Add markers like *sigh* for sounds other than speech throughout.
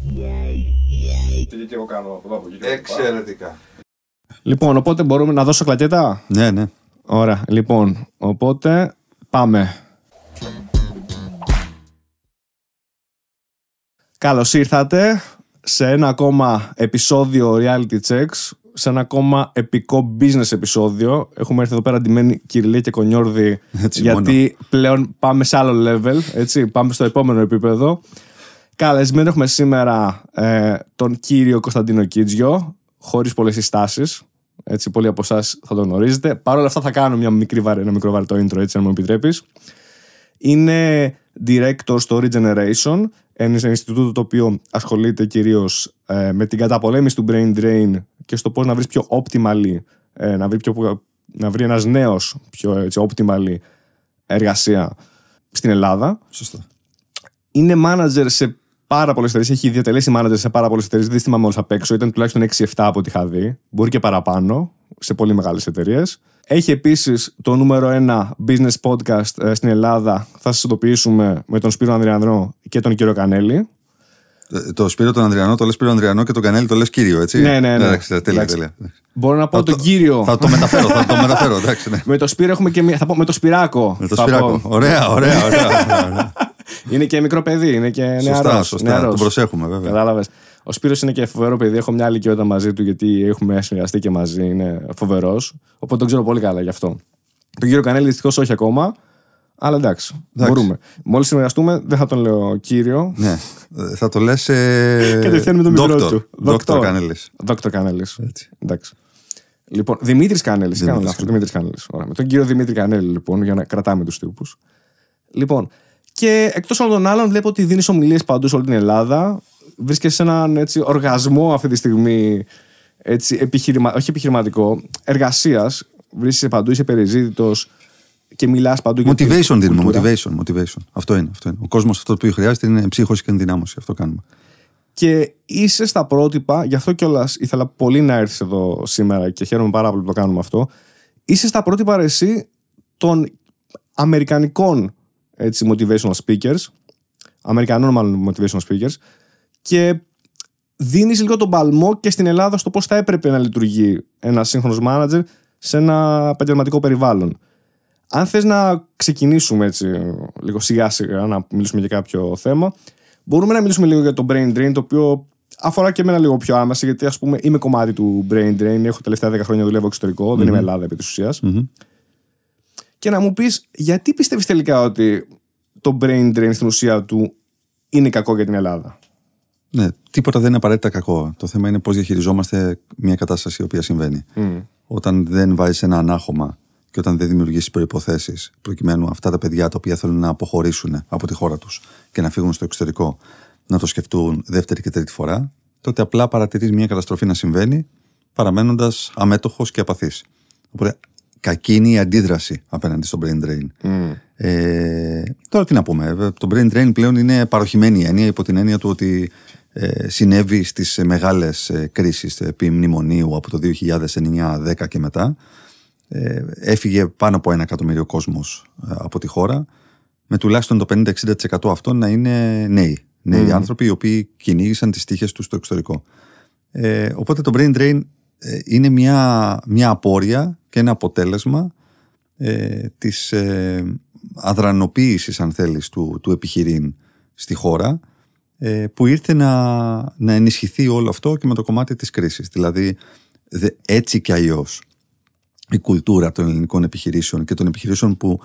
Και εγώ Εξαιρετικά. Λοιπόν, οπότε μπορούμε να δώσω κλατέτα. Ναι, ναι. Ωραία, λοιπόν, οπότε πάμε. Καλώς ήρθατε σε ένα ακόμα επεισόδιο Reality Checks, σε ένα ακόμα επικό business επεισόδιο. Έχουμε έρθει εδώ πέρα ντυμένοι κυριλί και κονιόρδι, γιατί πλέον πάμε σε άλλο level, έτσι, πάμε στο επόμενο επίπεδο. Καλεσμένο έχουμε σήμερα ε, τον κύριο Κωνσταντίνο Κίτζιο, χωρίς πολλές συστάσεις. Έτσι, πολλοί από εσάς θα τον γνωρίζετε. Παρ' όλα αυτά, θα κάνω μια μικρή, ένα μικρό το intro, έτσι, αν μου επιτρέπεις. Είναι director στο Regeneration, ένα Ινστιτούτο το οποίο ασχολείται κυρίως ε, με την καταπολέμηση του brain drain και στο πώς ε, να βρει πιο optimally, να βρει, ένας νέος πιο έτσι, εργασία στην Ελλάδα. Σωστά. Είναι manager σε πάρα πολλές εταιρείες. Έχει διατελέσει manager σε πάρα πολλές εταιρείες. Δεν θυμάμαι όλες απ' έξω. Ήταν τουλάχιστον 6-7 από ό,τι είχα δει. Μπορεί και παραπάνω σε πολύ μεγάλες εταιρείες. Έχει επίσης το νούμερο ένα business podcast ε, στην Ελλάδα. Θα σας ειδοποιήσουμε με τον Σπύρο Ανδριανό και τον κύριο Κανέλη. Ε, το Σπύρο τον Ανδριανό το λες Σπύρο Ανδριανό και τον Κανέλη το λες κύριο, έτσι. Ναι, ναι, ναι. Εντάξει, τέλεια, τέλεια. Μπορώ να πω τον κύριο. Θα το μεταφέρω, θα το μεταφέρω. *laughs* Εντάξει, ναι. Με το Σπύρο έχουμε και. Θα πω, με το Σπυράκο. Με το Σπυράκο. Ωραία, ωραία, ωραία. ωραία. *laughs* είναι και μικρό παιδί, είναι και νεαρός. Σωστά, σωστά. Νεαρός. Τον προσέχουμε βέβαια. Κατάλαβες. Ο Σπύρος είναι και φοβερό παιδί. Έχω μια ηλικιότητα μαζί του γιατί έχουμε συνεργαστεί και μαζί. Είναι φοβερός. Οπότε τον ξέρω πολύ καλά γι' αυτό. Τον κύριο Κανέλη δυστυχώς όχι ακόμα. Αλλά εντάξει, εντάξει. μπορούμε. Μόλις συνεργαστούμε, δεν θα τον λέω κύριο. Ναι. Ε, θα το λες. Ε... *laughs* Κατευθείαν με τον μικρό του. Δόκτωρ Κανέλης. Δόκτωρ Κανέλης. Εντάξει. Λοιπόν, Δημήτρης Κανέλης. Κάνω λάθο. Δημήτρης Κανέλης. Με τον κύριο Δημήτρη Κανέλη, λοιπόν, για να κρατάμε τους τύπους. Λοιπόν, και εκτός όλων των άλλων, βλέπω ότι δίνεις ομιλίες παντού σε όλη την Ελλάδα. Βρίσκεσαι σε έναν έτσι, οργασμό αυτή τη στιγμή. Έτσι, επιχειρημα... Όχι επιχειρηματικό, εργασίας. Βρίσκεσαι παντού, είσαι περιζήτητος και μιλάς παντού. Motivation δίνουμε. Motivation, motivation. Αυτό είναι. Αυτό είναι. Ο κόσμος αυτό που χρειάζεται είναι ψύχο και ενδυνάμωση. Αυτό κάνουμε. Και είσαι στα πρότυπα, γι' αυτό κιόλας ήθελα πολύ να έρθεις εδώ σήμερα και χαίρομαι πάρα πολύ που το κάνουμε αυτό. Είσαι στα πρότυπα εσύ των Αμερικανικών έτσι, motivational speakers, Αμερικανών μάλλον motivational speakers, και δίνεις λίγο τον παλμό και στην Ελλάδα στο πώς θα έπρεπε να λειτουργεί ένας σύγχρονος manager σε ένα επαγγελματικό περιβάλλον. Αν θες να ξεκινήσουμε έτσι λίγο σιγά σιγά να μιλήσουμε για κάποιο θέμα, μπορούμε να μιλήσουμε λίγο για το brain drain, το οποίο αφορά και εμένα λίγο πιο άμεσα, γιατί ας πούμε είμαι κομμάτι του brain drain, έχω τελευταία 10 χρόνια δουλεύω δεν είμαι Ελλάδα επί της ουσια και να μου πεις γιατί πιστεύεις τελικά ότι το brain drain στην ουσία του είναι κακό για την Ελλάδα. Ναι, τίποτα δεν είναι απαραίτητα κακό. Το θέμα είναι πώς διαχειριζόμαστε μια κατάσταση η οποία συμβαίνει. Όταν δεν βάζεις ένα ανάχωμα και όταν δεν δημιουργήσει προποθέσει προκειμένου αυτά τα παιδιά τα οποία θέλουν να αποχωρήσουν από τη χώρα τους και να φύγουν στο εξωτερικό να το σκεφτούν δεύτερη και τρίτη φορά, τότε απλά παρατηρείς μια καταστροφή να συμβαίνει παραμένοντας αμέτωχος και απαθής. Οπότε κακή είναι η αντίδραση απέναντι στο brain drain. Mm. Ε, τώρα τι να πούμε. Το brain drain πλέον είναι παροχημένη έννοια υπό την έννοια του ότι ε, συνέβη στις μεγάλες ε, κρίσεις επί μνημονίου από το 2009-10 και μετά. Ε, έφυγε πάνω από ένα εκατομμύριο κόσμος ε, από τη χώρα με τουλάχιστον το 50-60% αυτών να είναι νέοι. Νέοι mm. άνθρωποι οι οποίοι κυνήγησαν τις τύχες τους στο εξωτερικό. Ε, οπότε το brain drain ε, είναι μια, μια απόρρια και ένα αποτέλεσμα ε, της ε, αδρανοποίησης αν θέλεις του, του επιχειρήν στη χώρα που ήρθε να, να ενισχυθεί όλο αυτό και με το κομμάτι της κρίσης δηλαδή δε, έτσι και αλλιώς η κουλτούρα των ελληνικών επιχειρήσεων και των επιχειρήσεων που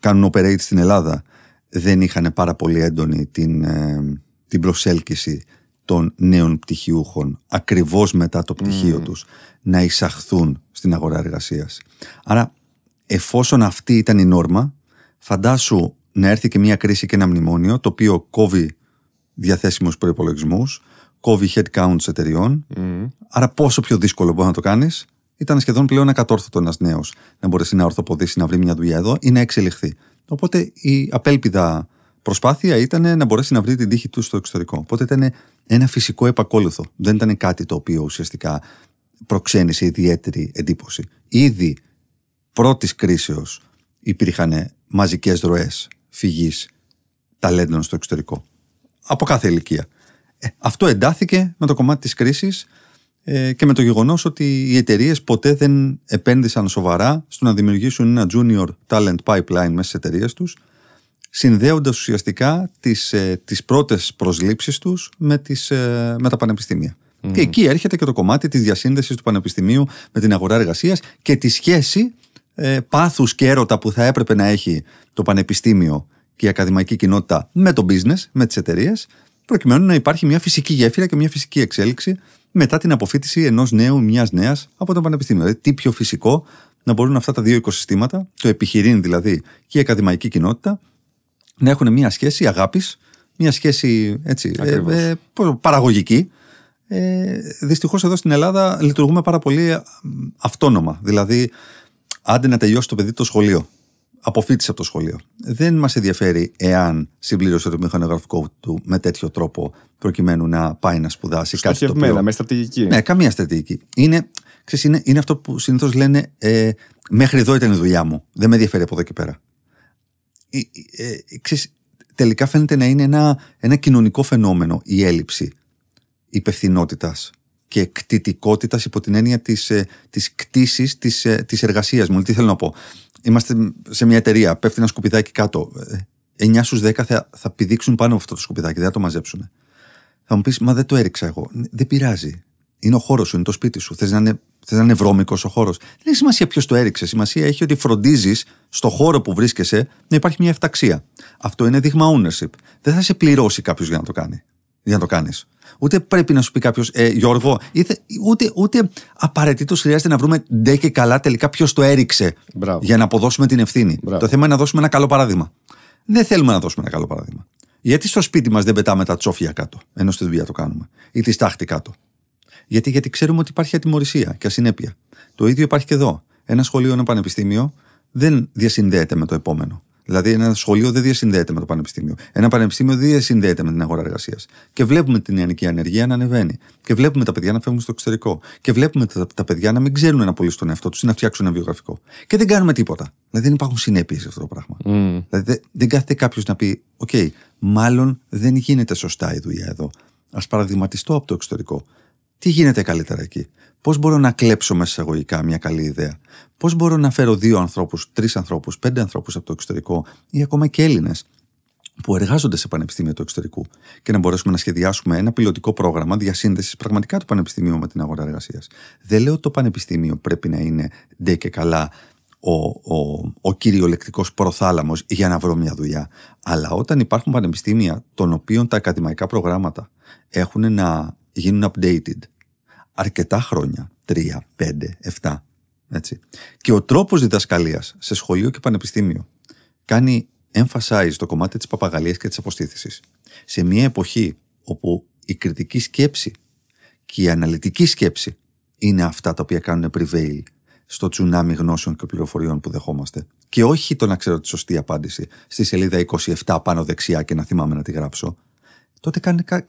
κάνουν operate στην Ελλάδα δεν είχαν πάρα πολύ έντονη την, την προσέλκυση των νέων πτυχιούχων ακριβώς μετά το πτυχίο mm. τους να εισαχθούν στην αγορά εργασίας. Άρα εφόσον αυτή ήταν η νόρμα φαντάσου να έρθει και μια κρίση και ένα μνημόνιο το οποίο κόβει διαθέσιμους προπολογισμού, κόβει headcounts εταιριών mm. άρα πόσο πιο δύσκολο μπορεί να το κάνεις ήταν σχεδόν πλέον ακατόρθωτο ένας νέος να μπορέσει να ορθοποδήσει, να βρει μια δουλειά εδώ ή να εξελιχθεί. Οπότε η απέλπιδα προσπάθεια ήταν να μπορέσει να βρει την τύχη του στο εξωτερικό. Οπότε ήταν ένα φυσικό επακόλουθο. Δεν ήταν κάτι το οποίο ουσιαστικά προξένησε ιδιαίτερη εντύπωση. Ήδη πρώτης κρίσεως υπήρχαν μαζικές ροές φυγής ταλέντων στο εξωτερικό. Από κάθε ηλικία. Ε, αυτό εντάθηκε με το κομμάτι της κρίσης ε, και με το γεγονός ότι οι εταιρείες ποτέ δεν επένδυσαν σοβαρά στο να δημιουργήσουν ένα junior talent pipeline μέσα στις εταιρείες τους συνδέοντας ουσιαστικά τις, ε, τις πρώτες προσλήψεις τους με, ε, τα πανεπιστήμια. Και εκεί έρχεται και το κομμάτι της διασύνδεσης του πανεπιστημίου με την αγορά εργασίας και τη σχέση ε, πάθους και έρωτα που θα έπρεπε να έχει το πανεπιστήμιο και η ακαδημαϊκή κοινότητα με το business, με τις εταιρείες, προκειμένου να υπάρχει μια φυσική γέφυρα και μια φυσική εξέλιξη μετά την αποφύτιση ενός νέου, μιας νέας από το πανεπιστήμιο. Δηλαδή τι πιο φυσικό να μπορούν αυτά τα δύο οικοσυστήματα, το επιχειρήν δηλαδή και η ακαδημαϊκή κοινότητα, να έχουν μια σχέση αγάπης, μια σχέση έτσι, ε, ε παραγωγική. Ε, Δυστυχώς εδώ στην Ελλάδα λειτουργούμε πάρα πολύ ε, αυτόνομα. Δηλαδή, άντε να τελειώσει το παιδί το σχολείο. Αποφύτησε από το σχολείο. Δεν μας ενδιαφέρει εάν συμπλήρωσε το μηχανογραφικό του με τέτοιο τρόπο προκειμένου να πάει να σπουδάσει κάτι τέτοιο. Στοχευμένα, με στρατηγική. Ναι, καμία στρατηγική. Είναι, ξέρεις, είναι, είναι αυτό που συνήθως λένε ε, μέχρι εδώ ήταν η δουλειά μου. Δεν με ενδιαφέρει από εδώ και πέρα. Ε, τελικά φαίνεται να είναι ένα, ένα κοινωνικό φαινόμενο η έλλειψη υπευθυνότητας και κτητικότητα υπό την έννοια της της κτήση ε, της της ε, εργασίας μου. Τι θέλω να πω. Είμαστε σε μια εταιρεία, πέφτει ένα σκουπιδάκι κάτω. 9 στου 10 θα, θα πηδήξουν πάνω από αυτό το σκουπιδάκι, δεν θα το μαζέψουν. Θα μου πεις, Μα δεν το έριξα εγώ. Δεν πειράζει. Είναι ο χώρος σου, είναι το σπίτι σου. Θες να είναι Θες να είναι βρώμικος ο χώρος. Δεν έχει σημασία ποιος το έριξε. Σημασία έχει ότι φροντίζεις στο χώρο που βρίσκεσαι να υπάρχει μια εφταξία. Αυτό είναι δείγμα ownership. Δεν θα σε πληρώσει κάποιος για να το κάνει. Για να το κάνεις. Ούτε πρέπει να σου πει κάποιος, ε, Γιώργο, ούτε, ούτε απαραίτητος χρειάζεται να βρούμε ντε και καλά τελικά ποιος το έριξε για να αποδώσουμε την ευθύνη. Το θέμα είναι να δώσουμε ένα καλό παράδειγμα. Δεν θέλουμε να δώσουμε ένα καλό παράδειγμα. Γιατί στο σπίτι μας δεν πετάμε τα τσόφια κάτω, ενώ στη δουλειά το κάνουμε, ή τη στάχτη κάτω. Γιατί, γιατί ξέρουμε ότι υπάρχει ατιμορρησία και ασυνέπεια. Το ίδιο υπάρχει και εδώ. Ένα σχολείο, ένα πανεπιστήμιο δεν διασυνδέεται με το επόμενο. Δηλαδή, ένα σχολείο δεν διασυνδέεται με το πανεπιστήμιο. Ένα πανεπιστήμιο δεν διασυνδέεται με την αγορά εργασίας. Και βλέπουμε την ιανική ανεργία να ανεβαίνει. Και βλέπουμε τα παιδιά να φεύγουν στο εξωτερικό. Και βλέπουμε τα, τα παιδιά να μην ξέρουν να πουλήσουν τον εαυτό τους ή να φτιάξουν ένα βιογραφικό. Και δεν κάνουμε τίποτα. Δηλαδή, δεν υπάρχουν συνέπειες σε αυτό το πράγμα. Mm. Δηλαδή, δεν, δεν κάθεται κάποιος να πει: OK, μάλλον δεν γίνεται σωστά η δουλειά εδώ. Ας παραδειγματιστώ από το εξωτερικό. Τι γίνεται καλύτερα εκεί. Πώς μπορώ να κλέψω μέσα εισαγωγικά μια καλή ιδέα. Πώς μπορώ να φέρω δύο ανθρώπους, τρεις ανθρώπους, πέντε ανθρώπους από το εξωτερικό ή ακόμα και Έλληνες που εργάζονται σε πανεπιστήμια του εξωτερικού και να μπορέσουμε να σχεδιάσουμε ένα πιλωτικό πρόγραμμα διασύνδεσης πραγματικά του πανεπιστημίου με την αγορά εργασίας. Δεν λέω ότι το πανεπιστήμιο πρέπει να είναι ντε και καλά ο, ο, ο κυριολεκτικός προθάλαμος για να βρω μια δουλειά. Αλλά όταν υπάρχουν πανεπιστήμια των οποίων τα ακαδημαϊκά προγράμματα έχουν να γίνουν updated. Αρκετά χρόνια. Τρία, πέντε, εφτά. Έτσι. Και ο τρόπος διδασκαλίας σε σχολείο και πανεπιστήμιο κάνει emphasize το κομμάτι της παπαγαλίας και της αποστήθησης. Σε μια εποχή όπου η κριτική σκέψη και η αναλυτική σκέψη είναι αυτά τα οποία κάνουν prevail στο τσουνάμι γνώσεων και πληροφοριών που δεχόμαστε. Και όχι το να ξέρω τη σωστή απάντηση στη σελίδα 27 πάνω δεξιά και να θυμάμαι να τη γράψω. Τότε κάνε, κα,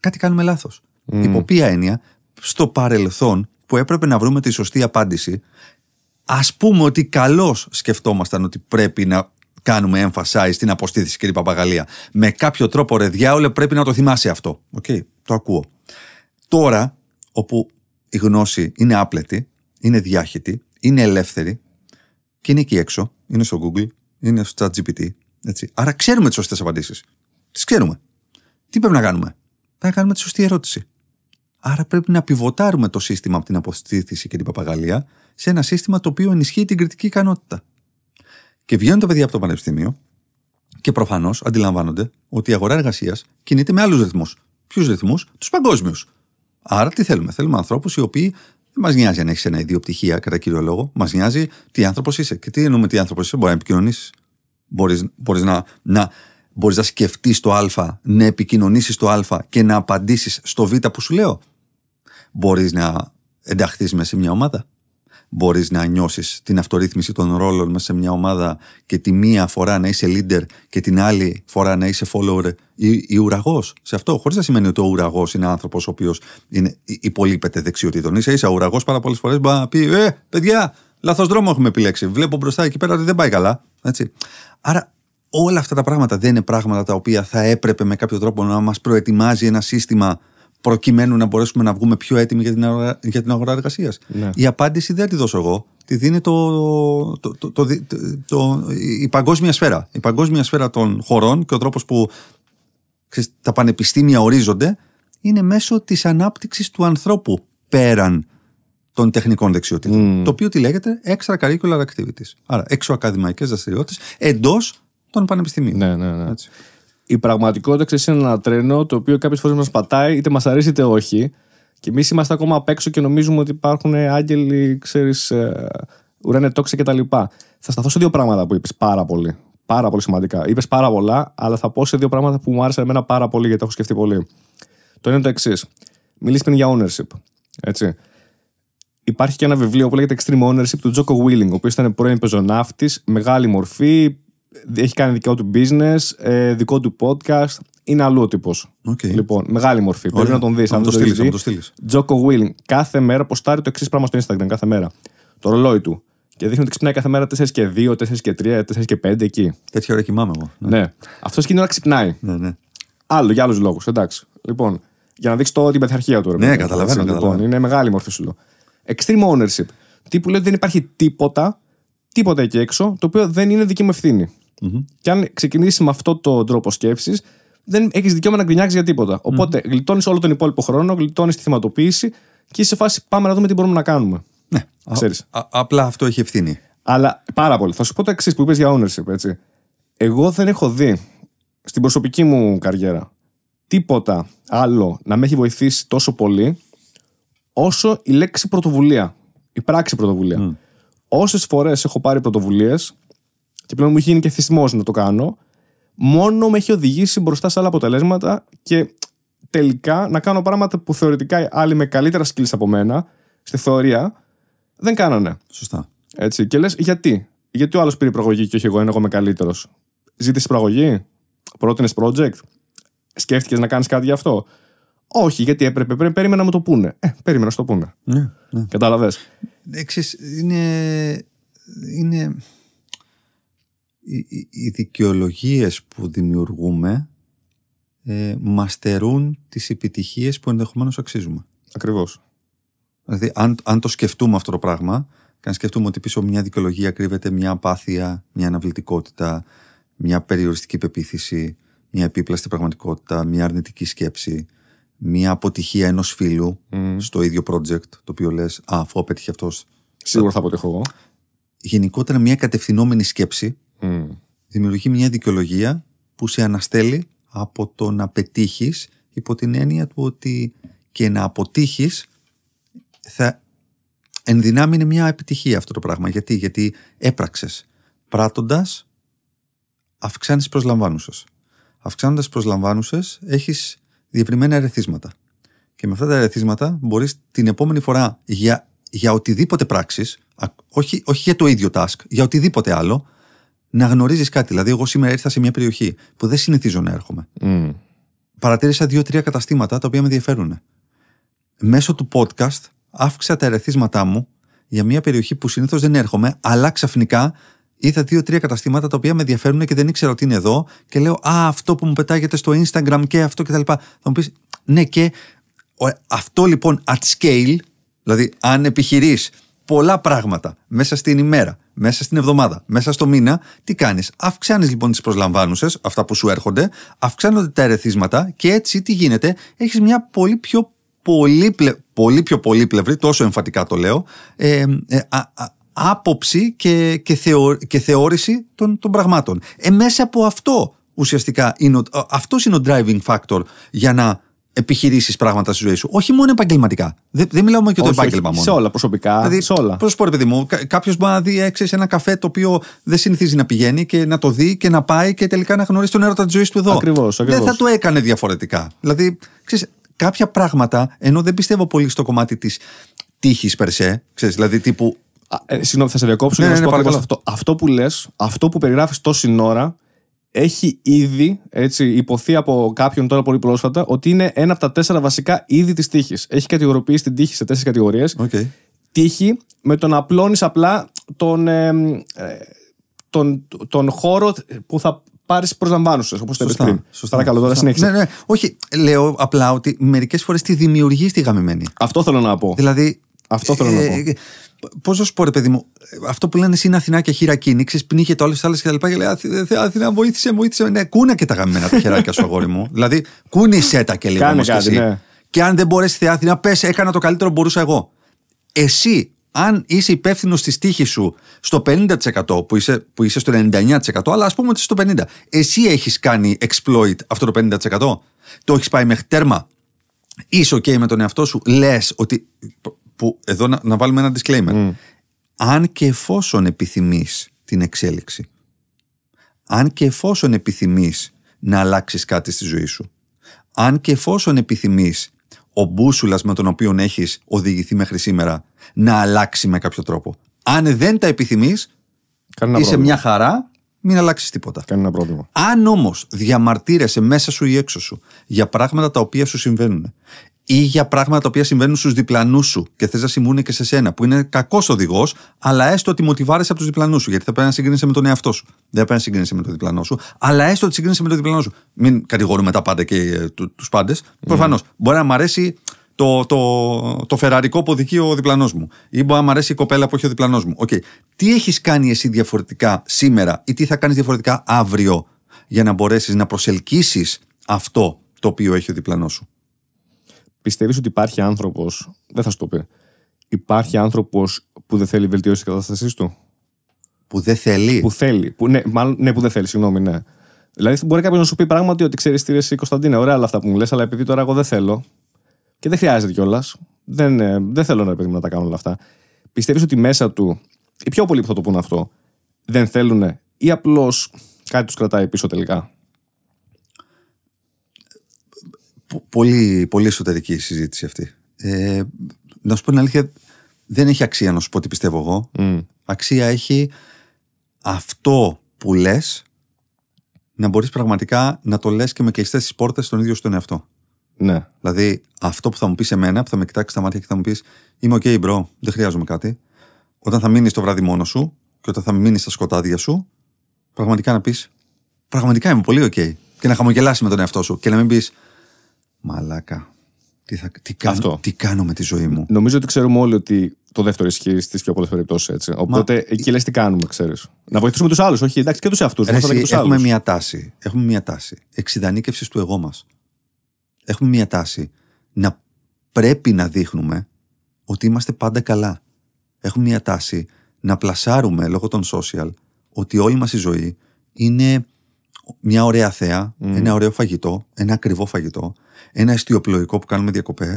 κάτι κάνουμε λάθος. Mm. Υπό ποια έννοια, στο παρελθόν που έπρεπε να βρούμε τη σωστή απάντηση, ας πούμε ότι καλώς σκεφτόμασταν ότι πρέπει να κάνουμε emphasize στην αποστήθηση, κύριε Παπαγαλία. Με κάποιο τρόπο, ρε διάολε, πρέπει να το θυμάσαι αυτό. Οκ, okay, το ακούω. Τώρα, όπου η γνώση είναι άπλετη, είναι διάχυτη, είναι ελεύθερη και είναι εκεί έξω, είναι στο Google, είναι στο ChatGPT. Έτσι. Άρα ξέρουμε τις σωστές απαντήσεις. Τις ξέρουμε. Τι πρέπει να κάνουμε. Πρέπει να κάνουμε τη σωστή ερώτηση. Άρα πρέπει να πιβοτάρουμε το σύστημα από την αποστήθηση και την παπαγαλία σε ένα σύστημα το οποίο ενισχύει την κριτική ικανότητα. Και βγαίνουν τα παιδιά από το πανεπιστήμιο και προφανώς αντιλαμβάνονται ότι η αγορά εργασίας κινείται με άλλους ρυθμούς. Ποιους ρυθμούς, τους παγκόσμιους. Άρα τι θέλουμε, θέλουμε ανθρώπους οι οποίοι δεν μας νοιάζει αν έχεις ένα ιδιοπτυχία, πτυχία κατά κύριο λόγο, μας νοιάζει τι άνθρωπος είσαι. Και τι εννοούμε τι άνθρωπος είσαι, μπορεί να επικοινωνήσεις. Μπορείς να, να, να σκεφτείς το Α, να επικοινωνήσεις το Α και να απαντήσεις στο Β που σου λέω. Μπορείς να ενταχθείς μέσα σε μια ομάδα. Μπορείς να νιώσεις την αυτορύθμιση των ρόλων μέσα σε μια ομάδα και τη μία φορά να είσαι leader και την άλλη φορά να είσαι follower ή, ή ουραγός σε αυτό. Χωρίς να σημαίνει ότι ο ουραγός είναι άνθρωπος ο οποίος υπολείπεται δεξιοτήτων. σα ίσα ο ουραγός πάρα πολλές φορές μπορεί να πει: Ε, παιδιά, λάθος δρόμο έχουμε επιλέξει. Βλέπω μπροστά εκεί πέρα ότι δεν πάει καλά. Έτσι. Άρα όλα αυτά τα πράγματα δεν είναι πράγματα τα οποία θα έπρεπε με κάποιο τρόπο να μας προετοιμάζει ένα σύστημα προκειμένου να μπορέσουμε να βγούμε πιο έτοιμοι για την, αγορά, για την αγορά εργασίας. Ναι. Η απάντηση δεν τη δώσω εγώ. Τη δίνει το, το, το, η παγκόσμια σφαίρα. Η παγκόσμια σφαίρα των χωρών και ο τρόπος που ξέρεις, τα πανεπιστήμια ορίζονται είναι μέσω της ανάπτυξης του ανθρώπου πέραν των τεχνικών δεξιοτήτων. Mm. Το οποίο τη λέγεται extracurricular activities. Άρα, εξωακαδημαϊκές δραστηριότητες εντός των πανεπιστημίων. Ναι, ναι, ναι. Έτσι η πραγματικότητα ξέρεις είναι ένα τρένο το οποίο κάποιες φορές μας πατάει, είτε μας αρέσει είτε όχι. Και εμείς είμαστε ακόμα απ' έξω και νομίζουμε ότι υπάρχουν άγγελοι, ξέρεις, ε, ουράνε τόξα κτλ. Θα σταθώ σε δύο πράγματα που είπες πάρα πολύ. Πάρα πολύ σημαντικά. Είπες πάρα πολλά, αλλά θα πω σε δύο πράγματα που μου άρεσαν εμένα πάρα πολύ γιατί έχω σκεφτεί πολύ. Το ένα είναι το εξής. Μιλήσεις πριν για ownership. Έτσι. Υπάρχει και ένα βιβλίο που λέγεται Extreme Ownership του Τζόκο Willing, ο οποίος ήταν πρώην πεζοναύτης, μεγάλη μορφή, έχει κάνει δικό του business, ε, δικό του podcast. Είναι αλλού ο τύπος. Okay. Λοιπόν, μεγάλη μορφή. Ωραία. Πρέπει να τον δεις. Αν το στείλει, Τζόκο Βίλινγκ κάθε μέρα ποστάρει το εξής πράγμα στο Instagram κάθε μέρα. Το ρολόι του. Και δείχνει ότι ξυπνάει κάθε μέρα 4 και 2, 4 και 3, 4 και 5 εκεί. Τέτοια ώρα κοιμάμαι εγώ. Ναι. ναι. Αυτό και είναι ώρα ξυπνάει. Ναι, ναι. Άλλο, για άλλους λόγους. Εντάξει. Λοιπόν, για να δείξεις το την πειθαρχία του. Ναι, ναι καταλαβαίνω. Λοιπόν, καταλαβαίνω. είναι μεγάλη μορφή σου Extreme ownership. Τι που λέει ότι δεν υπάρχει τίποτα, τίποτα εκεί έξω, το οποίο δεν είναι δική μου ευθύνη. Mm-hmm. Και αν ξεκινήσει με αυτόν τον τρόπο σκέψης, δεν έχεις δικαίωμα να γκρινιάξεις για τίποτα. Οπότε, mm-hmm. γλιτώνεις όλο τον υπόλοιπο χρόνο, γλιτώνεις τη θυματοποίηση και είσαι σε φάση πάμε να δούμε τι μπορούμε να κάνουμε. Ναι, ξέρει. απλά αυτό έχει ευθύνη. Αλλά πάρα πολύ. Θα σου πω το εξής που είπες για ownership, έτσι. Εγώ δεν έχω δει στην προσωπική μου καριέρα τίποτα άλλο να με έχει βοηθήσει τόσο πολύ όσο η λέξη πρωτοβουλία. Η πράξη πρωτοβουλία. Mm. Όσες φορές έχω πάρει πρωτοβουλίες, και πλέον μου έχει γίνει και θυσμός να το κάνω, μόνο με έχει οδηγήσει μπροστά σε άλλα αποτελέσματα και τελικά να κάνω πράγματα που θεωρητικά άλλοι με καλύτερα skills από μένα, στη θεωρία, δεν κάνανε. Σωστά. Έτσι. Και λες, γιατί. Γιατί ο άλλος πήρε προγωγή και όχι εγώ, ενώ εγώ είμαι καλύτερος. Ζήτησες προαγωγή, πρότεινες project, σκέφτηκες να κάνεις κάτι γι' αυτό. Όχι, γιατί έπρεπε, πρέπει, περίμενα να μου το πούνε. Ε, περίμενα να το πούνε. Ναι, ναι. Κατάλαβες. Ναι, Εξή, είναι. είναι οι, οι δικαιολογίες που δημιουργούμε ε, μαστερούν τις επιτυχίες που ενδεχομένως αξίζουμε. Ακριβώς. Δηλαδή, αν, αν το σκεφτούμε αυτό το πράγμα, και αν σκεφτούμε ότι πίσω μια δικαιολογία κρύβεται μια απάθεια, μια αναβλητικότητα, μια περιοριστική πεποίθηση, μια επίπλαστη πραγματικότητα, μια αρνητική σκέψη, μια αποτυχία ενός φίλου στο ίδιο project, το οποίο λες, Α, αφού απέτυχε αυτός. Σίγουρα θα αποτύχω εγώ. Γενικότερα μια κατευθυνόμενη σκέψη Mm. Δημιουργεί μια δικαιολογία που σε αναστέλει από το να πετύχεις υπό την έννοια του ότι και να αποτύχεις θα ενδυνάμει είναι μια επιτυχία αυτό το πράγμα. Γιατί, Γιατί έπραξες. πράτοντα αυξάνεις προσλαμβάνουσες. Αυξάνοντας προσλαμβάνουσες, έχεις διευρυμένα ερεθίσματα. Και με αυτά τα ερεθίσματα μπορείς την επόμενη φορά για, για οτιδήποτε πράξεις, όχι, όχι για το ίδιο task, για οτιδήποτε άλλο, να γνωρίζεις κάτι. Δηλαδή, εγώ σήμερα ήρθα σε μια περιοχή που δεν συνηθίζω να έρχομαι. Mm. Παρατήρησα δύο-τρία καταστήματα τα οποία με ενδιαφέρουν. Μέσω του podcast αύξησα τα ερεθίσματά μου για μια περιοχή που συνήθως δεν έρχομαι, αλλά ξαφνικά είδα δύο-τρία καταστήματα τα οποία με ενδιαφέρουν και δεν ήξερα ότι είναι εδώ και λέω Α, αυτό που μου πετάγεται στο Instagram και αυτό κτλ. Θα μου πεις Ναι, και αυτό λοιπόν at scale, δηλαδή αν επιχειρείς πολλά πράγματα μέσα στην ημέρα, μέσα στην εβδομάδα, μέσα στο μήνα, τι κάνεις. Αυξάνεις λοιπόν τις προσλαμβάνουσες, αυτά που σου έρχονται, αυξάνονται τα ερεθίσματα και έτσι τι γίνεται, έχεις μια πολύ πιο πολύπλε, πολύ πιο πολύπλευρη, τόσο εμφατικά το λέω, ε, ε άποψη και, και, θεω, και θεώρηση των, των πραγμάτων. Ε, μέσα από αυτό ουσιαστικά είναι, αυτός είναι ο driving factor για να επιχειρήσεις πράγματα στη ζωή σου. Όχι μόνο επαγγελματικά. Δεν, δεν μιλάω μόνο για το όχι, επάγγελμα μόνο. Σε όλα, προσωπικά. Δηλαδή, όλα. Πώς πω, παιδί μου, κάποιος μπορεί να δει ε, ένα καφέ το οποίο δεν συνηθίζει να πηγαίνει και να το δει και να πάει και τελικά να γνωρίσει τον έρωτα της ζωής του εδώ. Ακριβώς. Δεν θα το έκανε διαφορετικά. Δηλαδή, ξέρεις, κάποια πράγματα, ενώ δεν πιστεύω πολύ στο κομμάτι της τύχης περσέ, ξέρεις, δηλαδή τύπου. Ε, Συγγνώμη, θα σε διακόψω. Ναι, ναι, ναι, αυτό, αυτό που λες, αυτό που περιγράφεις τόση ώρα έχει ήδη έτσι, υποθεί από κάποιον τώρα πολύ πρόσφατα ότι είναι ένα από τα τέσσερα βασικά είδη της τύχης. Έχει κατηγοροποιήσει την τύχη σε τέσσερις κατηγορίες. Okay. Τύχη με το να απλά τον, ε, ε, τον, τον χώρο που θα πάρεις προσλαμβάνουσες, όπως το είπες Σωστά. καλό τώρα συνέχισε. Ναι, ναι. Όχι, λέω απλά ότι μερικές φορές τη δημιουργείς τη γαμημένη. Αυτό θέλω να πω. Δηλαδή. Αυτό θέλω ε, να πω. Ε, ε, Πώς να σου πω, ρε παιδί μου, αυτό που λένε εσύ είναι Αθηνά και χειρακίνη, ξέρει, πνίγε το όλε τι άλλες και τα λοιπά. Και λέει, Αθηνά, βοήθησε, βοήθησε. Ναι, κούνα και τα γαμμένα τα χεράκια σου, αγόρι μου. δηλαδή, κούνησε τα και λίγο όμω και εσύ. Ναι. Και αν δεν μπορέσει, Θεά Αθηνά, πες, έκανα το καλύτερο που μπορούσα εγώ. Εσύ, αν είσαι υπεύθυνο τη τύχη σου στο 50% που είσαι, που είσαι στο 99%, αλλά ας πούμε ότι είσαι στο 50%, εσύ έχεις κάνει exploit αυτό το 50%. Το έχεις πάει μέχρι τέρμα. Είσαι OK με τον εαυτό σου, λες ότι που εδώ να, να βάλουμε ένα disclaimer. Mm. Αν και εφόσον επιθυμείς την εξέλιξη, αν και εφόσον επιθυμείς να αλλάξεις κάτι στη ζωή σου, αν και εφόσον επιθυμείς ο μπούσουλας με τον οποίο έχεις οδηγηθεί μέχρι σήμερα να αλλάξει με κάποιο τρόπο. Αν δεν τα επιθυμείς, είσαι μια χαρά, μην αλλάξεις τίποτα. Κανένα πρόβλημα. Αν όμως διαμαρτύρεσαι μέσα σου ή έξω σου για πράγματα τα οποία σου συμβαίνουν ή για πράγματα τα οποία συμβαίνουν στους διπλανούς σου και θες να συμβούν και σε σένα, που είναι κακός οδηγός, αλλά έστω ότι μοτιβάρεσαι από τους διπλανούς σου, γιατί θα πρέπει να συγκρίνεσαι με τον εαυτό σου. Δεν πρέπει να συγκρίνεσαι με τον διπλανό σου, αλλά έστω ότι συγκρίνεσαι με τον διπλανό σου. Μην κατηγορούμε τα πάντα και ε, του πάντες. Mm. Ναι. Προφανώς. Μπορεί να μ' αρέσει το, το, το φεραρικό που οδηγεί ο διπλανός μου. Ή μπορεί να μ' αρέσει η κοπέλα που έχει ο διπλανός μου. Okay. Τι έχεις κάνει εσύ διαφορετικά σήμερα ή τι θα κάνεις διαφορετικά αύριο για να μπορέσεις να προσελκύσεις αυτό το οποίο έχει ο διπλανός σου. Πιστεύεις ότι υπάρχει άνθρωπος. Δεν θα σου το πει. Υπάρχει άνθρωπος που δεν θέλει βελτιώσει της κατάστασής του. Που δεν θέλει. Που θέλει. Που, ναι, μάλλον, ναι, που δεν θέλει, συγγνώμη, ναι. Δηλαδή, μπορεί κάποιος να σου πει πράγματι ότι ξέρεις τι Κωνσταντίνε, ωραία όλα αυτά που μου λες, αλλά επειδή τώρα εγώ δεν θέλω. Και δεν χρειάζεται κιόλας. Δεν, ε, δεν θέλω να, να τα κάνω όλα αυτά. Πιστεύεις ότι μέσα του. Οι πιο πολλοί που θα το πούν αυτό δεν θέλουν ή απλώς κάτι τους κρατάει πίσω τελικά. πολύ, πολύ εσωτερική συζήτηση αυτή. Ε, να σου πω την αλήθεια, δεν έχει αξία να σου πω τι πιστεύω εγώ. Αξία έχει αυτό που λες να μπορείς πραγματικά να το λες και με κλειστές τις πόρτες στον ίδιο στον εαυτό. Ναι. Δηλαδή, αυτό που θα μου πεις εμένα, που θα με κοιτάξεις στα μάτια και θα μου πεις Είμαι OK, bro, δεν χρειάζομαι κάτι. Όταν θα μείνεις το βράδυ μόνος σου και όταν θα μείνεις στα σκοτάδια σου, πραγματικά να πεις Πραγματικά είμαι πολύ OK. Και να χαμογελάσεις με τον εαυτό σου και να μην πεις Μαλάκα. Τι, θα, τι, κάνω, με τη ζωή μου. Νομίζω ότι ξέρουμε όλοι ότι το δεύτερο ισχύει στις πιο πολλές περιπτώσεις. Έτσι. Οπότε Μα... εκεί λες τι κάνουμε, ξέρεις. Να βοηθήσουμε τους άλλους, όχι εντάξει και τους εαυτούς μα. Έχουμε μία τάση. Έχουμε μία τάση. Εξειδανίκευσης του εγώ μας. Έχουμε μία τάση να πρέπει να δείχνουμε ότι είμαστε πάντα καλά. Έχουμε μία τάση να πλασάρουμε λόγω των social ότι όλη μας η ζωή είναι μια ωραία θέα, ένα ωραίο φαγητό, ένα ακριβό φαγητό, ένα εστιοπλοϊκό που κάνουμε διακοπές,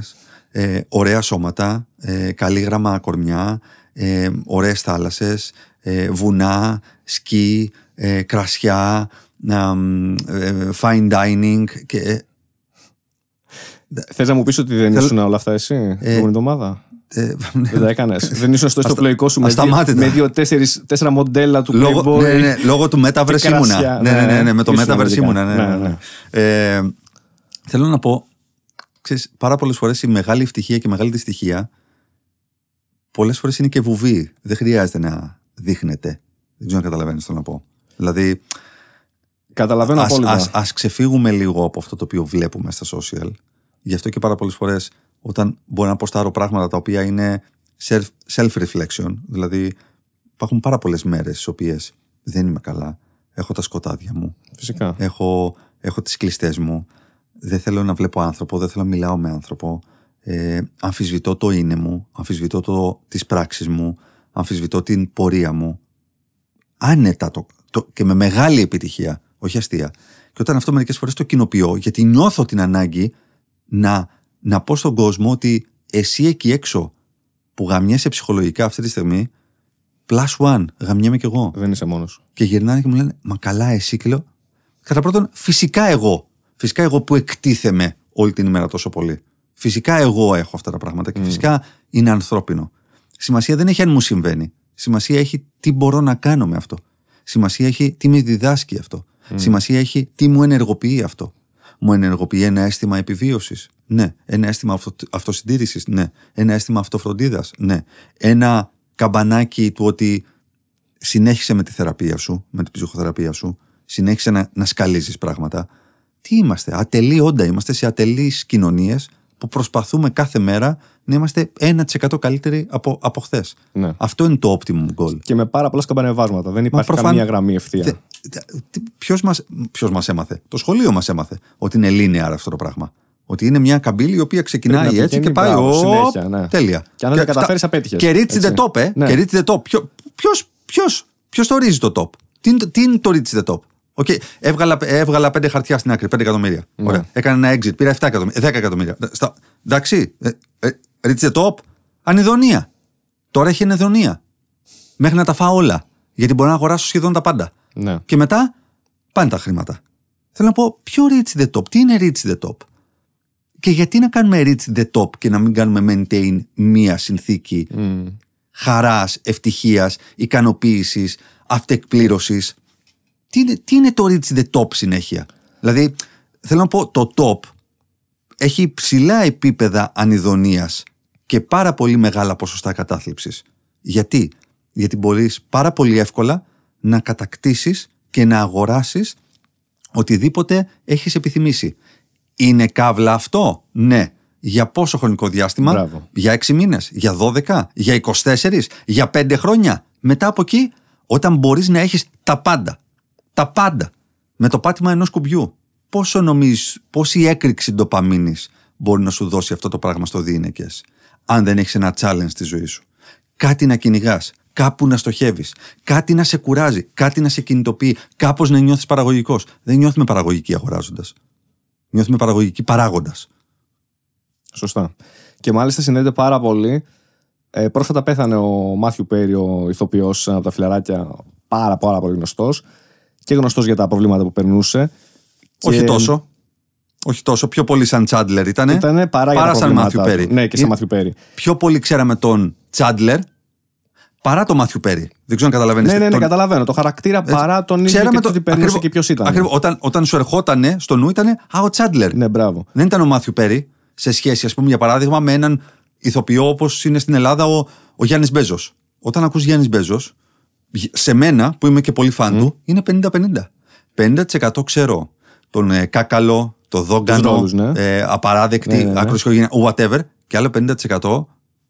ε, ωραία σώματα, ε, καλή γραμμά κορμιά, ε, ωραίες θάλασσες, ε, βουνά, σκι, κρασιά, fine dining. Και... Θες να μου πεις ότι δεν ήσουν όλα αυτά εσύ την εβδομάδα. Ε, Δεν έκανες. Δεν ήσουν στο πλοϊκό σου με δύο-τέσσερα μοντέλα του Playboy. Ναι, ναι, λόγω του Metaverse ήμουνα. Ναι ναι ναι, ναι, ναι, ναι, με το Metaverse ήμουνα. Ε, θέλω να πω, ξέρεις, πάρα πολλές φορές η μεγάλη ευτυχία και η μεγάλη δυστυχία πολλές φορές είναι και βουβή. Δεν χρειάζεται να δείχνεται. Δεν ξέρω αν καταλαβαίνεις το να πω. Δηλαδή. Καταλαβαίνω ας, απόλυτα. Ας ξεφύγουμε λίγο από αυτό το οποίο βλέπουμε στα social. Γι' αυτό και πάρα πολλές φορές όταν μπορώ να αποστάρω πράγματα τα οποία είναι self-reflection. Δηλαδή, υπάρχουν πάρα πολλές μέρες στις οποίες δεν είμαι καλά. Έχω τα σκοτάδια μου. Φυσικά. Έχω, έχω τις κλειστές μου. Δεν θέλω να βλέπω άνθρωπο, δεν θέλω να μιλάω με άνθρωπο. Ε, αμφισβητώ το είναι μου, αμφισβητώ το, τις πράξεις μου, αμφισβητώ την πορεία μου. Άνετα το, και με μεγάλη επιτυχία, όχι αστεία. Και όταν αυτό μερικές φορές το κοινοποιώ, γιατί νιώθω την ανάγκη να να πω στον κόσμο ότι εσύ εκεί έξω που γαμιέσαι ψυχολογικά αυτή τη στιγμή, plus one, γαμιέμαι κι εγώ. Δεν είσαι μόνος. Και γυρνάνε και μου λένε, Μα καλά, εσύ και Κατά πρώτον, φυσικά εγώ. Φυσικά εγώ που εκτίθεμαι όλη την ημέρα τόσο πολύ. Φυσικά εγώ έχω αυτά τα πράγματα και mm. φυσικά είναι ανθρώπινο. Σημασία δεν έχει αν μου συμβαίνει. Σημασία έχει τι μπορώ να κάνω με αυτό. Σημασία έχει τι με διδάσκει αυτό. Mm. Σημασία έχει τι μου ενεργοποιεί αυτό. Μου ενεργοποιεί ένα αίσθημα επιβίωσης. Ναι. Ένα αίσθημα αυτο, αυτοσυντήρησης. Ναι. Ένα αίσθημα αυτοφροντίδας. Ναι. Ένα καμπανάκι του ότι συνέχισε με τη θεραπεία σου, με την ψυχοθεραπεία σου, συνέχισε να, να σκαλίζεις πράγματα. Τι είμαστε, ατελεί όντα, είμαστε σε ατελείς κοινωνίες που προσπαθούμε κάθε μέρα να είμαστε 1% καλύτεροι από, από χθες. Ναι. Αυτό είναι το optimum goal. Και με πάρα πολλά σκαμπανεβάσματα. Δεν υπάρχει προφαν... καμία γραμμή ευθεία. Ποιος μας μας έμαθε, Το σχολείο μας έμαθε ότι είναι linear αυτό το πράγμα. Ότι είναι μια καμπύλη η οποία ξεκινάει έτσι και πάει. Μπράβο, συνέχεια, ναι. Τέλεια. Και αν δεν τα καταφέρει, απέτυχε. Και ρίτσι δεν ναι. το είπε. Ποιο το ρίζει το top. Τι, τι είναι το ρίτσι δεν top Okay. Έβγαλα, έβγαλα 5 χαρτιά στην άκρη, 5 εκατομμύρια. Ναι. Ωραία. Έκανα ένα exit, πήρα 7 εκατομμύρια, 10 εκατομμύρια. Στα, εντάξει. Ε, ε, ρίτσι δεν Ανιδονία. Τώρα έχει ανιδονία. Μέχρι να τα φάω όλα. Γιατί μπορώ να αγοράσω σχεδόν τα πάντα. Ναι. Και μετά πάνε τα χρήματα. Θέλω να πω, ποιο reach the top, τι είναι reach the top. Και γιατί να κάνουμε reach the top και να μην κάνουμε maintain μία συνθήκη mm. χαράς, ευτυχίας, ικανοποίησης, αυτεκπλήρωσης. Τι είναι, τι είναι το reach the top συνέχεια. Δηλαδή, θέλω να πω, το top έχει ψηλά επίπεδα ανιδονίας και πάρα πολύ μεγάλα ποσοστά κατάθλιψης. Γιατί? Γιατί μπορείς πάρα πολύ εύκολα να κατακτήσεις και να αγοράσεις οτιδήποτε έχεις επιθυμήσει. Είναι καύλα αυτό. Ναι. Για πόσο χρονικό διάστημα, για 6 μήνες, για 12, για 24, για 5 χρόνια. Μετά από εκεί, όταν μπορείς να έχεις τα πάντα. Τα πάντα. Με το πάτημα ενός κουμπιού. Πόσο νομίζει, πόση έκρηξη ντοπαμίνης μπορεί να σου δώσει αυτό το πράγμα στο διήνεκες, αν δεν έχεις ένα challenge στη ζωή σου. Κάτι να κυνηγάς, κάπου να στοχεύεις, κάτι να σε κουράζει, κάτι να σε κινητοποιεί, κάπως να νιώθεις παραγωγικός. Δεν νιώθουμε παραγωγικοί αγοράζοντας. Νιώθουμε παραγωγική παράγοντας. Σωστά. Και μάλιστα συνδέεται πάρα πολύ. Ε, πρόσφατα πέθανε ο Μάθιου Πέρι, ο ηθοποιός από τα φιλαράκια, πάρα, πάρα πολύ γνωστός και γνωστός για τα προβλήματα που περνούσε. Όχι τόσο. Όχι τόσο, πιο πολύ σαν Τσάντλερ ήταν. ήτανε παρά, παρά σαν Μάθιου Πέρι. Ναι, και σαν ε, Μάθιου Πέρι. Πιο πολύ ξέραμε τον Τσάντλερ παρά το Μάθιου Πέρι. Δεν ξέρω αν καταλαβαίνεις. Ναι, ναι, ναι, καταλαβαίνω. Το χαρακτήρα Έτσι. παρά τον ίδιο και το τι περνούσε και ποιος ήταν. Ακριβώς, όταν, όταν σου έρχόταν στο νου ήταν Α, ο Τσάντλερ. Ναι, μπράβο. Δεν ήταν ο Μάθιου Πέρι σε σχέση, ας πούμε, για παράδειγμα, με έναν ηθοποιό όπως είναι στην Ελλάδα ο, ο Γιάννης Μπέζος. Όταν ακούς Γιάννης Μπέζος, σε μένα που είμαι και πολύ φαν είναι 50-50. 50% ξέρω τον ε, Κάκαλο, τον Δόγκανο, ναι. ε, απαράδεκτη, ναι, ναι, ναι. whatever. Και άλλο 50%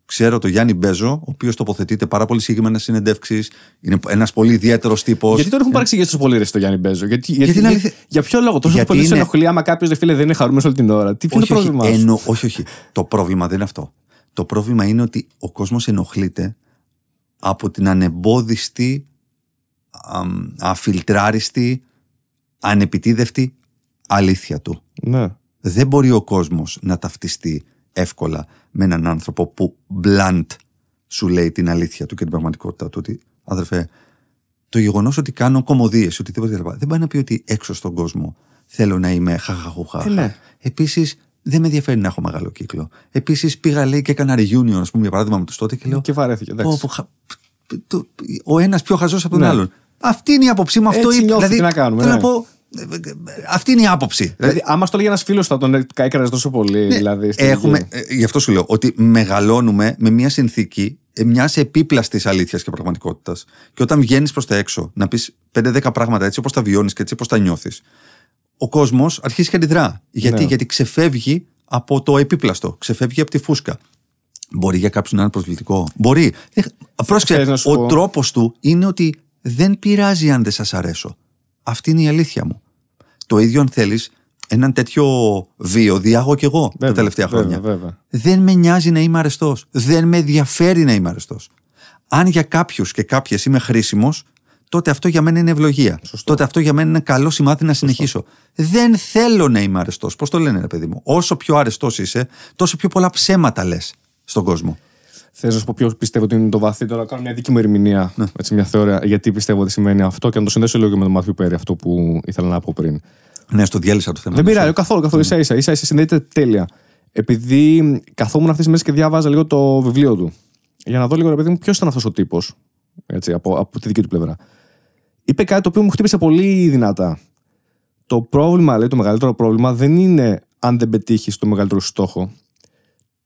Ξέρω το Γιάννης Μπέζος, ο οποίος τοποθετείται πάρα πολύ συγκεκριμένε συνεντεύξεις. Είναι ένας πολύ ιδιαίτερος τύπος. Γιατί τον έχουν ε, παραξηγήσει του πολύ το το Γιάννη Μπέζο. Γιατί, για, για ποιο λόγο, τόσο πολύ είναι... ενοχλεί άμα κάποιος δεν φίλε δεν είναι χαρούμενος όλη την ώρα. Τι είναι το πρόβλημα. Όχι, εννο, όχι, όχι. το πρόβλημα δεν είναι αυτό. Το πρόβλημα είναι ότι ο κόσμος ενοχλείται από την ανεμπόδιστη, αφιλτράριστη, ανεπιτίδευτη αλήθεια του. Ναι. Δεν μπορεί ο κόσμος να ταυτιστεί εύκολα με έναν άνθρωπο που blunt σου λέει την αλήθεια του και την πραγματικότητα του. Ότι, αδερφέ, το γεγονός ότι κάνω κομμωδίες, οτιδήποτε κλπ. Δεν πάει να πει ότι έξω στον κόσμο θέλω να είμαι χαχαχουχά. Ναι. Επίσης, δεν με ενδιαφέρει να έχω μεγάλο κύκλο. Επίσης, πήγα λέει και έκανα reunion, ας πούμε, για παράδειγμα με τους τότε και λέω. Και βαρέθηκε, εντάξει. ο ένας πιο χαζός από τον ναι. άλλον. Αυτή είναι η άποψή μου. Αυτό είπα. Δηλαδή, να κάνουμε. Θέλω ναι. να πω, αυτή είναι η άποψη. Δηλαδή, δηλαδή- άμα στο λέγει ένας φίλος, θα τον ε, έκραζε τόσο πολύ. Ναι, δηλαδή, έχουμε, ε, γι' αυτό σου λέω ότι μεγαλώνουμε με μια συνθήκη ε, μιας επίπλαστης αλήθειας και πραγματικότητας. Και όταν βγαίνεις προς τα έξω να πεις 5-10 πράγματα έτσι όπως τα βιώνεις και έτσι όπως τα νιώθεις, ο κόσμος αρχίζει και αντιδρά. Γιατί, ναι. γιατί ξεφεύγει από το επίπλαστο, ξεφεύγει από τη φούσκα. Μπορεί για κάποιον να είναι προσβλητικό. Μπορεί. Πρόσεξε, ο τρόπος του είναι ότι δεν πειράζει αν δεν σας αρέσω. Αυτή είναι η αλήθεια μου το ίδιο αν θέλεις έναν τέτοιο βίο διάγω και εγώ τα τελευταία χρόνια. Δεν με νοιάζει να είμαι αρεστός. Δεν με ενδιαφέρει να είμαι αρεστός. Αν για κάποιους και κάποιες είμαι χρήσιμος, τότε αυτό για μένα είναι ευλογία. Σωστό. Τότε αυτό για μένα είναι καλό σημάδι να συνεχίσω. Δεν θέλω να είμαι αρεστός. Πώς το λένε, ρε παιδί μου. Όσο πιο αρεστός είσαι, τόσο πιο πολλά ψέματα λες στον κόσμο. Θε να σου πω ποιος πιστεύω ότι είναι το βαθύτερο, να κάνω μια δική μου ερμηνεία, ναι. έτσι, μια θεωρία, γιατί πιστεύω ότι σημαίνει αυτό και να το συνδέσω λίγο με τον Μαθιού Πέρι, αυτό που ήθελα να πω πριν. Ναι, στο διάλυσα το θέμα. Δεν πειράζει, καθόλου, καθόλου. Ναι. ίσα σα ίσα, συνδέεται τέλεια. Επειδή καθόμουν αυτή τη μέρες και διάβαζα λίγο το βιβλίο του. Για να δω λίγο, ρε μου, ποιος ήταν αυτός ο τύπος. Από, από τη δική του πλευρά. Είπε κάτι το οποίο μου χτύπησε πολύ δυνατά. Το πρόβλημα, λέει, το μεγαλύτερο πρόβλημα δεν είναι αν δεν πετύχεις το μεγαλύτερο στόχο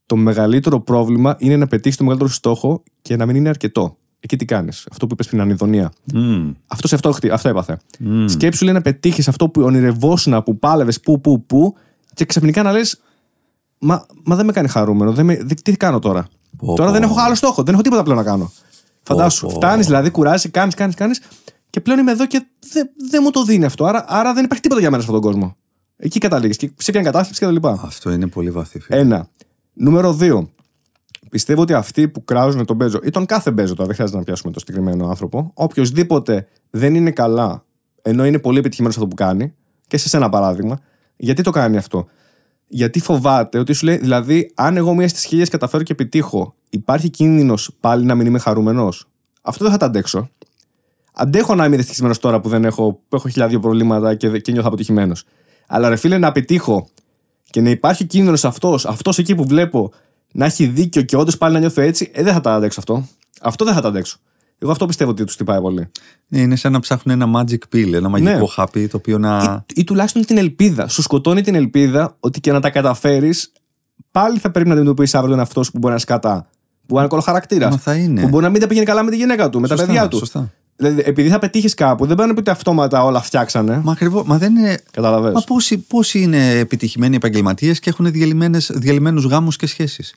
το μεγαλύτερο πρόβλημα είναι να πετύχεις το μεγαλύτερο στόχο και να μην είναι αρκετό. Εκεί τι κάνεις. Αυτό που είπες στην ανιδονία. Mm. Αυτό σε αυτό, αυτό έπαθε. Mm. Σκέψου λέει να πετύχεις αυτό που ονειρευόσουν, που πάλευες, που, που, που, και ξαφνικά να λες. Μα, μα δεν με κάνει χαρούμενο. Δεν με, τι κάνω τώρα. τώρα δεν έχω άλλο στόχο. Δεν έχω τίποτα πλέον να κάνω. Φαντάσου. Φτάνεις δηλαδή, κουράζει, κάνεις, κάνεις, κάνεις. Και πλέον είμαι εδώ και δεν δε μου το δίνει αυτό. Άρα, άρα δεν υπάρχει τίποτα για μένα σε αυτόν τον κόσμο. Εκεί καταλήγεις. Και σε πιάνει τα λοιπά. Αυτό είναι πολύ βαθύ. Φίλοι. Ένα. Νούμερο 2. Πιστεύω ότι αυτοί που κράζουν τον Μπέζο ή τον κάθε Μπέζο, τώρα δεν χρειάζεται να πιάσουμε τον συγκεκριμένο άνθρωπο, οποιοδήποτε δεν είναι καλά, ενώ είναι πολύ επιτυχημένος αυτό που κάνει, και σε ένα παράδειγμα, γιατί το κάνει αυτό. Γιατί φοβάται ότι σου λέει, δηλαδή, αν εγώ μία στις χίλιες καταφέρω και επιτύχω, υπάρχει κίνδυνος πάλι να μην είμαι χαρούμενος. Αυτό δεν θα τα αντέξω. Αντέχω να είμαι δυστυχισμένος τώρα που δεν έχω, έχω χιλιάδιο προβλήματα και, και νιώθω αποτυχημένος. Αλλά ρε φίλε, να επιτύχω και να υπάρχει κίνδυνος αυτός, αυτός εκεί που βλέπω να έχει δίκιο και όντως πάλι να νιώθω έτσι, ε, δεν θα τα αντέξω αυτό. Αυτό δεν θα τα αντέξω. Εγώ αυτό πιστεύω ότι τους τυπάει πολύ. Ναι, είναι σαν να ψάχνουν ένα magic pill, ένα μαγικό ναι. χάπι το οποίο να. Ή, ή, τουλάχιστον την ελπίδα. Σου σκοτώνει την ελπίδα ότι και να τα καταφέρεις, πάλι θα πρέπει να αντιμετωπίσεις αύριο τον αυτός που μπορεί να σκατά. Που είναι κολοχαρακτήρα. Που μπορεί να μην τα πηγαίνει καλά με τη γυναίκα του, με τα παιδιά του. Σωστά. Δηλαδή, επειδή θα πετύχεις κάπου, δεν πάνε να ότι αυτόματα όλα φτιάξανε. Μα ακριβώς. Μα δεν είναι. Καταλαβαίνω. Μα πόσοι, πόσοι είναι επιτυχημένοι επαγγελματίες και έχουν διαλυμένους γάμους και σχέσεις.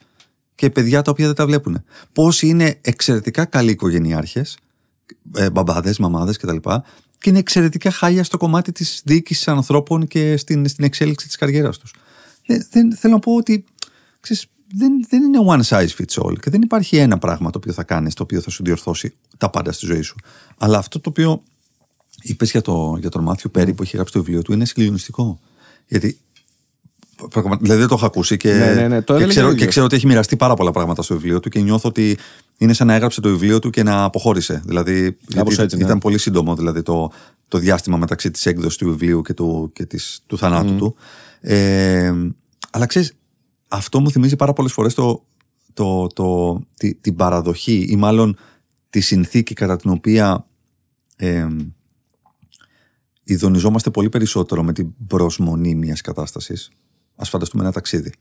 Και παιδιά τα οποία δεν τα βλέπουν. Πόσοι είναι εξαιρετικά καλοί οικογενειάρχες, ε, μπαμπάδες, μαμάδες κτλ. Και είναι εξαιρετικά χάλια στο κομμάτι της διοίκησης ανθρώπων και στην, στην εξέλιξη της καριέρας τους. Ε, δεν, θέλω να πω ότι ξέρεις, δεν, δεν είναι one size fits all και δεν υπάρχει ένα πράγμα το οποίο θα κάνεις, το οποίο θα σου διορθώσει τα πάντα στη ζωή σου. Αλλά αυτό το οποίο είπες για, για τον Μάθιο Πέρι που έχει γράψει το βιβλίο του είναι συγκλονιστικό. Γιατί Δηλαδή δεν το έχω ακούσει και, ναι, ναι, ναι, και, ξέρω, και ξέρω ότι έχει μοιραστεί πάρα πολλά πράγματα στο βιβλίο του και νιώθω ότι είναι σαν να έγραψε το βιβλίο του και να αποχώρησε. Δηλαδή έτσι, ναι. ήταν πολύ σύντομο δηλαδή, το, το διάστημα μεταξύ της έκδοσης του βιβλίου και του, και της, του θανάτου του. Ε, αλλά ξέρεις αυτό μου θυμίζει πάρα πολλές φορές το, το, τη, την παραδοχή ή μάλλον τη συνθήκη κατά την οποία ε, ειδονιζόμαστε πολύ περισσότερο με την προσμονή μιας κατάστασης. Ας φανταστούμε ένα ταξίδι.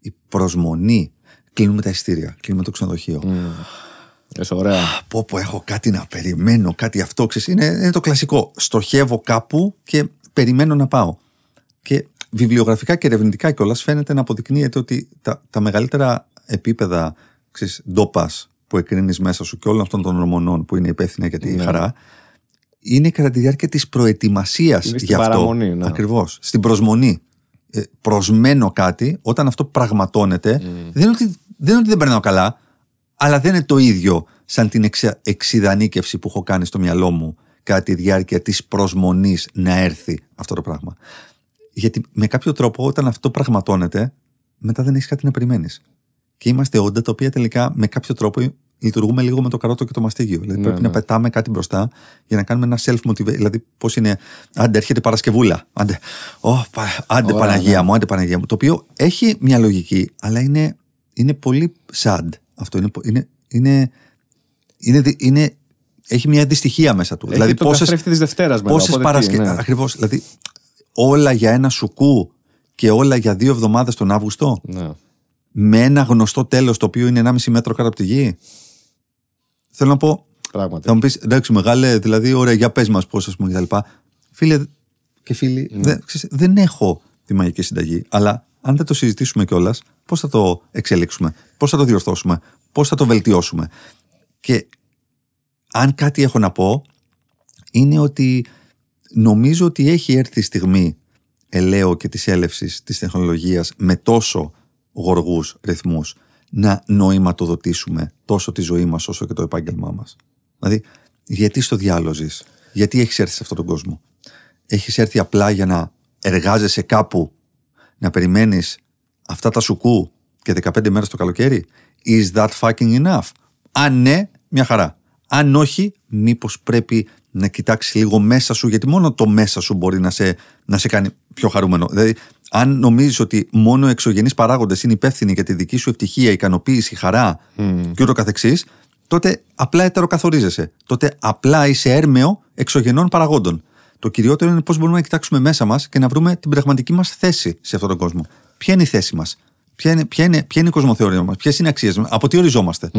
Η προσμονή. Κλείνουμε τα ειστήρια, κλείνουμε το ξενοδοχείο. Mm. ωραία. Πω πω έχω κάτι να περιμένω, κάτι αυτό, είναι, είναι το κλασικό. Στοχεύω κάπου και περιμένω να πάω. Και βιβλιογραφικά και ερευνητικά κιόλας φαίνεται να αποδεικνύεται ότι τα, τα μεγαλύτερα επίπεδα ντόπας που εκρίνεις μέσα σου και όλων αυτών των ορμονών που είναι υπεύθυνα για τη ναι. χαρά, είναι κατά τη διάρκεια της προετοιμασίας για αυτό. Ναι. Ακριβώς. Στην προσμονή. Ε, προσμένω κάτι όταν αυτό πραγματώνεται. Mm. Δεν, είναι ότι, δεν είναι ότι δεν περνάω καλά, αλλά δεν είναι το ίδιο σαν την εξ, εξειδανίκευση που έχω κάνει στο μυαλό μου κατά τη διάρκεια της προσμονής να έρθει αυτό το πράγμα. Γιατί με κάποιο τρόπο, όταν αυτό πραγματώνεται, μετά δεν έχεις κάτι να περιμένεις. Και είμαστε όντα τα οποία τελικά με κάποιο τρόπο λειτουργούμε λίγο με το καρότο και το μαστίγιο. Δηλαδή ναι, πρέπει να ναι. πετάμε κάτι μπροστά για να κάνουμε ένα self-motivation Δηλαδή, πώς είναι, άντε, έρχεται Παρασκευούλα. Άντε, oh, άντε Παναγία ναι. μου, άντε Παναγία μου. Το οποίο έχει μια λογική, αλλά είναι, είναι πολύ sad αυτό. Είναι, είναι, είναι, είναι, είναι έχει μια αντιστοιχία μέσα του. Έχει δηλαδή, το της Δευτέρας μετά. Πόσες Παρασκευέ. Ακριβώς. Δηλαδή, όλα για ένα σουκού και όλα για δύο εβδομάδες τον Αύγουστο. Ναι. Με ένα γνωστό τέλος το οποίο είναι 1,5 μέτρο κάτω από τη γη. Θέλω να πω. Πράγματι. Θα μου πεις εντάξει, μεγάλε, δηλαδή, ωραία, για πες μας πώς, ας πούμε, κτλ. Φίλε και φίλοι, ναι. δεν, ξέρεις, δεν έχω τη μαγική συνταγή, αλλά αν δεν το συζητήσουμε κιόλας, πώς θα το εξελίξουμε, πώς θα το διορθώσουμε, πώς θα το βελτιώσουμε. Και αν κάτι έχω να πω, είναι ότι Νομίζω ότι έχει έρθει η στιγμή ελαίου και της έλευσης της τεχνολογίας με τόσο γοργούς ρυθμούς να νοηματοδοτήσουμε τόσο τη ζωή μας όσο και το επάγγελμά μας. Δηλαδή, γιατί στο διάλογο γιατί έχεις έρθει σε αυτόν τον κόσμο. Έχεις έρθει απλά για να εργάζεσαι κάπου, να περιμένεις αυτά τα σουκού και 15 μέρες το καλοκαίρι. Is that fucking enough? Αν ναι, μια χαρά. Αν όχι, μήπως πρέπει να κοιτάξει λίγο μέσα σου, γιατί μόνο το μέσα σου μπορεί να σε, να σε κάνει πιο χαρούμενο. Δηλαδή, αν νομίζεις ότι μόνο εξωγενείς παράγοντες είναι υπεύθυνοι για τη δική σου ευτυχία, ικανοποίηση, χαρά mm. και ούτω καθεξής, τότε απλά ετεροκαθορίζεσαι. Τότε απλά είσαι έρμεο εξωγενών παραγόντων. Το κυριότερο είναι πώς μπορούμε να κοιτάξουμε μέσα μας και να βρούμε την πραγματική μας θέση σε αυτόν τον κόσμο. Ποια είναι η θέση μας, ποια είναι, ποια είναι, ποια είναι η κοσμοθεωρία μας, ποιες είναι οι αξίες μας, από τι οριζόμαστε.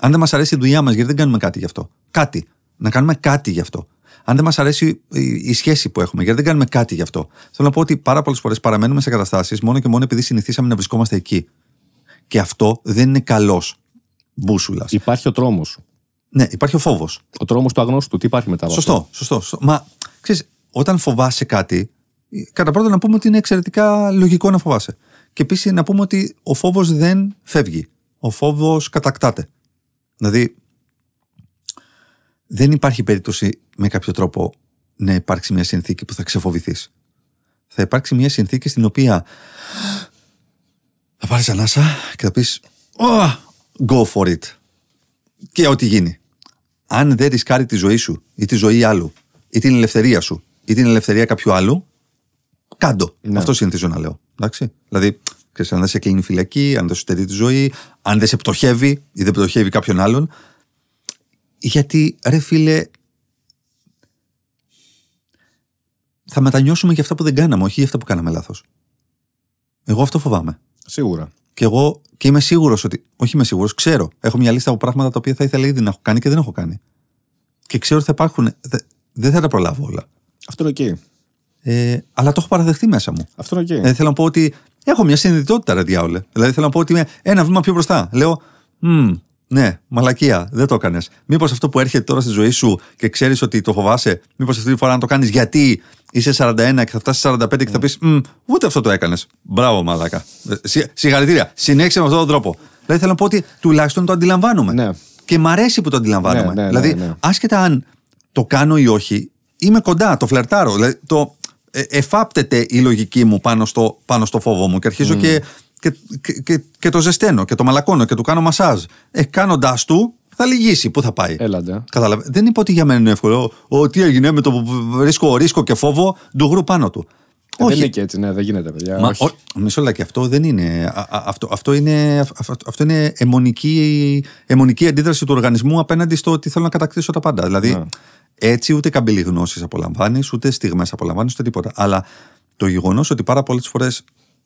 Αν δεν μας αρέσει η δουλειά μας, γιατί δεν κάνουμε κάτι γι' αυτό. Κάτι. Να κάνουμε κάτι γι' αυτό. Αν δεν μας αρέσει η σχέση που έχουμε, γιατί δεν κάνουμε κάτι γι' αυτό. Θέλω να πω ότι πάρα πολλές φορές παραμένουμε σε καταστάσεις μόνο και μόνο επειδή συνηθίσαμε να βρισκόμαστε εκεί. Και αυτό δεν είναι καλός μπούσουλας. Υπάρχει ο τρόμος. Ναι, υπάρχει ο φόβος. Ο τρόμος του αγνώστου, τι υπάρχει μετά από σωστό, Σωστό, σωστό. Μα ξέρεις, όταν φοβάσαι κάτι, κατά πρώτον να πούμε ότι είναι εξαιρετικά λογικό να φοβάσαι. Και επίσης να πούμε ότι ο φόβος δεν φεύγει. Ο φόβος κατακτάται. Δηλαδή, δεν υπάρχει περίπτωση με κάποιο τρόπο να υπάρξει μια συνθήκη που θα ξεφοβηθείς. Θα υπάρξει μια συνθήκη στην οποία θα πάρεις ανάσα και θα πεις oh, Go for it. Και ό,τι γίνει. Αν δεν ρισκάρει τη ζωή σου ή τη ζωή άλλου ή την ελευθερία σου ή την ελευθερία κάποιου άλλου, κάντο. Ναι. Αυτό συνηθίζω να λέω. Εντάξει. Δηλαδή, Ξέρεις, αν δεν σε κλείνει φυλακή, αν δεν σου στερεί τη ζωή, αν δεν σε πτωχεύει ή δεν πτωχεύει κάποιον άλλον. Γιατί, ρε φίλε, θα μετανιώσουμε για αυτά που δεν κάναμε, όχι για αυτά που κάναμε λάθος. Εγώ αυτό φοβάμαι. Σίγουρα. Και εγώ και είμαι σίγουρος ότι. Όχι είμαι σίγουρος, ξέρω. Έχω μια λίστα από πράγματα τα οποία θα ήθελα ήδη να έχω κάνει και δεν έχω κάνει. Και ξέρω ότι θα υπάρχουν. δεν θα τα προλάβω όλα. Αυτό είναι οκ. Ε, αλλά το έχω παραδεχτεί μέσα μου. Αυτό είναι οκ. Ε, θέλω να πω ότι έχω μια συνειδητότητα, ρε διάολε. Δηλαδή θέλω να πω ότι είμαι ένα βήμα πιο μπροστά. Λέω, μ, ναι, μαλακία, δεν το έκανες. Μήπως αυτό που έρχεται τώρα στη ζωή σου και ξέρεις ότι το φοβάσαι, μήπως αυτή τη φορά να το κάνεις γιατί είσαι 41 και θα φτάσεις 45 και θα πεις, μ, ούτε αυτό το έκανες. Μπράβο, μαλακά. Ε, συγχαρητήρια. Συνέχισε με αυτόν τον τρόπο. Δηλαδή θέλω να πω ότι τουλάχιστον το αντιλαμβάνομαι. Ναι. Και μ' αρέσει που το αντιλαμβάνομαι. Ναι, ναι, δηλαδή, ναι, ναι. άσχετα αν το κάνω ή όχι, είμαι κοντά, το φλερτάρω. Δηλαδή, το, ε, εφάπτεται η λογική μου πάνω στο, πάνω στο φόβο μου και αρχίζω mm. και, και, και, και, το ζεσταίνω και το μαλακώνω και του κάνω μασάζ. Ε, Κάνοντάς του, θα λυγίσει. Πού θα πάει. Έλαντε. Κατάλαβε. Δεν είπα ότι για μένα είναι εύκολο. ότι έγινε με το ρίσκο, ρίσκο και φόβο του γρου πάνω του. Ε, δεν είναι και έτσι, ναι, δεν γίνεται, παιδιά. Μα, μισό λεπτό, αυτό δεν είναι. Α, αυτό, αυτό είναι, αυτό είναι αιμονική, αιμονική αντίδραση του οργανισμού απέναντι στο ότι θέλω να κατακτήσω τα πάντα. Δηλαδή, ναι. Έτσι ούτε καμπύλη γνώσης απολαμβάνεις, ούτε στιγμές απολαμβάνεις, ούτε τίποτα. Αλλά το γεγονός ότι πάρα πολλές φορές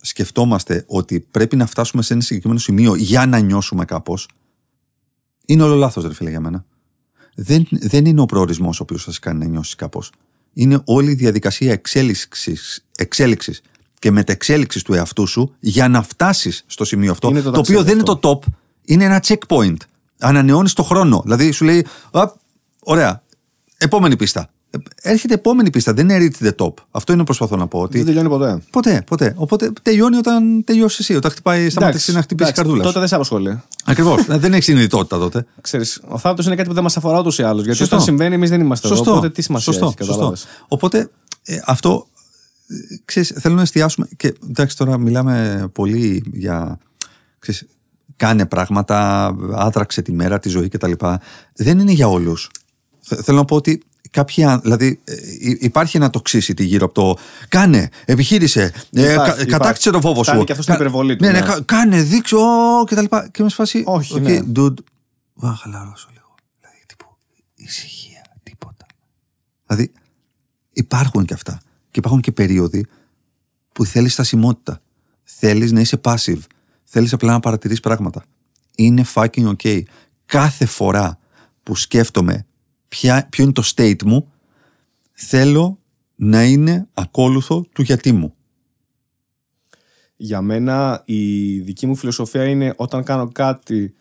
σκεφτόμαστε ότι πρέπει να φτάσουμε σε ένα συγκεκριμένο σημείο για να νιώσουμε κάπως. Είναι όλο λάθος, δεν φίλε, για μένα. Δεν, δεν είναι ο προορισμός ο οποίος θα σα κάνει να νιώσεις κάπως. Είναι όλη η διαδικασία εξέλιξης και μετεξέλιξης του εαυτού σου για να φτάσεις στο σημείο αυτό. το, το οποίο δεν είναι το top, είναι ένα checkpoint. Ανανεώνεις το χρόνο. Δηλαδή σου λέει, ωραία, Επόμενη πίστα. Ε, έρχεται επόμενη πίστα. Δεν είναι reach the top. Αυτό είναι που προσπαθώ να πω. Ότι... Δεν τελειώνει ποτέ. Ποτέ, ποτέ. Οπότε τελειώνει όταν τελειώσει εσύ. Όταν χτυπάει, σταματήσει να χτυπήσει η καρδούλας. Τότε δεν σε απασχολεί. Ακριβώς. Ε, δεν έχει συνειδητότητα τότε. Ξέρεις, ο θάνατος είναι κάτι που δεν μας αφορά ούτως ή άλλως. Γιατί Σωστό. όταν συμβαίνει, εμείς δεν είμαστε Σωστό. εδώ. Οπότε τι σημασία Σωστό. Οπότε ε, αυτό. ξέρεις, θέλω να εστιάσουμε. Και εντάξει, τώρα μιλάμε πολύ για. Ξέρεις, κάνε πράγματα, άδραξε τη μέρα, τη ζωή κτλ. Δεν είναι για όλους. Θέλω να πω ότι κάποιοι, δηλαδή ε, υπάρχει ένα τοξίσιτι γύρω από το κάνε, επιχείρησε, ε, κα, κατάκτησε το φόβο σου. και αυτό στην Ναι, ναι, ναι. κάνε, δείξω και τα λοιπά. Και με σφάσει, όχι, ναι. dude, να χαλαρώσω λίγο. Δηλαδή, τύπου, ησυχία, τίποτα. Δηλαδή, υπάρχουν και αυτά. Και υπάρχουν και περίοδοι που θέλεις στασιμότητα. Θέλεις να είσαι passive. Θέλεις απλά να παρατηρείς πράγματα. Είναι fucking okay. Κάθε φορά που σκέφτομαι ποια, ποιο είναι το state μου, θέλω να είναι ακόλουθο του γιατί μου. Για μένα η δική μου φιλοσοφία είναι όταν κάνω κάτι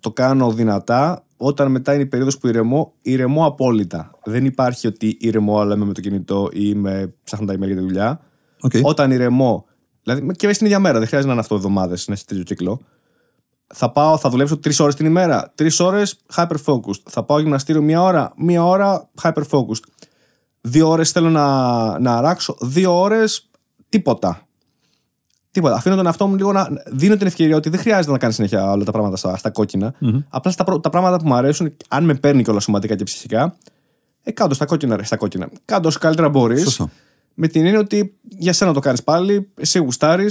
το κάνω δυνατά, όταν μετά είναι η περίοδος που ηρεμώ, ηρεμώ απόλυτα. Δεν υπάρχει ότι ηρεμώ αλλά είμαι με το κινητό ή είμαι ψάχνω τα email για τη δουλειά. Όταν ηρεμώ, δηλαδή και μέσα στην ίδια μέρα, δεν χρειάζεται να είναι αυτό εβδομάδες, να έχει τέτοιο κύκλο θα πάω, θα δουλέψω τρεις ώρες την ημέρα. Τρεις ώρες hyper focused. Θα πάω γυμναστήριο μία ώρα. Μία ώρα hyper focused. Δύο ώρες θέλω να, να αράξω. Δύο ώρες τίποτα. Τίποτα. Αφήνω τον εαυτό μου λίγο να. Δίνω την ευκαιρία ότι δεν χρειάζεται να κάνει συνέχεια όλα τα πράγματα στα, στα κοκκινα mm-hmm. Απλά στα, τα πράγματα που μου αρέσουν, αν με παίρνει και όλα σωματικά και ψυχικά, ε, κάτω στα κόκκινα. Ρε, στα κόκκινα. Κάτω καλύτερα μπορείς. Με την έννοια ότι για σένα το κάνεις πάλι, εσύ γουστάρει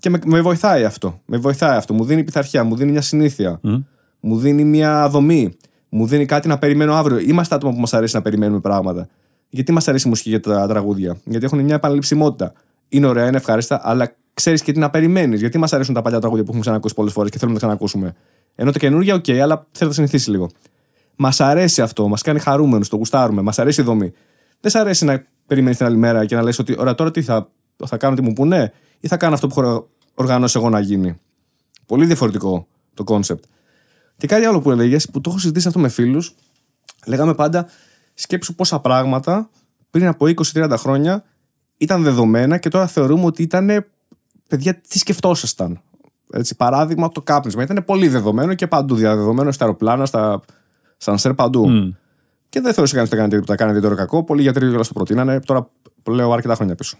και με, με βοηθάει αυτό. Με βοηθάει αυτό. Μου δίνει πειθαρχία, μου δίνει μια συνήθεια. Mm. Μου δίνει μια δομή. Μου δίνει κάτι να περιμένω αύριο. Είμαστε άτομα που μας αρέσει να περιμένουμε πράγματα. Γιατί μας αρέσει η μουσική για τα τραγούδια, Γιατί έχουν μια επαναληψιμότητα. Είναι ωραία, είναι ευχάριστα, αλλά ξέρεις και τι να περιμένεις. Γιατί μας αρέσουν τα παλιά τραγούδια που έχουμε ξανακούσει πολλές φορές και θέλουμε να τα ξανακούσουμε. Ενώ τα καινούργια, οκ, okay, αλλά θέλω να τα συνηθίσει λίγο. Μας αρέσει αυτό, μας κάνει χαρούμενο, το γουστάρουμε, μας αρέσει η δομή. Δεν σ' αρέσει να περιμένεις την άλλη μέρα και να λες ότι ώρα, τώρα τι θα, θα κάνω, τι μου πούνε. Ναι ή θα κάνω αυτό που έχω οργανώσει εγώ να γίνει. Πολύ διαφορετικό το κόνσεπτ. Και κάτι άλλο που έλεγες, που το έχω συζητήσει αυτό με φίλους, λέγαμε πάντα σκέψου πόσα πράγματα πριν από 20-30 χρόνια ήταν δεδομένα και τώρα θεωρούμε ότι ήταν παιδιά, τι σκεφτόσασταν. Έτσι, παράδειγμα, το κάπνισμα ήταν πολύ δεδομένο και παντού διαδεδομένο στα αεροπλάνα, στα σανσέρ παντού. Mm. Και δεν θεωρούσε κανείς ότι τα κάνει τίποτα. Κάνει κακό. Πολλοί γιατροί το προτείνανε. Τώρα λέω αρκετά χρόνια πίσω.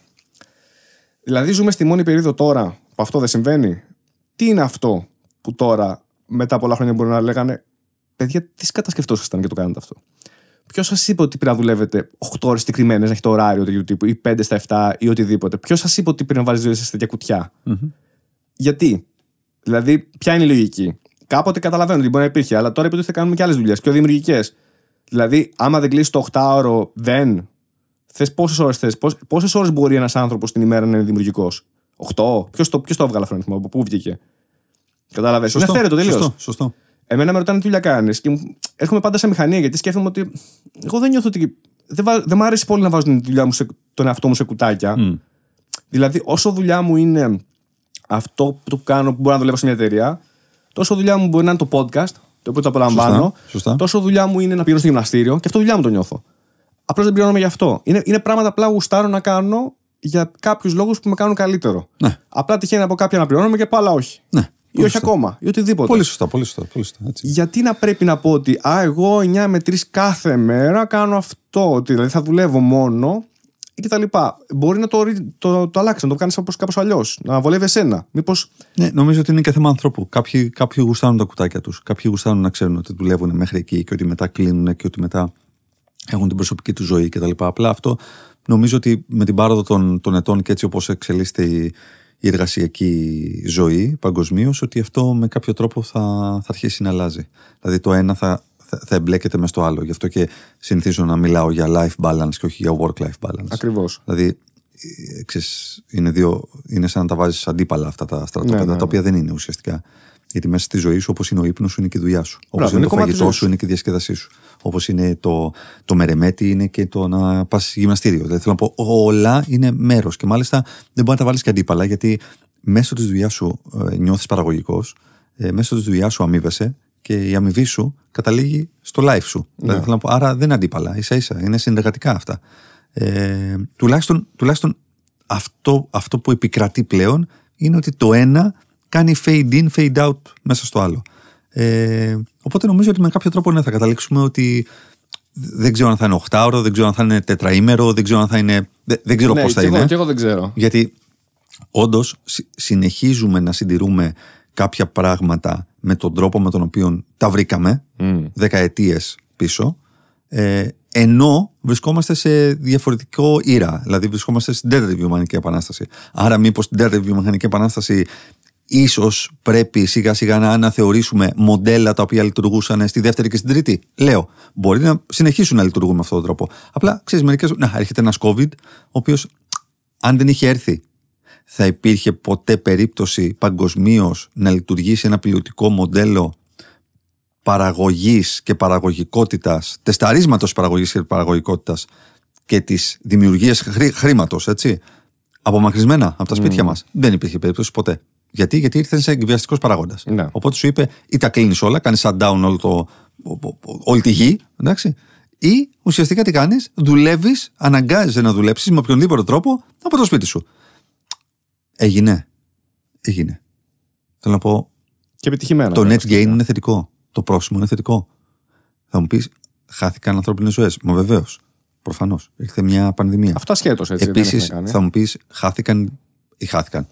Δηλαδή, ζούμε στη μόνη περίοδο τώρα που αυτό δεν συμβαίνει. Τι είναι αυτό που τώρα, μετά πολλά χρόνια, μπορεί να λέγανε Παιδιά, τι κατασκευτόσασταν και το κάνετε αυτό. Ποιος σας είπε ότι πρέπει να δουλεύετε 8 ώρες συγκεκριμένες, να έχετε ωράριο τέτοιου τύπου, ή 5 στα 7 ή οτιδήποτε. Ποιος σας είπε ότι πρέπει να βάζει ζωέ σε τέτοια Γιατί. Δηλαδή, ποια είναι η λογική. Κάποτε καταλαβαίνω ότι μπορεί να υπήρχε, αλλά τώρα υποτίθεται κάνουμε και άλλες δουλειές, πιο δημιουργικές. Δηλαδή, άμα δεν κλείσει το 8ωρο, δεν Θες πόσες ώρες θες, πόσες ώρες μπορεί ένας άνθρωπος την ημέρα να είναι δημιουργικός. 8. Ποιος το, ποιος το έβγαλε αυτόν τον από πού βγήκε. Κατάλαβες. Είναι αυθαίρετο τελείω. Σωστό, σωστό. Εμένα με ρωτάνε τι δουλειά κάνεις. Και έρχομαι πάντα σε μηχανία γιατί σκέφτομαι ότι εγώ δεν νιώθω ότι. Δεν, βα... δεν μ' αρέσει πολύ να βάζω δουλειά μου σε... τον εαυτό μου σε κουτάκια. Mm. Δηλαδή, όσο δουλειά μου είναι αυτό που κάνω που μπορώ να δουλεύω σε μια εταιρεία, τόσο δουλειά μου μπορεί να είναι το podcast, το οποίο το απολαμβάνω, σωστά, σωστά. τόσο δουλειά μου είναι να πηγαίνω στο γυμναστήριο και αυτό δουλειά μου το νιώθω. Απλώς δεν πληρώνομαι γι' αυτό. Είναι, είναι πράγματα απλά γουστάρω να κάνω για κάποιους λόγους που με κάνουν καλύτερο. Ναι. Απλά τυχαίνει από κάποια να πληρώνομαι και από άλλα όχι. Ναι. Ή όχι ακόμα. Ή οτιδήποτε. Πολύ σωστά, πολύ σωστά. Πολύ σωστά έτσι. Γιατί να πρέπει να πω ότι α, εγώ 9 με 3 κάθε μέρα κάνω αυτό, ότι δηλαδή θα δουλεύω μόνο και τα λοιπά. Μπορεί να το, το, το αλλάξεις, να το κάνεις κάπως αλλιώς. Να βολεύει εσένα. Μήπως... Ναι, νομίζω ότι είναι και θέμα ανθρώπου. Κάποιοι, κάποιοι γουστάρουν τα κουτάκια τους. Κάποιοι γουστάρουν να ξέρουν ότι δουλεύουν μέχρι εκεί και ότι μετά κλείνουν και ότι μετά έχουν την προσωπική του ζωή κτλ. Απλά αυτό νομίζω ότι με την πάροδο των, των ετών και έτσι όπως εξελίσσεται η, η εργασιακή ζωή παγκοσμίως, ότι αυτό με κάποιο τρόπο θα, θα αρχίσει να αλλάζει. Δηλαδή το ένα θα, θα, εμπλέκεται μες στο άλλο. Γι' αυτό και συνηθίζω να μιλάω για life balance και όχι για work-life balance. Ακριβώς. Δηλαδή ε, είναι, είναι σαν να τα βάζεις αντίπαλα αυτά τα στρατόπεδα, ναι, ναι, τα οποία ναι. δεν είναι ουσιαστικά. Γιατί μέσα στη ζωή σου, όπως είναι ο ύπνος σου, είναι και η δουλειά σου. Όπως είναι, είναι το φαγητό σου, είναι και η διασκέδασή σου. Όπως είναι το, το μερεμέτι, είναι και το να πας γυμναστήριο. Δηλαδή θέλω να πω, όλα είναι μέρος. Και μάλιστα δεν μπορεί να τα βάλεις και αντίπαλα, γιατί μέσω της δουλειάς σου ε, νιώθεις παραγωγικός, ε, μέσω της δουλειάς σου αμείβεσαι και η αμοιβή σου καταλήγει στο life σου. Ναι. Δηλαδή, θέλω να πω, άρα δεν είναι αντίπαλα, ίσα ίσα, είναι συνεργατικά αυτά. Ε, τουλάχιστον τουλάχιστον αυτό, αυτό που επικρατεί πλέον είναι ότι το ένα κάνει fade in, fade out μέσα στο άλλο. Ε, οπότε νομίζω ότι με κάποιο τρόπο ναι, θα καταλήξουμε ότι δεν ξέρω αν θα είναι οχτάωρο, δεν ξέρω αν θα είναι τετραήμερο, δεν ξέρω αν θα είναι. Δεν, δεν ξέρω ναι, πώς θα εγώ, είναι. και εγώ δεν ξέρω. Γιατί όντως συνεχίζουμε να συντηρούμε κάποια πράγματα με τον τρόπο με τον οποίο τα βρήκαμε mm. δεκαετίες πίσω. Ε, ενώ βρισκόμαστε σε διαφορετικό ήρα. Δηλαδή, βρισκόμαστε στην τέταρτη βιομηχανική επανάσταση. Άρα, μήπως την τέταρτη βιομηχανική επανάσταση ίσως πρέπει σιγά σιγά να αναθεωρήσουμε μοντέλα τα οποία λειτουργούσαν στη δεύτερη και στην τρίτη. Λέω, μπορεί να συνεχίσουν να λειτουργούν με αυτόν τον τρόπο. Απλά, ξέρεις μερικές... Να, έρχεται ένας COVID, ο οποίος, αν δεν είχε έρθει, θα υπήρχε ποτέ περίπτωση παγκοσμίως να λειτουργήσει ένα ποιοτικό μοντέλο παραγωγής και παραγωγικότητας, τεσταρίσματος παραγωγής και παραγωγικότητας και της δημιουργίας χρήματος έτσι, απομακρυσμένα από τα σπίτια mm. Δεν υπήρχε περίπτωση ποτέ. Γιατί, γιατί ήρθε σε εκβιαστικός παράγοντας. Ναι. Οπότε σου είπε ή τα κλείνεις όλα, κάνεις shutdown όλο το, όλη τη γη, εντάξει, ή ουσιαστικά τι κάνεις, δουλεύεις, αναγκάζει να δουλέψεις με οποιονδήποτε τρόπο από το σπίτι σου. Έγινε. Έγινε. Θέλω να πω. Και επιτυχημένα. Το net gain είναι θετικό. Το πρόσημο είναι θετικό. Θα μου πεις, χάθηκαν ανθρώπινες ζωές. Μα βεβαίως. Προφανώς. Ήρθε μια πανδημία. Αυτά σχέτως έτσι. Επίση, θα μου πεις, χάθηκαν. ή χάθηκαν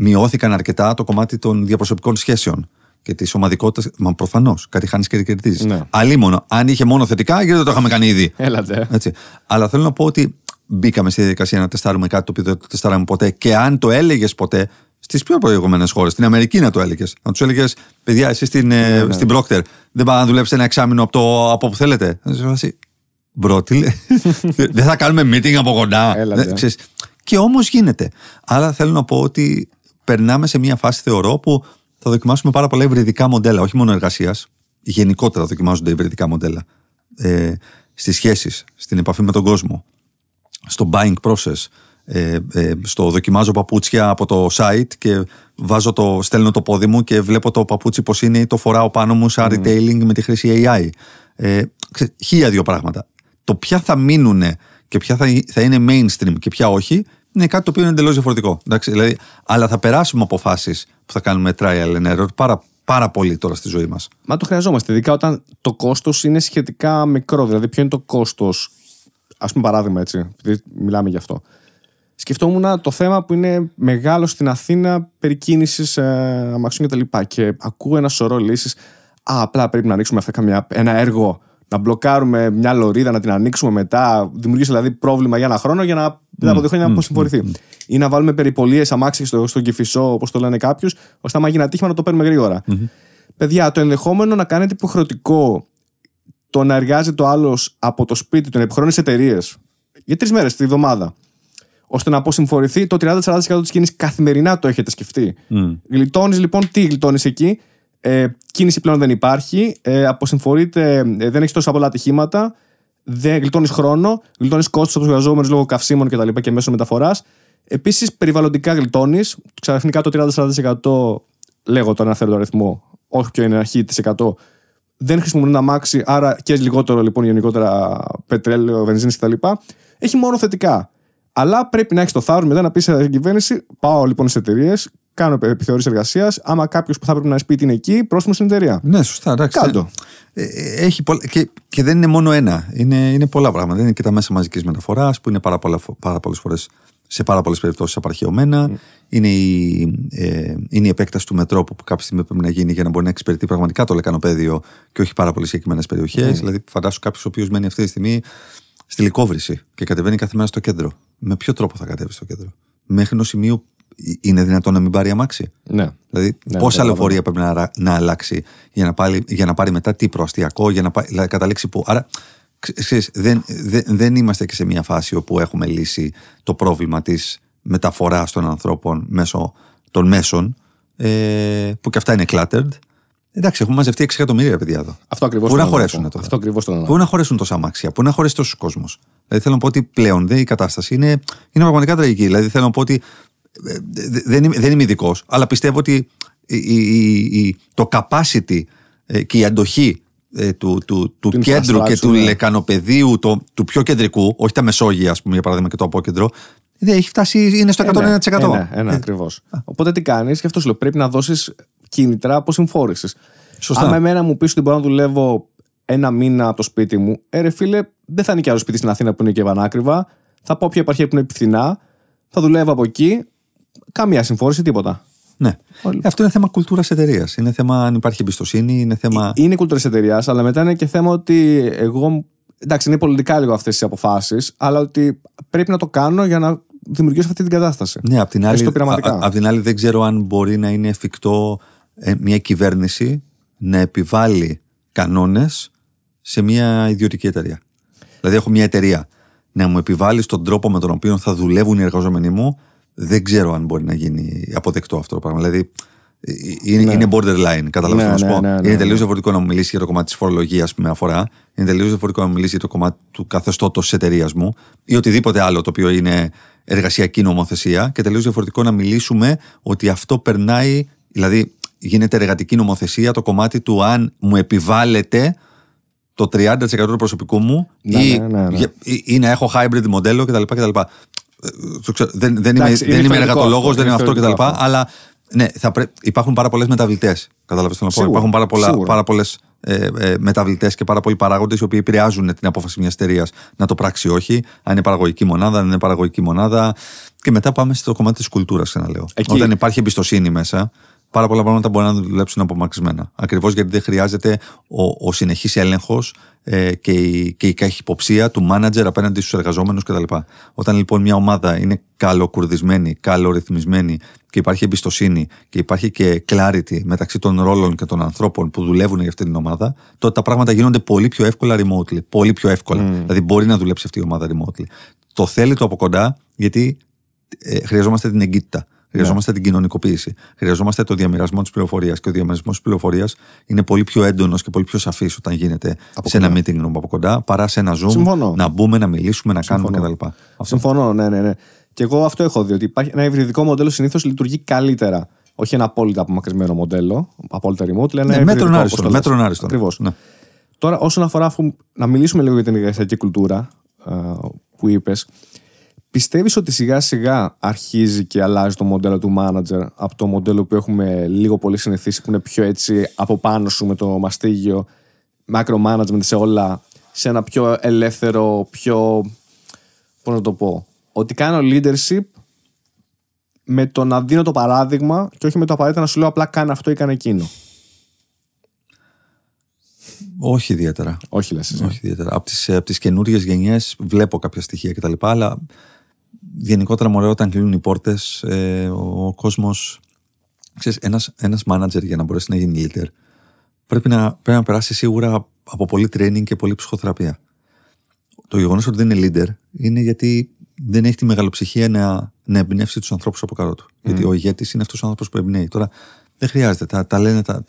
μειώθηκαν αρκετά το κομμάτι των διαπροσωπικών σχέσεων και της ομαδικότητας. Μα προφανώς κάτι χάνεις και κερδίζεις. Ναι. Αν είχε μόνο θετικά, γιατί δεν το είχαμε κάνει ήδη. Έλατε. Έτσι. Αλλά θέλω να πω ότι μπήκαμε στη διαδικασία να τεστάρουμε κάτι το οποίο δεν το τεστάραμε ποτέ. Και αν το έλεγες ποτέ, στις πιο προηγούμενε χώρες, στην Αμερική να το έλεγες. Να τους έλεγες, παιδιά, εσύ στην, ε, ναι, Πρόκτερ, ναι, ναι. δεν πάει να δουλέψετε ένα εξάμεινο από, το, από όπου θέλετε. Μπρότιλ, *laughs* δεν θα κάνουμε meeting από κοντά. Και όμως γίνεται. Αλλά θέλω να πω ότι περνάμε σε μια φάση, θεωρώ, που θα δοκιμάσουμε πάρα πολλά υβριδικά μοντέλα, όχι μόνο εργασίας. Γενικότερα δοκιμάζονται υβριδικά μοντέλα ε, στις σχέσεις, στην επαφή με τον κόσμο, στο buying process, ε, ε, στο δοκιμάζω παπούτσια από το site και βάζω το, στέλνω το πόδι μου και βλέπω το παπούτσι πώς είναι ή το φοράω πάνω μου σαν mm. retailing με τη χρήση AI. Ε, χίλια δύο πράγματα. Το ποια θα μείνουν και ποια θα είναι mainstream και ποια όχι είναι κάτι το οποίο είναι εντελώς διαφορετικό. Εντάξει, δηλαδή, αλλά θα περάσουμε αποφάσεις που θα κάνουμε trial and error πάρα, πάρα πολύ τώρα στη ζωή μας. Μα το χρειαζόμαστε, ειδικά όταν το κόστος είναι σχετικά μικρό. Δηλαδή, ποιο είναι το κόστος. Ας πούμε, παράδειγμα έτσι, επειδή μιλάμε γι' αυτό. Σκεφτόμουν το θέμα που είναι μεγάλο στην Αθήνα περί κίνησης ε, κτλ. Και, τα λοιπά. και ακούω ένα σωρό λύσεις. Α, απλά πρέπει να ρίξουμε αυτά καμιά, ένα έργο να μπλοκάρουμε μια λωρίδα, να την ανοίξουμε μετά, δημιουργήσει δηλαδή πρόβλημα για ένα χρόνο για να μετά από δύο χρόνια να αποσυμφορηθεί. Ή να βάλουμε περιπολίες αμάξι στο, στον κυφισό, όπως το λένε κάποιους, ώστε να γίνει ατύχημα να το παίρνουμε γρήγορα. Παιδιά, το ενδεχόμενο να κάνετε υποχρεωτικό το να εργάζεται ο άλλος από το σπίτι του, να επιχρώνει εταιρείες για τρεις μέρες τη εβδομαδα ώστε να αποσυμφορηθεί το 30-40% τη κίνηση καθημερινά το έχετε σκεφτεί. Mm. Γλιτώνεις λοιπόν τι γλιτώνεις εκεί, ε, κίνηση πλέον δεν υπάρχει. Ε, αποσυμφορείται, ε, δεν έχεις τόσα πολλά ατυχήματα. Δεν γλιτώνεις χρόνο, γλιτώνεις κόστος από τους εργαζόμενους λόγω καυσίμων κτλ. και, και μέσω μεταφοράς. Επίσης, περιβαλλοντικά γλιτώνεις. Ξαφνικά το 30-40% λέγω τώρα να θέλω αριθμό, όχι πιο είναι αρχή 100, δεν χρησιμοποιούν μάξι, άρα και λιγότερο λοιπόν γενικότερα πετρέλαιο, βενζίνης κτλ. Έχει μόνο θετικά. Αλλά πρέπει να έχεις το θάρρος μετά να πεις στην κυβέρνηση: Πάω λοιπόν στις εταιρείες κάνω επιθεώρηση εργασίας. Άμα κάποιος που θα πρέπει να σπίτι είναι εκεί, πρόστιμο στην εταιρεία. Ναι, σωστά. Εντάξει. Κάντο. Ε, ε, έχει πολλα... και, και δεν είναι μόνο ένα. Είναι, είναι πολλά πράγματα. Είναι και τα μέσα μαζικής μεταφοράς που είναι πάρα, πάρα πολλές φορές σε πάρα πολλές περιπτώσεις απαρχαιωμένα. Mm. Είναι, η, ε, είναι η επέκταση του μετρό που κάποια στιγμή πρέπει να γίνει για να μπορεί να εξυπηρετεί πραγματικά το λεκανοπέδιο και όχι πάρα πολλές συγκεκριμένες περιοχές. Mm. Δηλαδή, φαντάσου κάποιος ο οποίος μένει αυτή τη στιγμή στη λικόβρηση και κατεβαίνει κάθε μέρα στο κέντρο. Με ποιο τρόπο θα κατέβει στο κέντρο, μέχρι ενός σημείου είναι δυνατόν να μην πάρει αμάξι. Ναι. Δηλαδή, ναι, ναι πόσα ναι, ναι λεωφορεία ναι. πρέπει να, να αλλάξει για να, πάρει, για να πάρει μετά τι προαστιακό, για να, καταλήξει που. Άρα, ξέρεις, δεν, δεν, δεν είμαστε και σε μια φάση όπου έχουμε λύσει το πρόβλημα της μεταφοράς των ανθρώπων μέσω των μέσων, ε, που και αυτά είναι cluttered. Εντάξει, έχουμε μαζευτεί 6 εκατομμύρια παιδιά εδώ. Αυτό ακριβώς. Πού να χωρέσουν Αυτό Πού να χωρέσουν τόσα αμάξια, πού να χωρέσει τόσους κόσμους. Δηλαδή θέλω να πω ότι πλέον δε, η κατάσταση είναι, είναι πραγματικά τραγική. Δηλαδή θέλω να πω ότι δεν, δεν είμαι ειδικός, αλλά πιστεύω ότι η, το capacity ε, και η αντοχή ε, του, του, του κέντρου και του ναι. λεκανοπεδίου, του πιο κεντρικού, όχι τα μεσόγεια, ας πούμε, για παράδειγμα, και το απόκεντρο, έχει φτάσει, είναι στο 101%. Ε, ναι, ένα, ναι, ακριβώς. Οπότε τι κάνεις, και αυτό λέω, πρέπει να δώσεις κίνητρα από συμφόρηση. Σωστά. Αν εμένα μου πεις ότι μπορώ να δουλεύω ένα μήνα από το σπίτι μου, ε, ρε φίλε, δεν θα νοικιάζω σπίτι στην Αθήνα που είναι και πανάκριβα. Θα πάω ποια επαρχία που είναι πιθυνά, θα δουλεύω από εκεί, καμία συμφόρηση, τίποτα. Ναι. Αυτό είναι θέμα κουλτούρας εταιρείας. Είναι θέμα αν υπάρχει εμπιστοσύνη. Είναι, θέμα... Ε, είναι κουλτούρας εταιρείας, αλλά μετά είναι και θέμα ότι εγώ. Εντάξει, είναι πολιτικά λίγο αυτές τις αποφάσεις, αλλά ότι πρέπει να το κάνω για να δημιουργήσω αυτή την κατάσταση. Ναι, απ' την άλλη, απ την άλλη δεν ξέρω αν μπορεί να είναι εφικτό ε, μια κυβέρνηση να επιβάλλει κανόνες σε μια ιδιωτική εταιρεία. Δηλαδή, έχω μια εταιρεία να μου επιβάλλεις τον τρόπο με τον οποίο θα δουλεύουν οι εργαζόμενοι μου δεν ξέρω αν μπορεί να γίνει αποδεκτό αυτό το πράγμα. Δηλαδή, ε, ε, είναι, ναι. είναι borderline, καταλαβαίνω ναι, να σου ναι, πω. Ναι, είναι τελείω διαφορετικό να μιλήσει για το κομμάτι της φορολογίας που με αφορά. Είναι τελείως διαφορετικό να μιλήσει για το κομμάτι του καθεστώτος τη εταιρείας μου ή οτιδήποτε άλλο το οποίο είναι εργασιακή νομοθεσία. Και τελείως διαφορετικό να μιλήσουμε ότι αυτό περνάει, δηλαδή γίνεται εργατική νομοθεσία το κομμάτι του αν μου επιβάλλεται το 30% του προσωπικού μου ή, ή, ή να έχω hybrid μοντέλο κτλ δεν, δεν είμαι, δεν είμαι εργατολόγο, δεν είμαι αυτό κτλ. Αλλά ναι, θα υπάρχουν πάρα πολλές μεταβλητές. Κατάλαβες τι να πω. Υπάρχουν πάρα, πάρα πολλές ε, ε, μεταβλητές και πάρα πολλοί παράγοντες οι οποίοι επηρεάζουν την απόφαση μιας εταιρείας να το πράξει όχι. Αν είναι παραγωγική μονάδα, αν είναι παραγωγική μονάδα. Και μετά πάμε στο κομμάτι της κουλτούρας, ξαναλέω. Όταν υπάρχει εμπιστοσύνη μέσα, πάρα πολλά πράγματα μπορεί να δουλέψουν απομακρυσμένα. Ακριβώς γιατί δεν χρειάζεται ο, ο συνεχής έλεγχος ε, και, η, και η καχυποψία του μάνατζερ απέναντι στους εργαζόμενους κτλ. Όταν λοιπόν μια ομάδα είναι καλοκουρδισμένη, καλορυθμισμένη και υπάρχει εμπιστοσύνη και υπάρχει και clarity μεταξύ των ρόλων και των ανθρώπων που δουλεύουν για αυτή την ομάδα, τότε τα πράγματα γίνονται πολύ πιο εύκολα remotely. Πολύ πιο εύκολα. Mm. Δηλαδή μπορεί να δουλέψει αυτή η ομάδα remotely. Το θέλει το από κοντά γιατί ε, χρειαζόμαστε την εγκύτητα. Ναι. Χρειαζόμαστε την κοινωνικοποίηση. Χρειαζόμαστε το διαμοιρασμό της πληροφορίας. Και ο διαμοιρασμό της πληροφορίας είναι πολύ πιο έντονος και πολύ πιο σαφής όταν γίνεται σε κοντά. ένα meeting room από κοντά παρά σε ένα Zoom. Να μπούμε, να μιλήσουμε, να Συμφωνώ. κάνουμε κτλ. Συμφωνώ, ναι, ναι, ναι. Και εγώ αυτό έχω δει. Ότι υπάρχει ένα υβριδικό μοντέλο συνήθως λειτουργεί καλύτερα. Όχι ένα απόλυτα απομακρυσμένο μοντέλο, απόλυτα remote. Λέει, ναι, μέτρον άριστον. Μέτρον άριστον. Ναι. Τώρα, όσον αφορά αφού, να μιλήσουμε λίγο για την εργασιακή κουλτούρα ε, που είπες. Πιστεύεις ότι σιγά σιγά αρχίζει και αλλάζει το μοντέλο του manager από το μοντέλο που έχουμε λίγο πολύ συνηθίσει που είναι πιο έτσι από πάνω σου με το μαστίγιο macro management σε όλα σε ένα πιο ελεύθερο, πιο πώς να το πω ότι κάνω leadership με το να δίνω το παράδειγμα και όχι με το απαραίτητο να σου λέω απλά κάνε αυτό ή κάνε εκείνο. Όχι ιδιαίτερα. Όχι λες. Όχι ιδιαίτερα. Από τις, τις γενιές βλέπω κάποια στοιχεία κτλ γενικότερα μωρέ όταν κλείνουν οι πόρτες ε, ο, ο κόσμος ξέρεις, ένας, ένας manager για να μπορέσει να γίνει leader πρέπει να, πρέπει να περάσει σίγουρα από πολύ training και πολύ ψυχοθεραπεία. Το γεγονός ότι δεν είναι leader είναι γιατί δεν έχει τη μεγαλοψυχία να, να εμπνεύσει τους ανθρώπους από κάτω του. Γιατί ο ηγέτης είναι αυτός ο άνθρωπος που εμπνέει. Τώρα δεν χρειάζεται. Τα, τα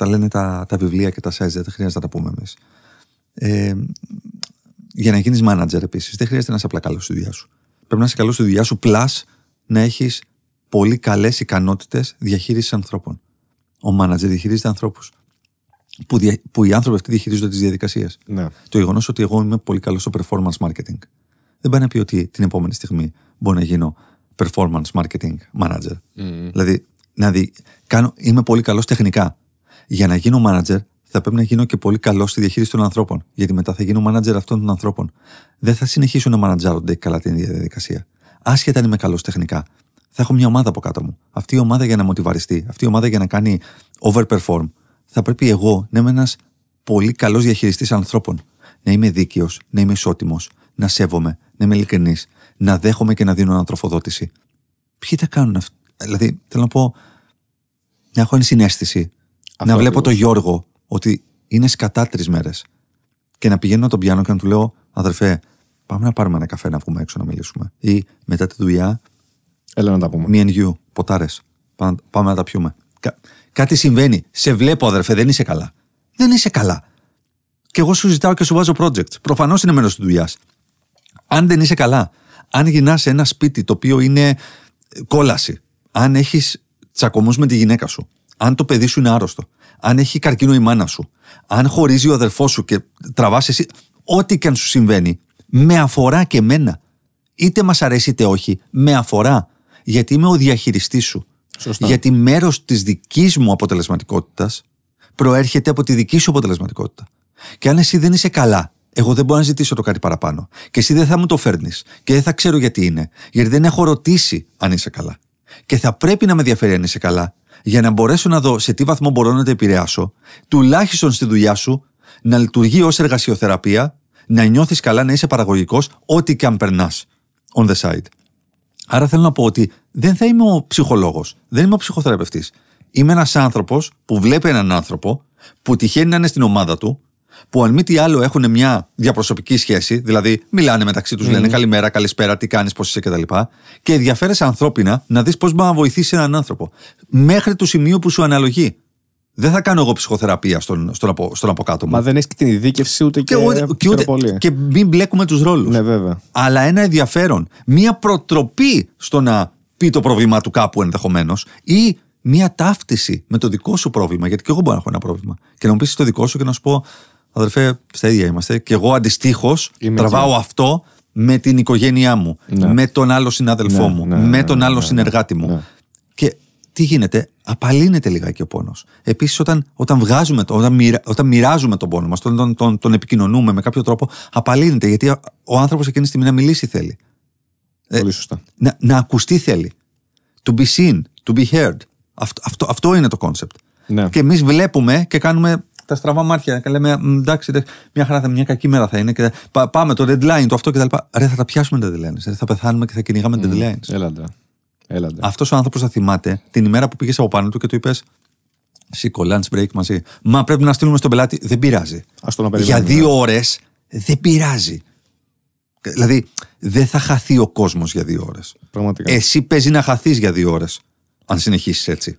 λένε, τα, τα, βιβλία και τα size δεν χρειάζεται να τα πούμε εμείς. Ε, για να γίνεις manager επίσης, δεν χρειάζεται να είσαι απλά καλός στη δουλειά σου πρέπει να είσαι καλός στη δουλειά σου, να έχεις πολύ καλές ικανότητες διαχείρισης ανθρώπων. Ο μάνατζερ διαχειρίζεται ανθρώπους. Που, που οι άνθρωποι αυτοί διαχειρίζονται τις διαδικασίες. Ναι. Το γεγονός ότι εγώ είμαι πολύ καλός στο performance marketing. Δεν πάει να πει ότι την επόμενη στιγμή μπορώ να γίνω performance marketing manager. Mm-hmm. Δηλαδή, να κάνω, είμαι πολύ καλός τεχνικά. Για να γίνω manager θα πρέπει να γίνω και πολύ καλός στη διαχείριση των ανθρώπων. Γιατί μετά θα γίνω manager αυτών των ανθρώπων. Δεν θα συνεχίσω να μανατζάρονται καλά την διαδικασία. Άσχετα αν είμαι καλός τεχνικά. Θα έχω μια ομάδα από κάτω μου. Αυτή η ομάδα για να μοτιβαριστεί, αυτή η ομάδα για να κάνει overperform, θα πρέπει εγώ να είμαι ένας πολύ καλός διαχειριστής ανθρώπων. Να είμαι δίκαιος, να είμαι ισότιμος, να σέβομαι, να είμαι ειλικρινής, να δέχομαι και να δίνω ανατροφοδότηση. Ποιοι τα κάνουν αυτά. Δηλαδή, θέλω να πω, να έχω ενσυναίσθηση. να βλέπω τον Γιώργο ότι είναι σκατά τρεις μέρες. Και να πηγαίνω να τον πιάνω και να του λέω, αδερφέ, πάμε να πάρουμε ένα καφέ να βγούμε έξω να μιλήσουμε. Ή μετά τη δουλειά. Έλα να τα πούμε. Me and ποτάρες. Πάμε, να τα πιούμε. κάτι συμβαίνει. Σε βλέπω, αδερφέ, δεν είσαι καλά. Δεν είσαι καλά. Και εγώ σου ζητάω και σου βάζω project. Προφανώς είναι μέρος της δουλειάς. Αν δεν είσαι καλά, αν γυρνάς σε ένα σπίτι το οποίο είναι ε, κόλαση, αν έχεις τσακωμούς με τη γυναίκα σου, αν το παιδί σου είναι άρρωστο, αν έχει καρκίνο η μάνα σου, αν χωρίζει ο αδερφός σου και τραβάς εσύ, ό,τι και αν σου συμβαίνει, με αφορά και μένα. Είτε μας αρέσει είτε όχι, με αφορά. Γιατί είμαι ο διαχειριστής σου. Σωστά. Γιατί μέρος της δικής μου αποτελεσματικότητας προέρχεται από τη δική σου αποτελεσματικότητα. Και αν εσύ δεν είσαι καλά, εγώ δεν μπορώ να ζητήσω το κάτι παραπάνω. Και εσύ δεν θα μου το φέρνεις. Και δεν θα ξέρω γιατί είναι. Γιατί δεν έχω ρωτήσει αν είσαι καλά. Και θα πρέπει να με ενδιαφέρει αν είσαι καλά για να μπορέσω να δω σε τι βαθμό μπορώ να τα επηρεάσω, τουλάχιστον στη δουλειά σου, να λειτουργεί ως εργασιοθεραπεία, να νιώθεις καλά, να είσαι παραγωγικός, ό,τι και αν περνάς. On the side. Άρα θέλω να πω ότι δεν θα είμαι ο ψυχολόγος, δεν είμαι ο ψυχοθεραπευτής. Είμαι ένας άνθρωπος που βλέπει έναν άνθρωπο που τυχαίνει να είναι στην ομάδα του, που αν μη τι άλλο έχουν μια διαπροσωπική σχέση, δηλαδή μιλάνε μεταξύ τους, λένε καλημέρα, καλησπέρα, τι κάνεις, πώς είσαι κτλ. Και, και ενδιαφέρεσαι ανθρώπινα να δεις πώς μπορεί να βοηθήσει έναν άνθρωπο. Μέχρι το σημείο που σου αναλογεί. Δεν θα κάνω εγώ ψυχοθεραπεία στον, στον, απο, στον αποκάτω μου. Μα δεν έχεις και την ειδίκευση ούτε και, και, και, και μην μπλέκουμε τους ρόλους. Ναι, βέβαια. Αλλά ένα ενδιαφέρον, μία προτροπή στο να πει το πρόβλημά του κάπου ενδεχομένως ή μία ταύτιση με το δικό σου πρόβλημα. Γιατί και εγώ μπορώ να έχω ένα πρόβλημα. Και να μου πεις το δικό σου και να σου πω αδερφέ, στα ίδια είμαστε. Και εγώ αντιστοίχως τραβάω αυτό με την οικογένειά μου, ναι. με τον άλλο συνάδελφό ναι, μου, ναι, με ναι, τον άλλο συνεργάτη μου. Και τι γίνεται, απαλύνεται λιγάκι ο πόνος. Επίσης, όταν, όταν, βγάζουμε, όταν, μοιρα, όταν μοιράζουμε τον πόνο μας, όταν τον, τον, τον, επικοινωνούμε με κάποιο τρόπο, απαλύνεται. Γιατί ο άνθρωπος εκείνη τη στιγμή να μιλήσει θέλει. Ε, Πολύ σωστά. να, να ακουστεί θέλει. To be seen, to be heard. Αυτό, αυτό, αυτό είναι το κόνσεπτ. Και εμείς βλέπουμε και κάνουμε τα στραβά μάτια. Και λέμε, εντάξει, μια χαρά θα μια κακή μέρα θα είναι. Και πάμε το deadline, το αυτό λοιπά. Ρε, θα τα πιάσουμε τα deadlines. Ρε, θα πεθάνουμε και θα κυνηγάμε mm, τα deadlines. Έλατε. έλατε. Αυτός ο άνθρωπος θα θυμάται την ημέρα που πήγες από πάνω του και του είπες. Σήκω, lunch break μαζί. Μα πρέπει να στείλουμε στον πελάτη. Δεν πειράζει. Ας το να Για δύο ναι. ώρες δεν πειράζει. Δηλαδή, δεν θα χαθεί ο κόσμος για δύο ώρες. Εσύ παίζει να χαθείς για δύο ώρες, αν συνεχίσεις έτσι.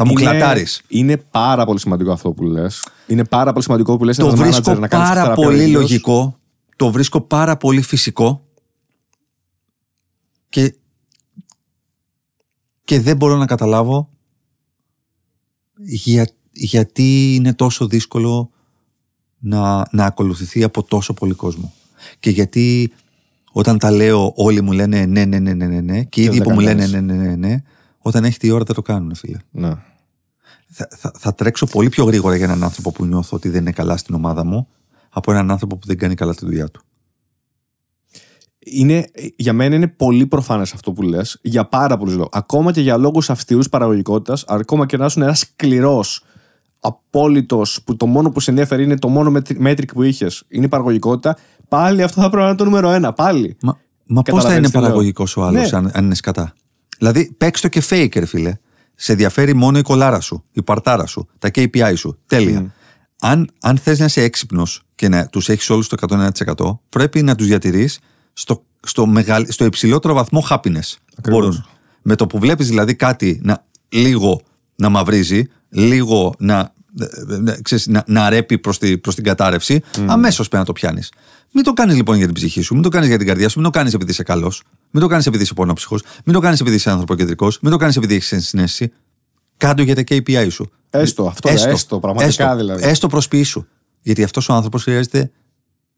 Θα μου κλατάρεις. Είναι πάρα πολύ σημαντικό αυτό που λες. Είναι πάρα πολύ σημαντικό που λες. Το βρίσκω πάρα πολύ λογικό. Το βρίσκω πάρα πολύ φυσικό. Και, και δεν μπορώ να καταλάβω γιατί είναι τόσο δύσκολο να, να ακολουθηθεί από τόσο πολύ κόσμο. Και γιατί όταν τα λέω όλοι μου λένε ναι, ναι, ναι, ναι, ναι, ναι και ήδη που μου λένε ναι, ναι, ναι, ναι, όταν έχει τη ώρα δεν το κάνουν, φίλε. Ναι θα, θα, τρέξω πολύ πιο γρήγορα για έναν άνθρωπο που νιώθω ότι δεν είναι καλά στην ομάδα μου από έναν άνθρωπο που δεν κάνει καλά τη δουλειά του. Είναι, για μένα είναι πολύ προφανές αυτό που λες για πάρα πολλούς λόγους. Ακόμα και για λόγους αυστηρούς παραγωγικότητας, ακόμα και να είσαι ένας σκληρός απόλυτος που το μόνο που σε ενδιαφέρει είναι το μόνο μέτρικ που είχες, είναι η παραγωγικότητα, πάλι αυτό θα πρέπει να είναι το νούμερο ένα. Πάλι. Μα, μα πώς θα είναι παραγωγικός ο άλλος, ναι. αν, αν είναι σκατά. Δηλαδή, παίξ το και faker, φίλε σε ενδιαφέρει μόνο η κολάρα σου, η παρτάρα σου, τα KPI σου. Τέλεια. Αν, αν θες να είσαι έξυπνος και να τους έχεις όλους το 101%, πρέπει να τους διατηρείς στο, στο, στο υψηλότερο βαθμό happiness. Μπορούν. Με το που βλέπεις δηλαδή κάτι να, λίγο να μαυρίζει, λίγο να, ε, ε, ε, να, να ρέπει προς τη, προς την κατάρρευση, mm. αμέσως πρέπει να το πιάνεις. Μην το κάνεις λοιπόν για την ψυχή σου, μην το κάνεις για την καρδιά σου, μην το κάνεις επειδή είσαι καλός, μην το κάνεις επειδή είσαι πονόψυχος, μην το κάνεις επειδή είσαι ανθρωποκεντρικός, μην το κάνεις επειδή έχεις συνέστηση. Κάντο για τα KPI σου. Έστω αυτό, έστω, έστω πραγματικά έστω, δηλαδή. Έστω σου. Γιατί αυτός ο άνθρωπος χρειάζεται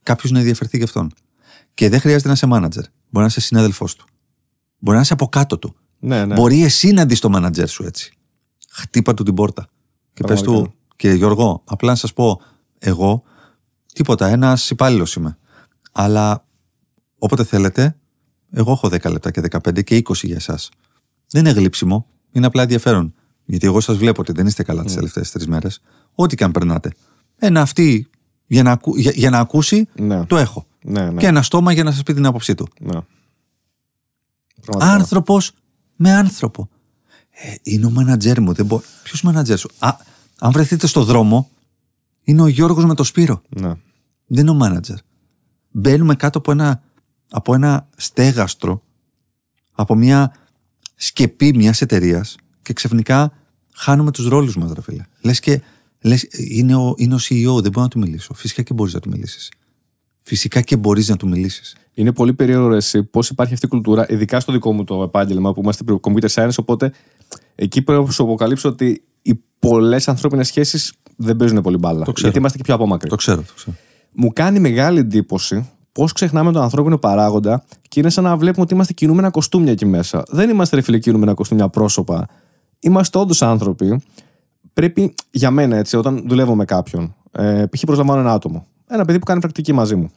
κάποιος να ενδιαφερθεί γι' αυτόν. Και δεν χρειάζεται να είσαι manager. Μπορεί να είσαι συνάδελφός του. Μπορεί να είσαι από κάτω του. Ναι, ναι. Μπορεί εσύ να δεις το σου έτσι. Χτύπα του την πόρτα. Και πες του, κύριε Γιώργο, απλά να σας πω, εγώ τίποτα, ένας υπάλληλος είμαι. Αλλά όποτε θέλετε, εγώ έχω 10 λεπτά και 15 και 20 για εσάς. Δεν είναι γλύψιμο, είναι απλά ενδιαφέρον. Γιατί εγώ σας βλέπω ότι δεν είστε καλά τις ναι. τελευταίες τρεις μέρες. Ό,τι και αν περνάτε. Ένα ε, αυτή για να, ακου, για, να ακούσει, ναι. το έχω. Ναι, ναι. Και ένα στόμα για να σας πει την άποψή του. Ναι. Άνθρωπος με άνθρωπο. Ε, είναι ο μάνατζέρ μου. Μπο... Ποιος μάνατζέρ σου. Α, αν βρεθείτε στο δρόμο, είναι ο Γιώργος με το Σπύρο. Ναι. Δεν είναι ο μάνατζερ μπαίνουμε κάτω από ένα, από ένα στέγαστρο, από μια σκεπή μιας εταιρείας και ξαφνικά χάνουμε τους ρόλους μας, ρε φίλε. Λες και λες, είναι, ο, είναι ο CEO, δεν μπορώ να του μιλήσω. Φυσικά και μπορείς να του μιλήσεις. Φυσικά και μπορείς να του μιλήσεις. Είναι πολύ περίεργο εσύ πώς υπάρχει αυτή η κουλτούρα, ειδικά στο δικό μου το επάγγελμα που είμαστε computer science. Οπότε εκεί πρέπει να σου αποκαλύψω ότι οι πολλές ανθρώπινες σχέσεις δεν παίζουν πολύ μπάλα. Το ξέρω. Γιατί είμαστε και πιο απόμακροι. Το ξέρω, το ξέρω. Μου κάνει μεγάλη εντύπωση πώς ξεχνάμε τον ανθρώπινο παράγοντα και είναι σαν να βλέπουμε ότι είμαστε κινούμενα κοστούμια εκεί μέσα. Δεν είμαστε ρε φίλε κινούμενα κοστούμια πρόσωπα. Είμαστε όντως άνθρωποι. Πρέπει για μένα έτσι, όταν δουλεύω με κάποιον, ε, π.χ. προσλαμβάνω ένα άτομο. Ένα παιδί που κάνει πρακτική μαζί μου.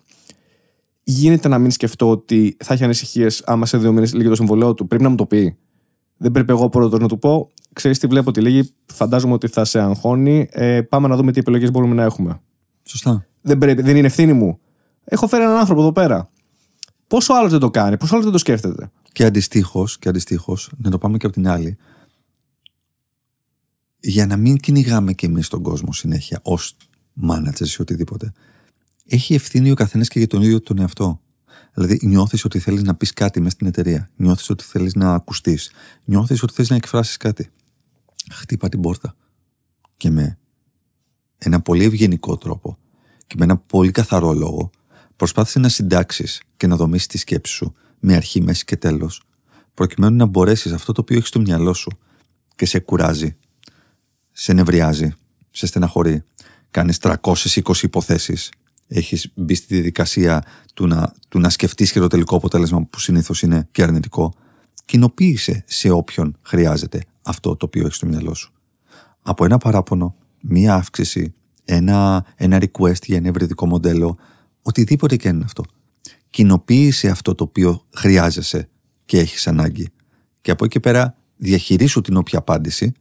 Γίνεται να μην σκεφτώ ότι θα έχει ανησυχίες άμα σε δύο μήνες λύγει το συμβολέο του. Πρέπει να μου το πει. Δεν πρέπει εγώ πρώτο να του πω. Ξέρεις τι βλέπω, τη λέγει. Φαντάζομαι ότι θα σε αγχώνει. Ε, πάμε να δούμε τι επιλογές μπορούμε να έχουμε. Σωστά. Δεν, πρέπει, δεν είναι ευθύνη μου. Έχω φέρει έναν άνθρωπο εδώ πέρα. Πόσο άλλος δεν το κάνει, πόσο άλλος δεν το σκέφτεται. Και αντιστοίχως, και αντιστοίχως, να το πάμε και από την άλλη. Για να μην κυνηγάμε κι εμείς τον κόσμο συνέχεια ως μάνατζερ ή οτιδήποτε, έχει ευθύνη ο καθένας και για τον ίδιο τον εαυτό. Δηλαδή, νιώθεις ότι θέλεις να πεις κάτι μέσα στην εταιρεία. Νιώθεις ότι θέλεις να ακουστείς. Νιώθεις ότι θέλεις να εκφράσεις κάτι. Χτύπα την πόρτα. Και με ένα πολύ ευγενικό τρόπο και με ένα πολύ καθαρό λόγο, προσπάθησε να συντάξεις και να δομήσεις τη σκέψη σου με αρχή, μέση και τέλος, προκειμένου να μπορέσεις αυτό το οποίο έχεις στο μυαλό σου και σε κουράζει, σε νευριάζει, σε στεναχωρεί. Κάνεις 320 υποθέσεις. Έχεις μπει στη διαδικασία του να, του να σκεφτείς και το τελικό αποτέλεσμα που συνήθως είναι και αρνητικό. Κοινοποίησε σε όποιον χρειάζεται αυτό το οποίο έχεις στο μυαλό σου. Από ένα παράπονο μία αύξηση, ένα, ένα request για ένα ευρετικό μοντέλο, οτιδήποτε και είναι αυτό. Κοινοποίησε αυτό το οποίο χρειάζεσαι και έχεις ανάγκη. Και από εκεί πέρα διαχειρίσου την όποια απάντηση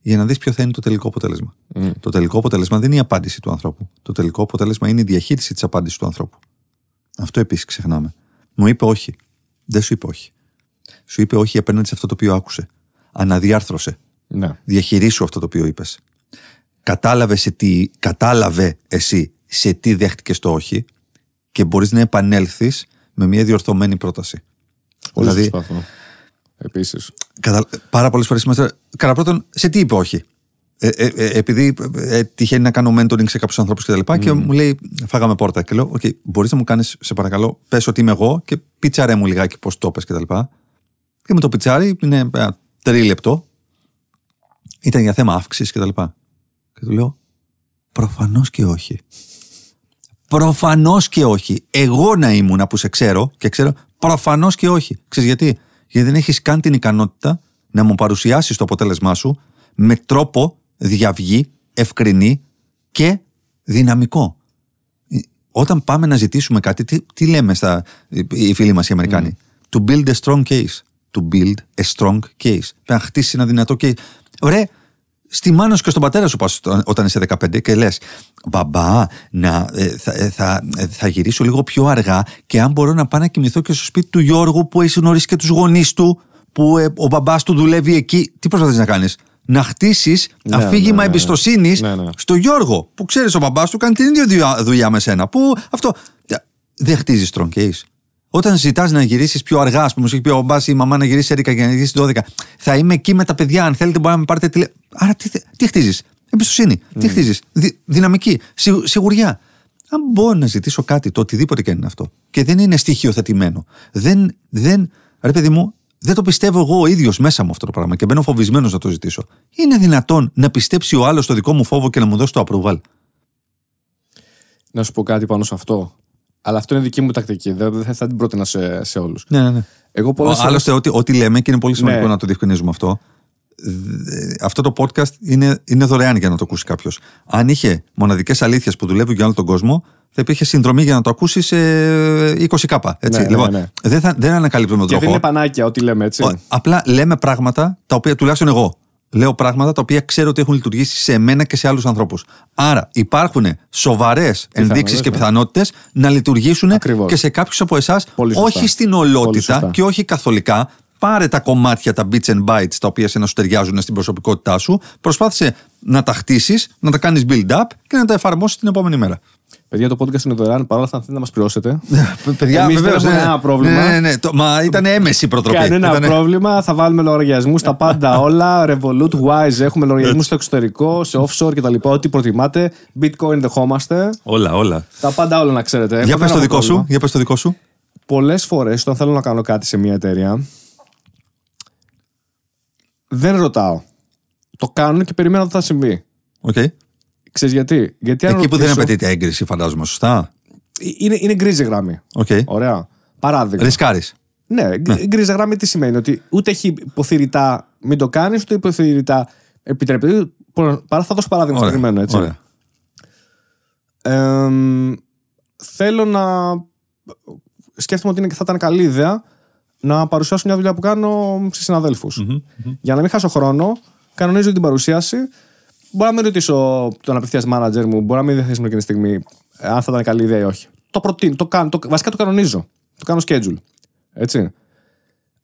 για να δεις ποιο θα είναι το τελικό αποτέλεσμα. Mm. Το τελικό αποτέλεσμα δεν είναι η απάντηση του ανθρώπου. Το τελικό αποτέλεσμα είναι η διαχείριση της απάντησης του ανθρώπου. Αυτό επίσης ξεχνάμε. Μου είπε όχι. Δεν σου είπε όχι. Σου είπε όχι απέναντι σε αυτό το οποίο άκουσε. Αναδιάρθρωσε. Ναι. Διαχειρίσου αυτό το οποίο είπες κατάλαβε, σε τι, κατάλαβε εσύ σε τι δέχτηκες το όχι και μπορείς να επανέλθεις με μια διορθωμένη πρόταση. Πολύ δηλαδή, προσπάθω. Επίσης. Πάρα πολλές φορές είμαστε. Κατά πρώτον, σε τι είπε όχι. Ε, ε, ε, επειδή ε, τυχαίνει να κάνω mentoring σε κάποιους ανθρώπους και τα λοιπά, mm. και μου λέει, φάγαμε πόρτα. Και λέω, OK, μπορείς να μου κάνεις, σε παρακαλώ, πες ότι είμαι εγώ και πιτσάρε μου λιγάκι πώς το πες και τα λοιπά. Και με το πιτσάρι είναι ένα ε, τρίλεπτο. Ήταν για θέμα αύξησης και τα λοιπά. Και του λέω, προφανώς και όχι. Προφανώς και όχι. Εγώ να ήμουν που σε ξέρω και ξέρω, προφανώς και όχι. Ξέρεις γιατί. Γιατί δεν έχεις καν την ικανότητα να μου παρουσιάσεις το αποτέλεσμά σου με τρόπο διαυγή, ευκρινή και δυναμικό. Όταν πάμε να ζητήσουμε κάτι, τι, λέμε στα, οι φίλοι μας οι Αμερικάνοι. Mm. To build a strong case. To build a strong case. να χτίσει ένα δυνατό case. Ωραία, στη μάνα σου και στον πατέρα σου πας όταν είσαι 15 και λες «Μπαμπά, να, ε, θα, ε, θα, ε, θα, γυρίσω λίγο πιο αργά και αν μπορώ να πάω να κοιμηθώ και στο σπίτι του Γιώργου που έχει γνωρίσει και τους γονείς του, που ο μπαμπάς του δουλεύει εκεί». Τι προσπαθείς να κάνεις. Να χτίσεις ναι, αφήγημα ναι, ναι, ναι. εμπιστοσύνης ναι, ναι. στο Γιώργο, που ξέρεις ο μπαμπάς του κάνει την ίδια δουλειά με σένα. Που αυτό. Δεν χτίζεις τρονκέι. Όταν ζητάς να γυρίσεις πιο αργά, ας πούμε, σου έχει πει ο μπας ή η μαμά να γυρίσει έρικα και να γυρίσει 12, θα είμαι εκεί με τα παιδιά. Αν θέλετε, μπορεί να με πάρετε τηλε. Άρα τι, τι χτίζεις. Εμπιστοσύνη. Mm. Τι ναι. χτίζεις. Δυ, δυναμική. Σι, σιγουριά. Αν μπορώ να ζητήσω κάτι, το οτιδήποτε και είναι αυτό, και δεν είναι στοιχειοθετημένο, δεν, δεν, ρε παιδί μου, δεν το πιστεύω εγώ ο ίδιος μέσα μου αυτό το πράγμα και μπαίνω φοβισμένος να το ζητήσω. Είναι δυνατόν να πιστέψει ο άλλος το δικό μου φόβο και να μου δώσει το approval. Να σου πω κάτι πάνω σε αυτό. Αλλά αυτό είναι δική μου τακτική. Δεν θα, θα την πρότεινα σε, σε όλους. Ναι, ναι, ναι. Εγώ Ο, Άλλωστε, ό,τι, λέμε, και είναι πολύ ναι. σημαντικό να το διευκρινίζουμε αυτό, αυτό το podcast είναι, είναι δωρεάν για να το ακούσει κάποιος. Αν είχε μοναδικές αλήθειες που δουλεύουν για όλο τον κόσμο, θα υπήρχε συνδρομή για να το ακούσει σε 20 κάπα. Έτσι. Ναι, ναι λοιπόν, Δεν, θα, δεν ανακαλύπτουμε τον τρόπο. Και δεν είναι πανάκια ό,τι λέμε, έτσι. απλά λέμε πράγματα τα οποία τουλάχιστον εγώ λέω πράγματα τα οποία ξέρω ότι έχουν λειτουργήσει σε εμένα και σε άλλους ανθρώπους. Άρα υπάρχουν σοβαρές ενδείξεις και ναι. πιθανότητες να λειτουργήσουν και σε κάποιους από εσάς, όχι στην ολότητα και όχι καθολικά. Πάρε τα κομμάτια, τα bits and bytes, τα οποία σε να σου ταιριάζουν στην προσωπικότητά σου. Προσπάθησε να τα χτίσεις, να τα κάνεις build up και να τα εφαρμόσεις την επόμενη μέρα. Παιδιά, το podcast είναι δωρεάν. Παρ' όλα αυτά, θέλετε να μας πληρώσετε. *laughs* Παιδιά, Εμείς δεν έχουμε ναι. κανένα πρόβλημα. Ναι, ναι, ναι. μα ήταν έμεση η προτροπή. Κανένα ήτανε... πρόβλημα. Θα βάλουμε λογαριασμού στα πάντα *laughs* όλα. Revolut, Wise, έχουμε λογαριασμού ναι. στο εξωτερικό, σε offshore κτλ. Ό,τι προτιμάτε. Bitcoin δεχόμαστε. Όλα, όλα. Τα πάντα όλα να ξέρετε. Για πες το, δικό σου, πες το δικό σου. Πολλές φορές, όταν θέλω να κάνω κάτι σε μια εταιρεία, δεν ρωτάω. Το κάνω και περιμένω ότι θα συμβεί. Okay. Ξέρεις γιατί. γιατί Εκεί που δεν απαιτείται έγκριση, φαντάζομαι, σωστά. Ε, είναι, είναι γκρίζη γραμμή. Okay. Ωραία. Παράδειγμα. Ρισκάρι. Ναι, ναι. γκρίζε γραμμή τι σημαίνει. Ότι ούτε έχει υποθυρητά μην το κάνεις, ούτε υποθυρητά επιτρέπεται. Ε, παρά θα δώσω παράδειγμα ωραία, συγκεκριμένο έτσι. Ωραία. θέλω να. Σκέφτομαι ότι είναι, θα ήταν καλή ιδέα να παρουσιάσω μια δουλειά που κάνω σε συναδελφου Για να μην χάσω χρόνο, κανονίζω την παρουσίαση Μπορώ να μην ρωτήσω τον απευθείας manager μου, μπορεί να μην διαθέσουμε εκείνη τη στιγμή, αν θα ήταν καλή ιδέα ή όχι. Το προτείνω, το κάνω, το, βασικά το κανονίζω. Το κάνω schedule. Έτσι.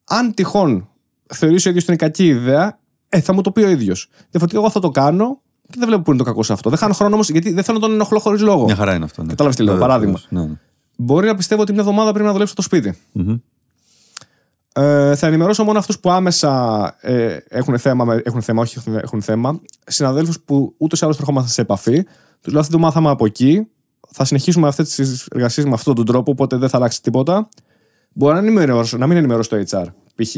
Αν τυχόν θεωρήσει ο ίδιος ότι είναι κακή ιδέα, ε, θα μου το πει ο ίδιος. Διαφορετικά, εγώ θα το κάνω και δεν βλέπω που είναι το κακό σε αυτό. Δεν χάνω χρόνο όμως, γιατί δεν θέλω να τον ενοχλώ χωρίς λόγο. Μια χαρά είναι αυτό. Ναι. Κατάλαβες τι λέω, παράδειγμα. Ναι, ναι. Μπορεί να πιστεύω ότι μια εβδομάδα πρέπει να δουλέψω στο σπίτι. Ε, θα ενημερώσω μόνο αυτούς που άμεσα ε, έχουν, θέμα, έχουν θέμα, όχι έχουν, θέμα. Συναδέλφους που ούτως ή άλλως ερχόμαστε σε επαφή. Τους λέω αυτό το μάθαμε από εκεί. Θα συνεχίσουμε αυτές τις εργασίες με αυτόν τον τρόπο, οπότε δεν θα αλλάξει τίποτα. μπορώ να ενημερώσω, να μην ενημερώσω το HR, π.χ.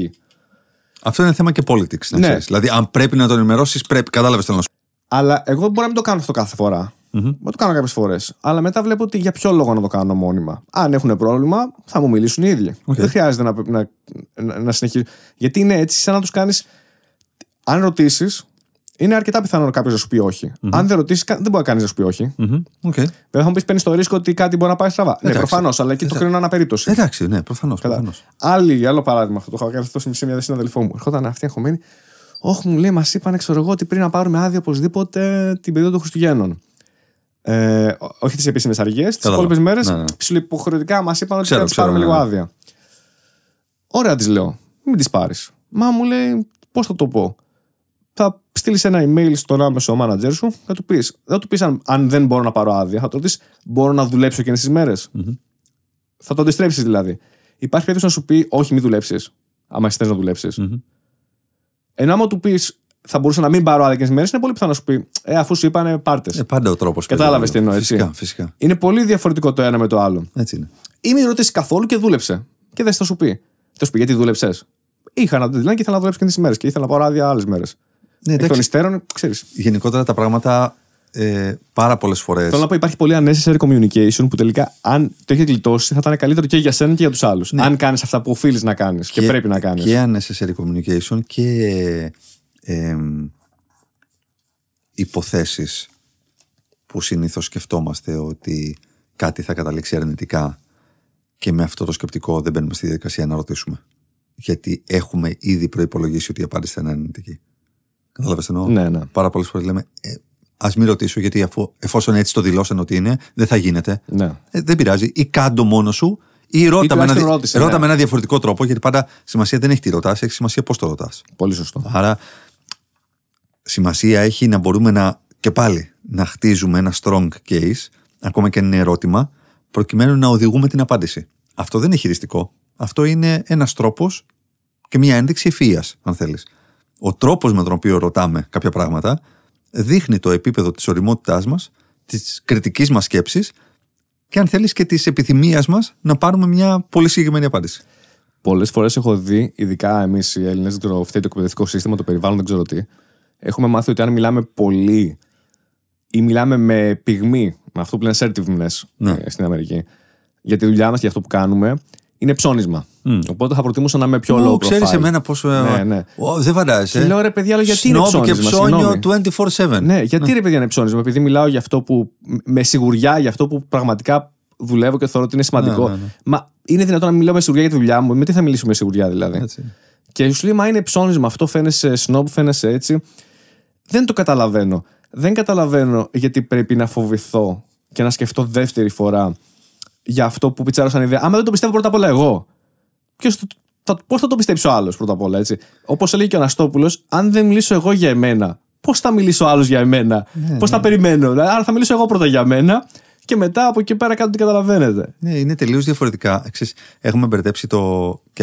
Αυτό είναι θέμα και politics, να ναι. Δηλαδή, αν πρέπει να το ενημερώσεις, πρέπει. Κατάλαβες το να σου Αλλά εγώ μπορώ να μην το κάνω αυτό κάθε φορά. Mm-hmm. Μα το κάνω κάποιες φορές. Αλλά μετά βλέπω ότι για ποιο λόγο να το κάνω μόνιμα. Αν έχουν πρόβλημα, θα μου μιλήσουν οι ίδιοι. Okay. Δεν χρειάζεται να, να, να, να συνεχίσω. Γιατί είναι έτσι, σαν να τους κάνεις. Αν ρωτήσεις, είναι αρκετά πιθανό κάποιος να σου πει οχι mm-hmm. Αν δεν ρωτήσεις, δεν μπορεί να κάνει να σου πει όχι. Mm-hmm. Okay. Δεν θα μου πεις παίρνεις το ρίσκο ότι κάτι μπορεί να πάει στραβά. Ναι, Εντάξει. Ναι, προφανώς, αλλά εκεί Εντάξει. το κρίνω αναπερίπτωση. Εντάξει, ναι, προφανώς. Άλλη, άλλο παράδειγμα, αυτό το έχω κάνει αυτό σε μια συναδελφό μου. Ερχόταν αυτή εγχωμένη. Όχι, μου λέει, μας είπαν, ξέρω εγώ, ότι πριν να πάρουμε άδεια οπωσδήποτε την περίοδο των Χριστουγέννων. Ε, όχι τις επίσημες αργίες. Τις υπόλοιπες μέρες ναι, ναι. υποχρεωτικά μας είπαν ότι θα τις πάρουμε λίγο ναι. άδεια. Ωραία, τη λέω. Μην τις πάρεις. Μα μου λέει, πώς θα το πω. Θα στείλεις ένα email στον άμεσο manager σου, θα του πεις. Δεν του πεις αν, δεν μπορώ να πάρω άδεια. Θα του πει, μπορώ να δουλέψω εκείνε τι μέρε. Θα το αντιστρέψεις δηλαδή. Υπάρχει περίπτωση να σου πει, όχι, μην δουλέψεις. Άμα εσύ να δουλέψεις. Ενώ άμα του πεις, θα μπορούσα να μην πάρω άλλες μέρες, είναι πολύ πιθανό να σου πει Ε, αφού σου είπανε, πάρτε. Ε, πάντα ο τρόπος. Κατάλαβε τι εννοώ. Φυσικά, φυσικά. Είναι πολύ διαφορετικό το ένα με το άλλο. Έτσι είναι. Ή μην ρωτήσεις καθόλου και δούλεψε. Και δεν θα σου πει. Θα σου πει γιατί δούλεψες. Είχα να δουλέψω δηλαδή, και ήθελα να δουλέψω και τις μέρες. Και ήθελα να πάρω άδεια άλλες μέρες. Ναι, Εκ των υστέρων, ξέρεις. Γενικότερα τα πράγματα ε, πάρα πολλές φορές. Θέλω να πω, υπάρχει πολύ unnecessary communication που τελικά, αν το έχεις γλιτώσει, θα ήταν καλύτερο και για σένα και για τους άλλους. Ναι. Αν κάνεις αυτά που οφείλεις να κάνεις και, και, πρέπει να κάνεις. Και unnecessary communication και ε, υποθέσεις που συνήθως σκεφτόμαστε ότι κάτι θα καταλήξει αρνητικά και με αυτό το σκεπτικό δεν μπαίνουμε στη διαδικασία να ρωτήσουμε. Γιατί έχουμε ήδη προπολογίσει ότι η απάντηση θα είναι αρνητική. Κατάλαβες εννοώ. Ναι, ναι. Πάρα πολλές φορές λέμε, «Ε, ας μην ρωτήσω, γιατί αφού, εφόσον έτσι το δηλώσαν ότι είναι, δεν θα γίνεται. Ναι. Ε, δεν πειράζει. Ή κάντο μόνο σου, ή ρώτα, με ένα, ναι. με ένα διαφορετικό τρόπο, γιατί πάντα σημασία δεν έχει τι ρωτάς, έχει σημασία πώς το ρωτάς. Πολύ σωστό. Άρα σημασία έχει να μπορούμε να και πάλι να χτίζουμε ένα strong case, ακόμα και αν είναι ερώτημα, προκειμένου να οδηγούμε την απάντηση. Αυτό δεν είναι χειριστικό. Αυτό είναι ένας τρόπος και μια ένδειξη ευφυία, αν θέλεις. Ο τρόπος με τον οποίο ρωτάμε κάποια πράγματα δείχνει το επίπεδο της οριμότητάς μας, της κριτικής μας σκέψης και, αν θέλεις, και της επιθυμίας μας να πάρουμε μια πολύ συγκεκριμένη απάντηση. Πολλές φορές έχω δει, ειδικά εμείς οι Έλληνες, δεν το εκπαιδευτικό σύστημα, το περιβάλλον, δεν ξέρω τι, έχουμε μάθει ότι αν μιλάμε πολύ ή μιλάμε με πυγμή, με αυτό που λένε assertiveness ναι. Ε, στην Αμερική, για τη δουλειά μας και για αυτό που κάνουμε, είναι ψώνισμα. Mm. Οπότε θα προτιμούσα να είμαι πιο λόγο. Ξέρεις εμένα πόσο. Ναι, ναι. Oh, δεν φαντάζεσαι. Λέω ρε παιδιά, γιατί Snob είναι ψώνισμα. και ψώνιο 24-7. Ναι, γιατί ναι. ρε παιδιά είναι ψώνισμα. Επειδή μιλάω για αυτό που. με σιγουριά για αυτό που πραγματικά δουλεύω και θεωρώ ότι είναι σημαντικό. Ναι, ναι, ναι. Μα είναι δυνατόν να μιλάω με σιγουριά για τη δουλειά μου. Με τι θα μιλήσουμε με σιγουριά δηλαδή. Έτσι. Και σου λέει, Μα είναι ψώνισμα αυτό, φαίνεσαι σνόμπ, φαίνεσαι έτσι δεν το καταλαβαίνω. Δεν καταλαβαίνω γιατί πρέπει να φοβηθώ και να σκεφτώ δεύτερη φορά για αυτό που πιτσάρω σαν ιδέα. Άμα δεν το πιστεύω πρώτα απ' όλα εγώ. Πώ θα, πώς θα το πιστέψει ο άλλος πρώτα απ' όλα, έτσι. Όπως έλεγε και ο Αναστόπουλος, αν δεν μιλήσω εγώ για εμένα, πώς θα μιλήσω άλλος για εμένα, ναι, πώς θα ναι. περιμένω. Δηλαδή, άρα θα μιλήσω εγώ πρώτα για μένα και μετά από εκεί πέρα κάτω τι καταλαβαίνετε. Ναι, είναι τελείως διαφορετικά. Εξής, έχουμε μπερδέψει το... Και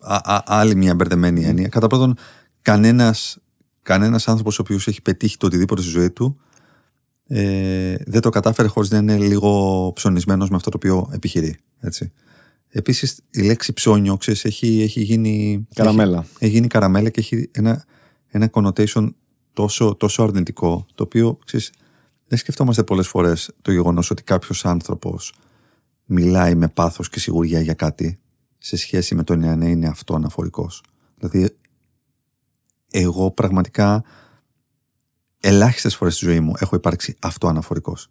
α, άλλη μια μπερδεμένη έννοια. Κατά πρώτον, κανένας. Κανένας άνθρωπος ο οποίος έχει πετύχει το οτιδήποτε στη ζωή του ε, δεν το κατάφερε χωρίς να είναι λίγο ψωνισμένος με αυτό το οποίο επιχειρεί. Έτσι. Επίσης, η λέξη ψώνιο, έχει, έχει γίνει. Καραμέλα. Έχει, έχει γίνει καραμέλα και έχει ένα, ένα connotation τόσο, τόσο αρνητικό, το οποίο ξέρεις, δεν σκεφτόμαστε πολλές φορές το γεγονός ότι κάποιος άνθρωπος μιλάει με πάθος και σιγουριά για κάτι σε σχέση με το να είναι αυτό αναφορικό. Δηλαδή, εγώ πραγματικά ελάχιστες φορές στη ζωή μου έχω υπάρξει αυτοαναφορικός.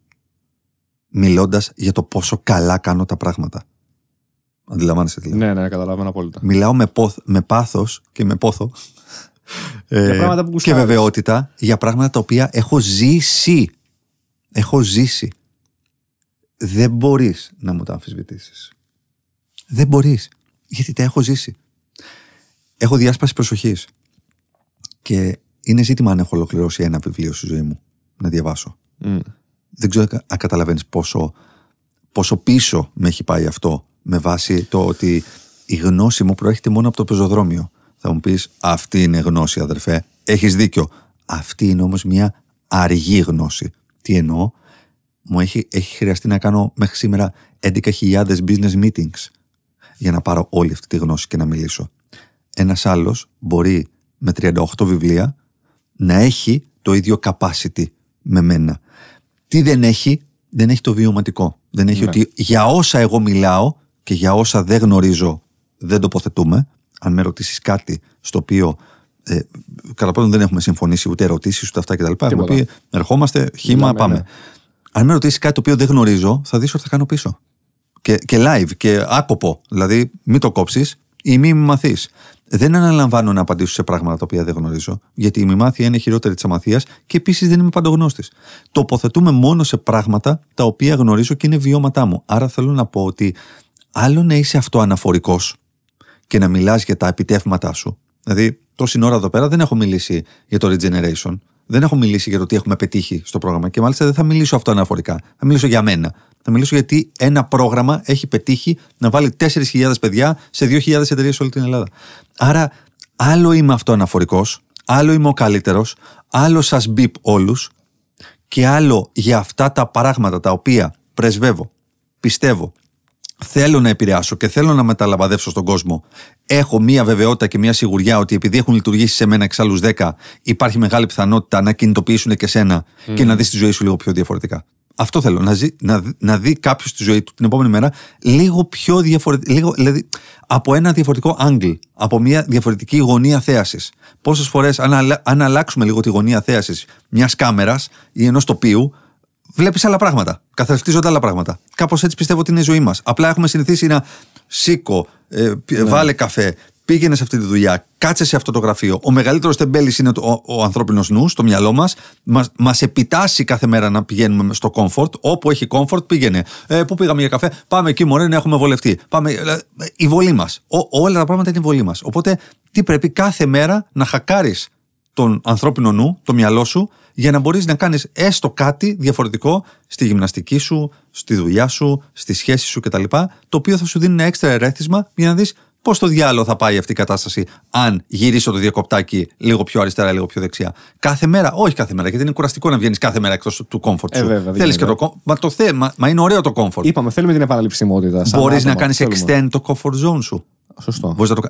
Μιλώντας για το πόσο καλά κάνω τα πράγματα. Αντιλαμβάνεσαι τι λέω. Ναι, ναι, καταλαβαίνω απόλυτα. Μιλάω με, ποθ, με πάθος και με πόθο. ε, που και βεβαιότητα για πράγματα τα οποία έχω ζήσει. Έχω ζήσει. Δεν μπορείς να μου τα αμφισβητήσεις. Δεν μπορείς. Γιατί τα έχω ζήσει. Έχω διάσπαση προσοχής. Και είναι ζήτημα αν έχω ολοκληρώσει ένα βιβλίο στη ζωή μου να διαβάσω. Δεν ξέρω αν καταλαβαίνεις πόσο, πόσο πίσω με έχει πάει αυτό με βάση το ότι η γνώση μου προέρχεται μόνο από το πεζοδρόμιο. Θα μου πεις, αυτή είναι γνώση, αδερφέ. Έχεις δίκιο. Αυτή είναι όμως μια αργή γνώση. Τι εννοώ, μου έχει, έχει χρειαστεί να κάνω μέχρι σήμερα 11.000 business meetings για να πάρω όλη αυτή τη γνώση και να μιλήσω. Ένας άλλος μπορεί με 38 βιβλία να έχει το ίδιο capacity με μένα. Τι δεν έχει, δεν έχει το βιωματικό. Δεν έχει ναι. ότι για όσα εγώ μιλάω και για όσα δεν γνωρίζω δεν τοποθετούμε. Αν με ρωτήσεις κάτι στο οποίο ε, κατά δεν έχουμε συμφωνήσει ούτε ερωτήσεις ούτε αυτά κτλ. Έχουμε πει ερχόμαστε, χήμα, ναι. πάμε. Αν με ρωτήσεις κάτι το οποίο δεν γνωρίζω, θα δεις ότι θα κάνω πίσω. Και, και live και άκοπο. Δηλαδή, μην το κόψεις ή μην μαθείς δεν αναλαμβάνω να απαντήσω σε πράγματα τα οποία δεν γνωρίζω, γιατί η μημάθεια είναι χειρότερη της αμαθίας και επίσης δεν είμαι παντογνώστης. Τοποθετούμε μόνο σε πράγματα τα οποία γνωρίζω και είναι βιώματά μου. Άρα θέλω να πω ότι άλλο να είσαι αυτοαναφορικός και να μιλάς για τα επιτεύγματά σου. Δηλαδή, τόση ώρα εδώ πέρα δεν έχω μιλήσει για το regeneration. Δεν έχω μιλήσει για το τι έχουμε πετύχει στο πρόγραμμα και μάλιστα δεν θα μιλήσω αυτοαναφορικά. Θα μιλήσω για μένα. Θα μιλήσω γιατί ένα πρόγραμμα έχει πετύχει να βάλει 4.000 παιδιά σε 2.000 εταιρείες σε όλη την Ελλάδα. Άρα, άλλο είμαι αυτό αναφορικό, άλλο είμαι ο καλύτερος, άλλο σας μπίπ όλους και άλλο για αυτά τα πράγματα τα οποία πρεσβεύω, πιστεύω, θέλω να επηρεάσω και θέλω να μεταλαμπαδεύσω στον κόσμο, έχω μία βεβαιότητα και μία σιγουριά ότι επειδή έχουν λειτουργήσει σε μένα εξ άλλου 10, υπάρχει μεγάλη πιθανότητα να κινητοποιήσουν και σένα mm. και να δεις τη ζωή σου λίγο πιο διαφορετικά. Αυτό θέλω, να, να, να δει κάποιος τη ζωή του την επόμενη μέρα λίγο πιο διαφορετικό. δηλαδή, από ένα διαφορετικό angle, από μια διαφορετική γωνία θέασης. Πόσες φορές, αν, αλλάξουμε λίγο τη γωνία θέασης μιας κάμερας ή ενός τοπίου, βλέπεις άλλα πράγματα. Καθρεφτίζονται άλλα πράγματα. Κάπως έτσι πιστεύω ότι είναι η ζωή μας. Απλά έχουμε συνηθίσει να σήκω, ε, ναι. βάλε καφέ, πήγαινε σε αυτή τη δουλειά, κάτσε σε αυτό το γραφείο. Ο μεγαλύτερος τεμπέλης είναι ο, ο ανθρώπινος νους, το μυαλό μας. Μας επιτάσσει κάθε μέρα να πηγαίνουμε στο comfort. Όπου έχει comfort, πήγαινε. Ε, πού πήγαμε για καφέ, πάμε εκεί, μωρέ, να έχουμε βολευτεί. Πάμε, ε, η βολή μας. Όλα τα πράγματα είναι η βολή μας. Οπότε, τι πρέπει κάθε μέρα να χακάρεις τον ανθρώπινο νου, το μυαλό σου, για να μπορείς να κάνεις έστω κάτι διαφορετικό στη γυμναστική σου, στη δουλειά σου, στη σχέση σου κτλ. Το οποίο θα σου δίνει ένα έξτρα ερέθισμα για να δεις Πώς το διάλογο θα πάει αυτή η κατάσταση, αν γυρίσω το διακοπτάκι λίγο πιο αριστερά, λίγο πιο δεξιά. Κάθε μέρα, όχι κάθε μέρα, γιατί είναι κουραστικό να βγαίνεις κάθε μέρα εκτός του comfort ε, σου. Ε, Θέλεις και το Μα το θέμα, μα είναι ωραίο το comfort. Είπαμε, θέλουμε την επαναληψιμότητα. Μπορείς να κάνει extend το comfort zone σου. Σωστό. να το...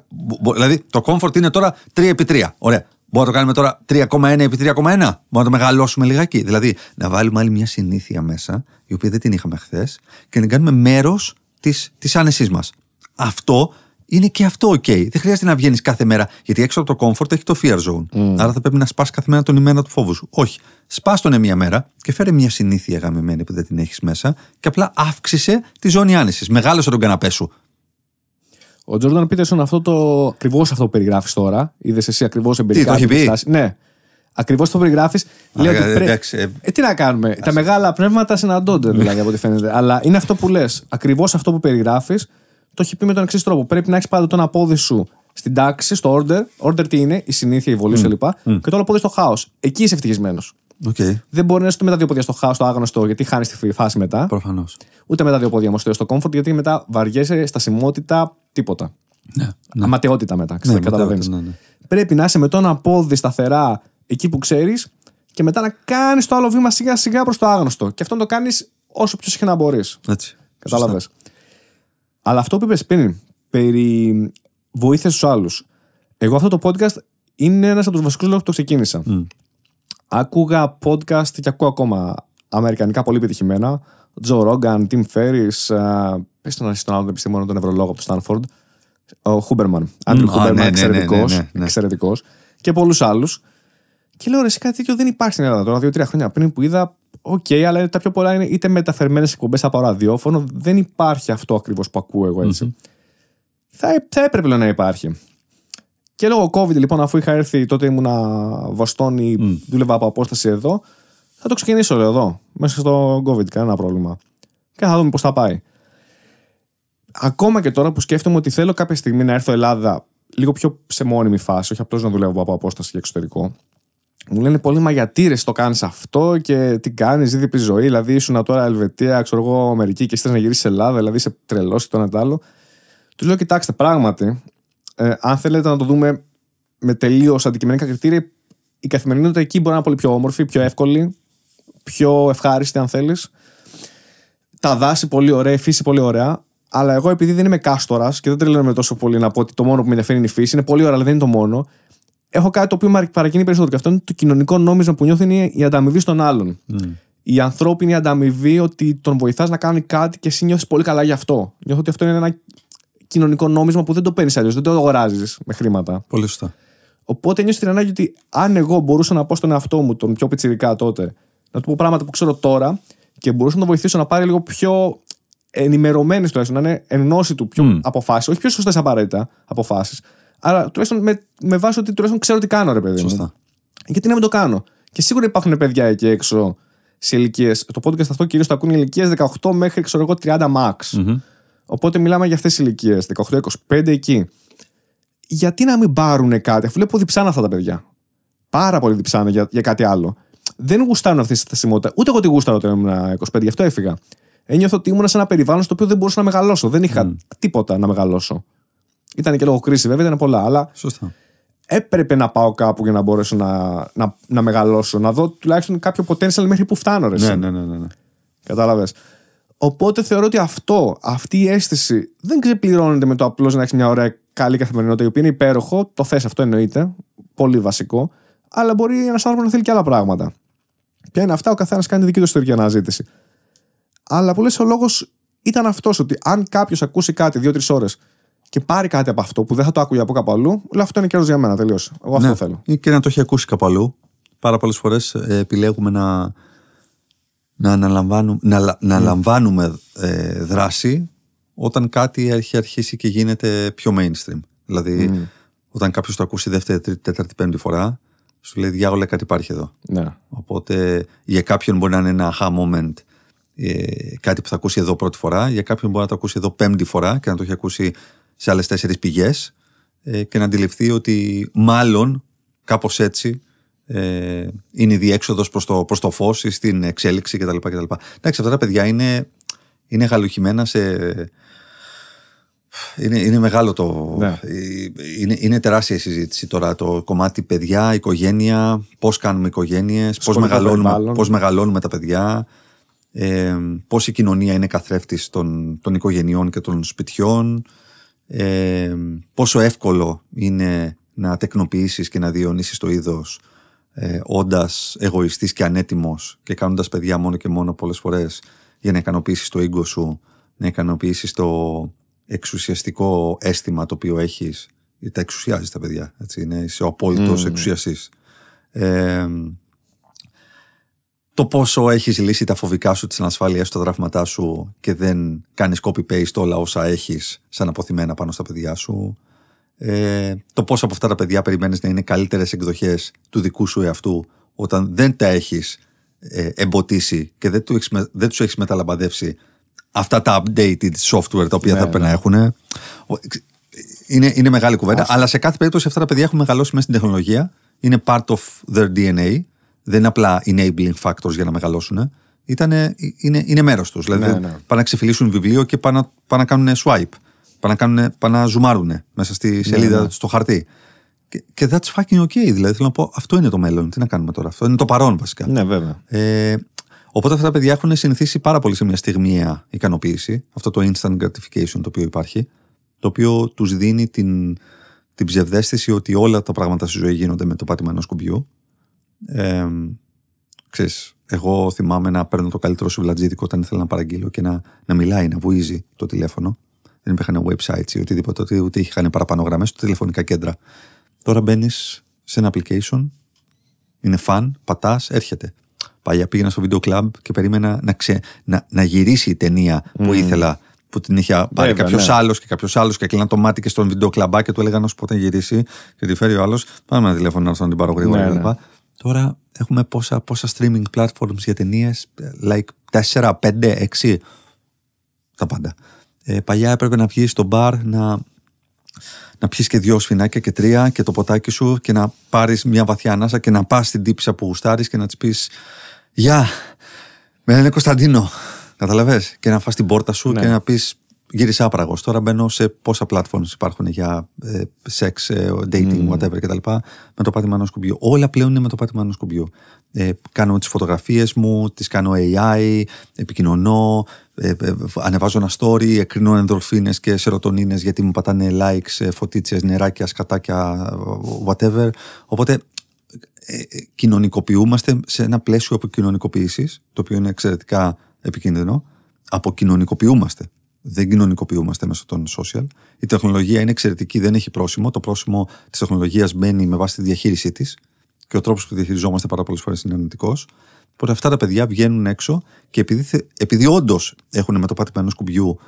Δηλαδή, το comfort είναι τώρα 3x3. Ωραία. Μπορούμε να το κάνουμε τώρα 3,1x3,1. Μπορούμε να το μεγαλώσουμε λιγάκι. Δηλαδή, να βάλουμε άλλη μια συνήθεια μέσα, η οποία δεν την είχαμε χθες, και να κάνουμε μέρος της άνεσής μας. Αυτό είναι και αυτό Okay. Δεν χρειάζεται να βγαίνεις κάθε μέρα. Γιατί έξω από το comfort έχει το fear zone. Mm. Άρα θα πρέπει να σπάς κάθε μέρα τον ημένα του φόβου σου. Όχι. Σπάς τον μία μέρα και φέρε μια συνήθεια γαμημένη που δεν την έχεις μέσα και απλά αύξησε τη ζώνη άνεσης. Μεγάλωσε τον καναπέ σου. Ο Τζόρνταν Πίτερσον αυτό το. Ακριβώς αυτό που περιγράφεις τώρα. Είδες εσύ ακριβώς εμπειρικά. Τι, το έχει πει. Ναι. Ακριβώς το περιγράφεις. Λέω ότι ε, πρέ... Ε, ε, τι να κάνουμε. Τα μεγάλα πνεύματα συναντώνται ναι. δηλαδή από ό,τι φαίνεται. Αλλά είναι αυτό που λες. Ακριβώς αυτό που περιγράφεις το έχει πει με τον εξής τρόπο. Πρέπει να έχεις πάντα τον απόδη σου στην τάξη, στο order. Order τι είναι, η συνήθεια, η βολή mm. κλπ. Και το άλλο πόδι στο χάος. Εκεί είσαι ευτυχισμένος. Okay. Δεν μπορεί να είσαι ούτε με τα δύο πόδια στο χάος, στο άγνωστο, γιατί χάνεις τη φάση μετά. Προφανώς. Ούτε με τα δύο πόδια όμως στο comfort, γιατί μετά βαριέσαι, στασιμότητα, τίποτα. Ναι, ναι. Αματαιότητα μετά. Ξέρετε, ναι, καταλαβαίνεις. Ναι, ναι. Πρέπει να είσαι με τον απόδη σταθερά εκεί που ξέρεις και μετά να κάνεις το άλλο βήμα σιγά σιγά προς το άγνωστο. Και αυτό το κάνεις όσο πιο συχνά μπορείς. Κατάλαβε. Αλλά αυτό που είπες πριν, περί βοήθειας στους άλλους. Εγώ αυτό το podcast είναι ένας από τους βασικούς λόγους που το ξεκίνησα. Mm. Άκουγα podcast και ακούω ακόμα αμερικανικά πολύ πετυχημένα. Τζο Ρόγκαν, Τιμ Φέρις, πες τον αρχίσει τον επιστήμονα, τον Ευρωλόγο από το Στάνφορντ. Ο Χούμπερμαν. Άντρου ναι, Χούμπερμαν, ναι, ναι, εξαιρετικός. Και πολλούς άλλους. Και λέω ρε, κάτι τέτοιο δεν υπάρχει στην Ελλάδα τώρα, δύο-τρία χρόνια πριν που είδα Οκ, okay, αλλά τα πιο πολλά είναι είτε μεταφερμένες εκπομπές από ραδιόφωνο. Δεν υπάρχει αυτό ακριβώς που ακούω εγώ έτσι. Mm-hmm. Θα, θα έπρεπε να υπάρχει. Και λόγω COVID, λοιπόν, αφού είχα έρθει, τότε ήμουνα Βοστόνη, mm. δούλευα από απόσταση εδώ. Θα το ξεκινήσω λέω, εδώ, μέσα στο COVID, κανένα πρόβλημα. Και θα δούμε πώς θα πάει. Ακόμα και τώρα που σκέφτομαι ότι θέλω κάποια στιγμή να έρθω Ελλάδα λίγο πιο σε μόνιμη φάση, όχι απλώς να δουλεύω από απόσταση και εξωτερικό, μου λένε πολύ μα γιατί ρε το κάνεις αυτό και τι κάνεις, διπλή ζωή. Δηλαδή ήσουν τώρα Ελβετία, ξέρω εγώ, Αμερική και ήθελες να γυρίσεις Ελλάδα, δηλαδή σε τρελός και το ένα το άλλο. Τους λέω, κοιτάξτε, πράγματι, ε, αν θέλετε να το δούμε με τελείως αντικειμενικά κριτήρια, η καθημερινότητα εκεί μπορεί να είναι πολύ πιο όμορφη, πιο εύκολη, πιο ευχάριστη, αν θέλεις. Τα δάση πολύ ωραία, η φύση πολύ ωραία. Αλλά εγώ επειδή δεν είμαι κάστορας και δεν τρελαίνω τόσο πολύ να πω ότι το μόνο που με ενδιαφέρει είναι η φύση, είναι πολύ ωραία, αλλά δεν είναι το μόνο έχω κάτι το οποίο με παρακινεί περισσότερο. Και αυτό είναι το κοινωνικό νόμισμα που είναι η ανταμοιβή στον άλλον. Mm. Η ανθρώπινη ανταμοιβή ότι τον βοηθάς να κάνει κάτι και εσύ νιώθεις πολύ καλά γι' αυτό. Νιώθω ότι αυτό είναι ένα κοινωνικό νόμισμα που δεν το παίρνεις αλλιώς, δεν το αγοράζεις με χρήματα. Πολύ σωστά. Οπότε νιώθω την ανάγκη ότι αν εγώ μπορούσα να πω στον εαυτό μου, τον πιο πιτσιρικά τότε, να του πω πράγματα που ξέρω τώρα και μπορούσα να τον βοηθήσω να πάρει λίγο πιο ενημερωμένης τουλάχιστον, να είναι εν του πιο mm. αποφάσεις, όχι πιο σωστές απαραίτητα αποφάσεις, αλλά τουλάχιστον με, με βάση ότι τουλάχιστον ξέρω τι κάνω, ρε παιδί Σωστά. Γιατί να μην το κάνω. Και σίγουρα υπάρχουν παιδιά εκεί έξω σε ηλικίες. Το podcast αυτό κυρίως το ακούνε ηλικίες 18 μέχρι ξέρω εγώ 30 max. Οπότε μιλάμε για αυτές τις ηλικίες, 18-25 εκεί. Γιατί να μην πάρουν κάτι, αφού βλέπω διψάνε αυτά τα παιδιά. Πάρα πολύ διψάνε για, κάτι άλλο. Δεν γουστάνε αυτή τη θεσιμότητα. Ούτε εγώ τη γούσταρα όταν ήμουν 25, γι' αυτό έφυγα. Ένιωθω ότι ήμουν σε ένα περιβάλλον στο οποίο δεν μπορούσα να μεγαλώσω. Δεν είχα τίποτα να μεγαλώσω. Ήταν και λόγω κρίση βέβαια, ήταν πολλά, αλλά. Σωστά. Έπρεπε να πάω κάπου για να μπορέσω να, να, να μεγαλώσω, να δω τουλάχιστον κάποιο potential μέχρι που φτάνω. Ρε, ναι, ναι, ναι, ναι. ναι. Κατάλαβες. Οπότε θεωρώ ότι αυτό, αυτή η αίσθηση δεν ξεπληρώνεται με το απλώς να έχεις μια ωραία καλή καθημερινότητα, η οποία είναι υπέροχο. Το θες αυτό εννοείται. Πολύ βασικό. Αλλά μπορεί ένας άνθρωπος να θέλει και άλλα πράγματα. Ποια είναι αυτά, ο καθένας κάνει δική του ιστορική αναζήτηση. Αλλά πολλές ο λόγος ήταν αυτός, ότι αν κάποιος ακούσει κάτι δύο-τρει ώρες και πάρει κάτι από αυτό που δεν θα το άκουγε από κάπου αλλού, λέω αυτό είναι κέρδο για μένα τελείω. Εγώ αυτό ναι. θέλω. Ε, και να το έχει ακούσει κάπου αλλού. Πάρα πολλές φορές ε, επιλέγουμε να, να, αναλαμβάνουμε, να, να ναι. λαμβάνουμε ε, δράση όταν κάτι έχει αρχίσει και γίνεται πιο mainstream. Δηλαδή, ναι. όταν κάποιος το ακούσει δεύτερη, τρίτη, τέταρτη, πέμπτη φορά, σου λέει διάβολα κάτι υπάρχει εδώ. Οπότε για κάποιον μπορεί να είναι ένα aha moment ε, κάτι που θα ακούσει εδώ πρώτη φορά, για κάποιον μπορεί να το ακούσει εδώ πέμπτη φορά και να το έχει ακούσει σε άλλες τέσσερις πηγές ε, και να αντιληφθεί ότι μάλλον κάπως έτσι ε, είναι η διέξοδος προς το, προς το φως ή στην εξέλιξη κτλ. Εντάξει, αυτά τα παιδιά είναι, είναι γαλουχημένα σε. Είναι, είναι μεγάλο το. Ναι. Είναι, είναι τεράστια η συζήτηση τώρα το κομμάτι παιδιά, οικογένεια, πώς κάνουμε οικογένειες, πώς μεγαλώνουμε, μεγαλώνουμε τα παιδιά, ε, πώς η κοινωνία είναι καθρέφτης των, των οικογενειών και των σπιτιών. Ε, πόσο εύκολο είναι να τεκνοποιήσεις και να διαιωνίσεις το είδος ε, όντας εγωιστής και ανέτοιμος και κάνοντας παιδιά μόνο και μόνο πολλές φορές για να ικανοποιήσεις το ίδιο σου, να ικανοποιήσεις το εξουσιαστικό αίσθημα το οποίο έχεις. Τα εξουσιάζεις τα παιδιά, έτσι, είναι είσαι ο απόλυτος mm. εξουσιαστής. Ε, το πόσο έχεις λύσει τα φοβικά σου, τις ανασφάλειες σου, τα δραύματά σου και δεν κάνεις copy-paste όλα όσα έχεις σαν αποθυμένα πάνω στα παιδιά σου. Ε, το πόσο από αυτά τα παιδιά περιμένεις να είναι καλύτερες εκδοχές του δικού σου εαυτού όταν δεν τα έχεις ε, εμποτίσει και δεν, του έχεις, δεν τους έχεις μεταλαμπαδεύσει αυτά τα updated software τα οποία ναι, θα πρέπει ναι. να έχουν. Είναι, είναι μεγάλη κουβέντα, αλλά σε κάθε περίπτωση αυτά τα παιδιά έχουν μεγαλώσει μέσα στην τεχνολογία. Είναι part of their DNA δεν είναι απλά enabling factors για να μεγαλώσουν. Ήτανε, είναι είναι μέρος τους. Δηλαδή, ναι, ναι. πάνε να ξεφυλίσουν βιβλίο και πάνε, να κάνουν swipe. Πάνε να, να ζουμάρουν μέσα στη ναι, σελίδα, ναι, στο χαρτί. Και, και that's fucking okay. Δηλαδή, θέλω να πω, αυτό είναι το μέλλον. Τι να κάνουμε τώρα. Αυτό είναι το παρόν, βασικά. Ναι, βέβαια. Ε, οπότε αυτά τα παιδιά έχουν συνηθίσει πάρα πολύ σε μια στιγμιαία ικανοποίηση. Αυτό το instant gratification το οποίο υπάρχει. Το οποίο τους δίνει την, την ψευδέστηση ότι όλα τα πράγματα στη ζωή γίνονται με το πάτημα ενός κουμπιού. Ε, ξέρεις, εγώ θυμάμαι να παίρνω το καλύτερο σουβλατζίδικο όταν ήθελα να παραγγείλω και να, να μιλάει, να βουίζει το τηλέφωνο. Δεν υπήρχαν websites ή οτιδήποτε, ούτε, ούτε είχαν παραπάνω γραμμές, ούτε τηλεφωνικά κέντρα. Τώρα μπαίνεις σε ένα application, είναι fan, πατάς, έρχεται. Παλιά πήγαινα στο βίντεο κλαμπ και περίμενα να, να, να γυρίσει η ταινία που mm. ήθελα, που την είχε πάρει κάποιος ναι. άλλος και κάποιος άλλος και κλείναν το μάτι και στον βίντεο κλαμπά και του έλεγαν όσο πότε γυρίσει και τη φέρει ο άλλος. Πάμε ένα τηλέφωνο να τον την πάρω γρήγορα ναι, Τώρα έχουμε πόσα, πόσα streaming platforms για ταινίες, like 4, 5, 6. Τα πάντα. Ε, παλιά έπρεπε να βγεις στο μπαρ να, να πιεις και δύο σφινάκια και τρία και το ποτάκι σου και να πάρεις μια βαθιά ανάσα και να πας στην τύψη που γουστάρεις και να της πεις Γεια, με λένε Κωνσταντίνο. Καταλαβες. Και να φας την πόρτα σου ναι. και να πεις γύρισα άπραγος. Τώρα μπαίνω σε πόσα platforms υπάρχουν για ε, σεξ, dating, mm. whatever κτλ. Με το πάτημα ενός σκουμπιού. Όλα πλέον είναι με το πάτημα ενός σκουμπιού. Ε, κάνω τις φωτογραφίες μου, τις κάνω AI, επικοινωνώ, ε, ε, ανεβάζω ένα story, εκρίνω ενδορφίνες και σερωτονίνες γιατί μου πατάνε likes, ε, φωτίτσες, νεράκια, σκατάκια, whatever. Οπότε ε, ε, κοινωνικοποιούμαστε σε ένα πλαίσιο αποκοινωνικοποίησης, το οποίο είναι εξαιρετικά επικίνδυνο. Αποκοινωνικοποιούμαστε δεν κοινωνικοποιούμαστε μέσω των social. Η τεχνολογία είναι εξαιρετική, δεν έχει πρόσημο. Το πρόσημο της τεχνολογίας μπαίνει με βάση τη διαχείρισή της και ο τρόπος που διαχειριζόμαστε πάρα πολλές φορές είναι αρνητικός. Οπότε αυτά τα παιδιά βγαίνουν έξω και επειδή, επειδή όντως έχουν με το πάτημα ενό κουμπιού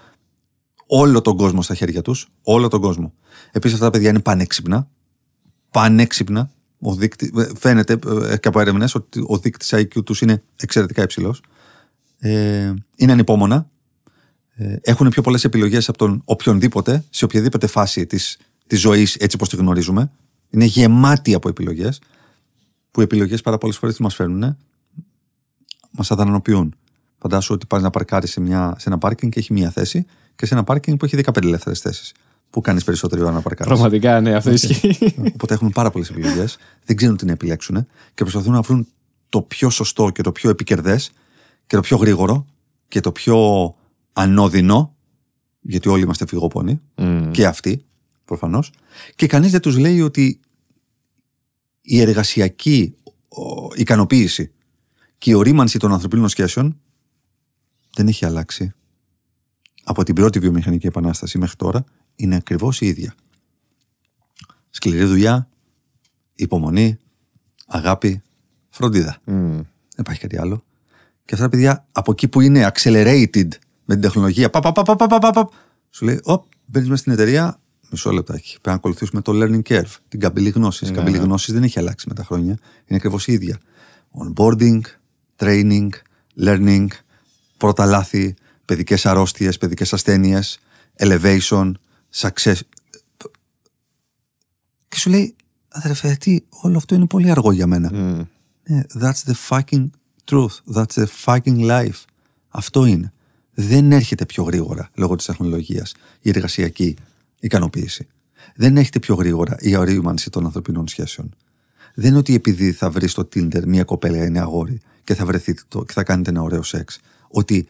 όλο τον κόσμο στα χέρια τους, όλο τον κόσμο. Επίσης αυτά τα παιδιά είναι πανέξυπνα. Πανέξυπνα. Ο ε, φαίνεται ε, ε, και από έρευνες ότι ο δείκτης IQ τους είναι εξαιρετικά υψηλός. Ε, είναι ανυπόμονα, ε, έχουν πιο πολλές επιλογές από τον οποιονδήποτε σε οποιαδήποτε φάση της της ζωής, έτσι όπως τη γνωρίζουμε. Είναι γεμάτη από επιλογές, που επιλογές πάρα πολλές φορές τι μα φέρνουν, μας αδανανοποιούν. Φαντάσου ότι πας να παρκάρεις σε, σε ένα πάρκινγκ και έχει μία θέση και σε ένα πάρκινγκ που έχει 15 ελεύθερες θέσεις. Πού κάνεις περισσότερη ώρα να παρκάρεις. Πραγματικά, ναι, αυτό ισχύει. Οπότε έχουν πάρα πολλές επιλογές, δεν ξέρουν τι να επιλέξουν και προσπαθούν να βρουν το πιο σωστό και το πιο επικερδές και το πιο γρήγορο και το πιο ανώδυνο, γιατί όλοι είμαστε φυγόπονοι, mm. και αυτοί προφανώς, και κανείς δεν τους λέει ότι η εργασιακή ικανοποίηση και η ορίμανση των ανθρωπίνων σχέσεων δεν έχει αλλάξει. Από την πρώτη βιομηχανική επανάσταση μέχρι τώρα είναι ακριβώς η ίδια. Σκληρή δουλειά, υπομονή, αγάπη, φροντίδα. Mm. Δεν υπάρχει κάτι άλλο. Και αυτά τα παιδιά από εκεί που είναι accelerated με την τεχνολογία. Πα, πα, πα, πα, πα, πα, πα. Σου λέει, Ωπ, μπαίνει μέσα στην εταιρεία, μισό λεπτάκι. Πρέπει να ακολουθήσουμε το learning curve, την καμπυλή γνώσης. Η ναι, καμπυλή ναι. γνώσης δεν έχει αλλάξει με τα χρόνια. Είναι ακριβώς η ίδια. Onboarding, training, learning, πρώτα λάθη, παιδικές αρρώστιες, παιδικές ασθένειες, elevation, success. Και σου λέει, αδερφέ, τι, όλο αυτό είναι πολύ αργό για μένα. Mm. Ε, that's the fucking truth. That's the fucking life. Αυτό είναι δεν έρχεται πιο γρήγορα λόγω της τεχνολογίας η εργασιακή ικανοποίηση. Δεν έρχεται πιο γρήγορα η αορίμανση των ανθρωπινών σχέσεων. Δεν είναι ότι επειδή θα βρει στο Tinder μία κοπέλα είναι αγόρι και θα βρεθείτε το και θα κάνετε ένα ωραίο σεξ, ότι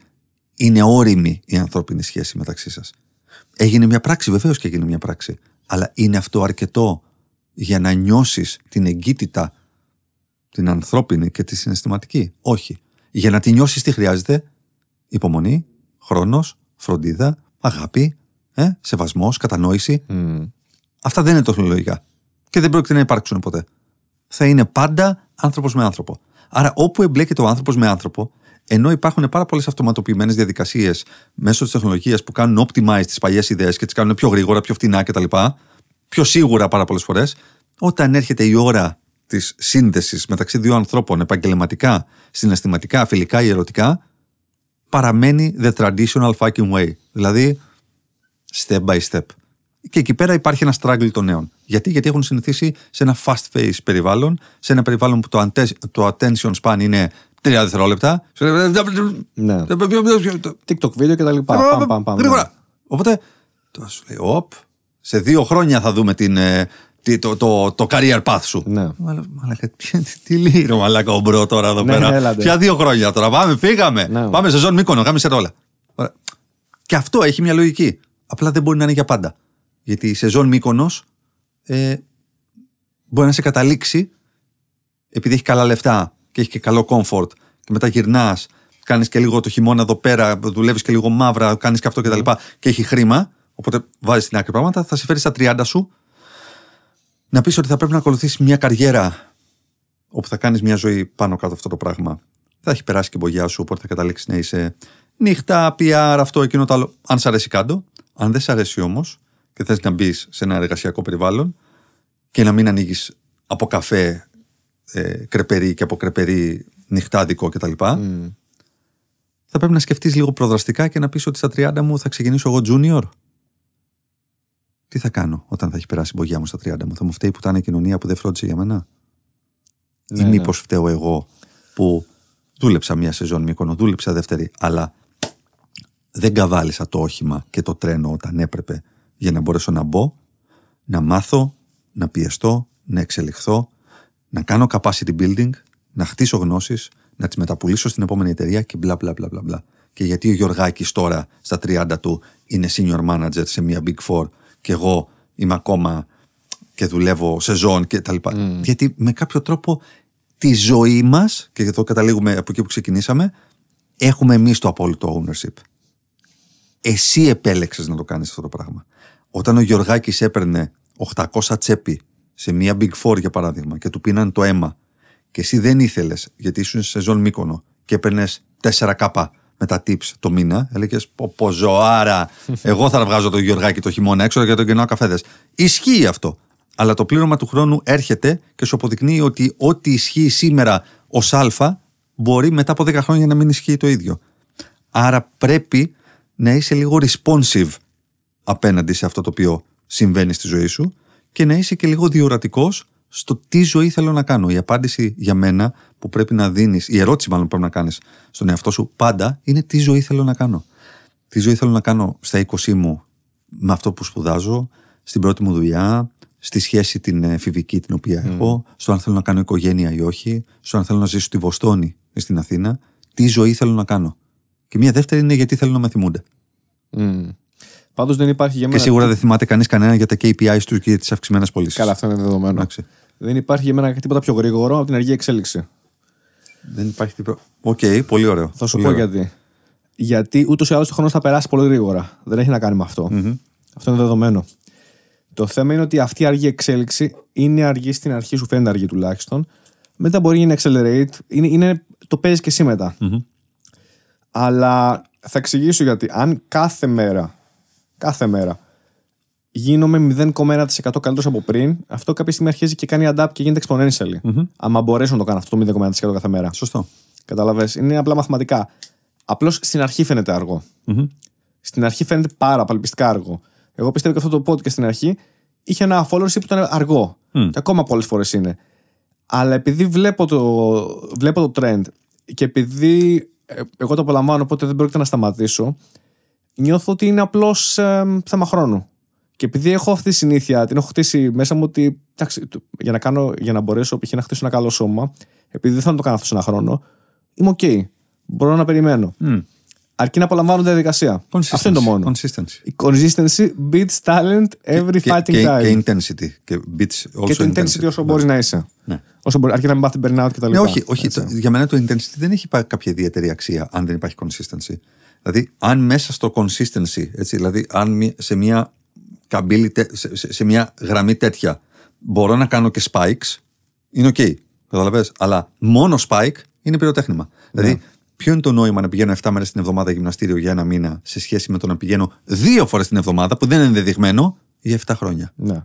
είναι όριμη η ανθρώπινη σχέση μεταξύ σας. Έγινε μια πράξη, βεβαίως και έγινε μια πράξη. Αλλά είναι αυτό αρκετό για να νιώσεις την εγκύτητα την ανθρώπινη και τη συναισθηματική. Όχι. Για να τη νιώσεις τι χρειάζεται, υπομονή, χρόνος, φροντίδα, αγάπη, ε, σεβασμός, κατανόηση. Αυτά δεν είναι τεχνολογικά. Και δεν πρόκειται να υπάρξουν ποτέ. Θα είναι πάντα άνθρωπος με άνθρωπο. Άρα, όπου εμπλέκεται ο άνθρωπος με άνθρωπο, ενώ υπάρχουν πάρα πολλές αυτοματοποιημένες διαδικασίες μέσω της τεχνολογίας που κάνουν optimize τις παλιές ιδέες και τις κάνουν πιο γρήγορα, πιο φτηνά κτλ. Πιο σίγουρα πάρα πολλές φορές, όταν έρχεται η ώρα της σύνδεσης μεταξύ δύο ανθρώπων επαγγελματικά, συναισθηματικά, φιλικά ή ερωτικά, παραμένει the traditional fucking way. Δηλαδή, step by step. Και εκεί πέρα υπάρχει ένα struggle των νέων. Γιατί, γιατί έχουν συνηθίσει σε ένα fast face περιβάλλον, σε ένα περιβάλλον που το, attention span είναι τρία δευτερόλεπτα. Ναι. TikTok βίντεο κτλ. Ναι. Γρήγορα. Οπότε, τώρα σου λέει, οπ, σε δύο χρόνια θα δούμε την ε, το, το, career path σου. Ναι. Μαλακα, τι, τι μαλακα ο μπρο τώρα εδώ ναι, πέρα. Έλατε. δύο χρόνια τώρα. Πάμε, φύγαμε. Ναι. Πάμε σε ζώνη μήκονο, κάμισε σε Και αυτό έχει μια λογική. Απλά δεν μπορεί να είναι για πάντα. Γιατί η σεζόν μήκονο ε, μπορεί να σε καταλήξει επειδή έχει καλά λεφτά και έχει και καλό comfort και μετά γυρνάς, κάνεις και λίγο το χειμώνα εδώ πέρα, δουλεύεις και λίγο μαύρα, κάνεις και αυτό κτλ. Και, ναι. και έχει χρήμα. Οπότε βάζεις την άκρη πράγματα, θα σε φέρει στα 30 σου να πεις ότι θα πρέπει να ακολουθήσεις μια καριέρα όπου θα κάνεις μια ζωή πάνω κάτω αυτό το πράγμα. Θα έχει περάσει και η μπογιά σου, οπότε θα καταλήξεις να είσαι νύχτα, PR, αυτό, εκείνο το άλλο. Αν σ' αρέσει, κάτω. Αν δεν σ' αρέσει όμως και θες να μπεις σε ένα εργασιακό περιβάλλον και να μην ανοίγεις από καφέ ε, κρεπερί και από κρεπερί δικό κτλ. Mm. Θα πρέπει να σκεφτείς λίγο προδραστικά και να πεις ότι στα 30 μου θα ξεκινήσω εγώ junior. Τι θα κάνω όταν θα έχει περάσει η μπογιά μου στα 30 μου, θα μου φταίει που ήταν η κοινωνία που δεν φρόντισε για μένα. ή ναι, ναι. μήπως φταίω εγώ που δούλεψα μία σεζόν μια δούλεψα δεύτερη, αλλά δεν καβάλισα το όχημα και το τρένο όταν έπρεπε για να μπορέσω να μπω, να μάθω, να πιεστώ, να εξελιχθώ, να κάνω capacity building, να χτίσω γνώσεις, να τις μεταπουλήσω στην επόμενη εταιρεία και μπλα μπλα μπλα μπλα. Και γιατί ο Γιωργάκης τώρα στα 30 του είναι senior manager σε μια big four και εγώ είμαι ακόμα και δουλεύω σεζόν και τα λοιπά. Mm. Γιατί με κάποιο τρόπο τη ζωή μας, και εδώ καταλήγουμε από εκεί που ξεκινήσαμε, έχουμε εμείς το απόλυτο ownership. Εσύ επέλεξες να το κάνεις αυτό το πράγμα. Όταν ο Γιωργάκης έπαιρνε 800 τσέπη σε μια Big Four για παράδειγμα και του πίναν το αίμα και εσύ δεν ήθελες γιατί ήσουν σε ζών Μύκονο και έπαιρνες 4 κάπα με τα tips το μήνα. Έλεγες πω ζωάρα, εγώ θα βγάζω τον Γιωργάκη το χειμώνα έξω για τον κενό καφέδες. Ισχύει αυτό. Αλλά το πλήρωμα του χρόνου έρχεται και σου αποδεικνύει ότι ό,τι ισχύει σήμερα ως Α μπορεί μετά από 10 χρόνια να μην ισχύει το ίδιο. Άρα πρέπει να είσαι λίγο responsive απέναντι σε αυτό το οποίο συμβαίνει στη ζωή σου και να είσαι και λίγο διορατικός στο τι ζωή θέλω να κάνω. Η απάντηση για μένα που πρέπει να δίνεις, η ερώτηση μάλλον που πρέπει να κάνεις στον εαυτό σου πάντα είναι τι ζωή θέλω να κάνω. Τι ζωή θέλω να κάνω στα 20 μου με αυτό που σπουδάζω, στην πρώτη μου δουλειά, στη σχέση την ε, εφηβική την οποία έχω, στο αν θέλω να κάνω οικογένεια ή όχι, στο αν θέλω να ζήσω στη Βοστόνη ή στην Αθήνα, τι ζωή θέλω να κάνω. Και μία δεύτερη είναι γιατί θέλω να με θυμούνται. Mm. Πάντως δεν υπάρχει για μένα. Και σίγουρα δεν θυμάται κανείς κανένα για τα KPI τους και τις αυξημένες πωλήσεις. Καλά, αυτό είναι δεδομένο. Άξι. Δεν υπάρχει για μένα τίποτα πιο γρήγορο από την αργή εξέλιξη. Δεν υπάρχει τίποτα. Οκ, okay, πολύ ωραίο. Θα σου πω ο χρόνο θα περάσει πολύ γρήγορα. Δεν έχει να κάνει με αυτό. Mm-hmm. Αυτό είναι δεδομένο. Το θέμα είναι ότι αυτή η αργή εξέλιξη είναι αργή στην αρχή, σου φαίνεται αργή τουλάχιστον. Μετά μπορεί να είναι accelerate. Είναι, είναι, το παίζει και εσύ μετά. Mm-hmm. Αλλά θα περασει πολυ γρηγορα δεν εχει να κανει με αυτο αυτο ειναι δεδομενο το θεμα ειναι οτι αυτη η αργη εξελιξη ειναι αργη στην αρχη σου φαινεται αργη τουλαχιστον μετα μπορει να γινει accelerate ειναι το παιζει και εσυ μετα αλλα θα εξηγησω γιατι Αν κάθε μέρα, κάθε μέρα γίνομαι 0,1% καλύτερος από πριν, αυτό κάποια στιγμή αρχίζει και κάνει adapt και γίνεται exponential Mm-hmm. Άμα μπορέσω να το κάνω αυτό το 0,1% κάθε μέρα. Σωστό. Κατάλαβε. Είναι απλά μαθηματικά. Απλώς στην αρχή φαίνεται Στην αρχή φαίνεται πάρα παλπιστικά αργό. Εγώ πιστεύω και αυτό το podcast στην αρχή είχε ένα followership που ήταν αργό. Mm. Και ακόμα πολλές φορές είναι. Αλλά επειδή βλέπω το, βλέπω το trend και επειδή ε, εγώ το απολαμβάνω, οπότε δεν πρόκειται να σταματήσω, νιώθω ότι είναι απλώς ε, θέμα χρόνου. Και επειδή έχω αυτή τη συνήθεια, την έχω χτίσει μέσα μου ότι για, να κάνω, για να μπορέσω π.χ. να χτίσω ένα καλό σώμα, επειδή δεν θα το κάνω αυτό σε ένα χρόνο, είμαι οκ. Μπορώ να περιμένω. Mm. Αρκεί να απολαμβάνω τη διαδικασία. Αυτό είναι το μόνο. Consistency. Η consistency beats talent every fighting time. Και intensity. Και, beats also και το intensity, όσο μπορεί ναι. να είσαι. Ναι. Όσο μπορεί, αρκεί να μην πάθει burnout κτλ. Ναι, όχι, όχι για μένα το intensity δεν έχει κάποια ιδιαίτερη αξία αν δεν υπάρχει consistency. Δηλαδή, αν μέσα στο consistency, έτσι, δηλαδή αν σε μια καμπύλη σε, μια γραμμή τέτοια. Μπορώ να κάνω και spikes, είναι οκ. Okay, αλλά μόνο spike είναι πυροτέχνημα. Ναι. Δηλαδή, ποιο είναι το νόημα να πηγαίνω 7 μέρες την εβδομάδα γυμναστήριο για ένα μήνα σε σχέση με το να πηγαίνω 2 φορές την εβδομάδα που δεν είναι ενδεδειγμένο για 7 χρόνια. Yeah. Ναι.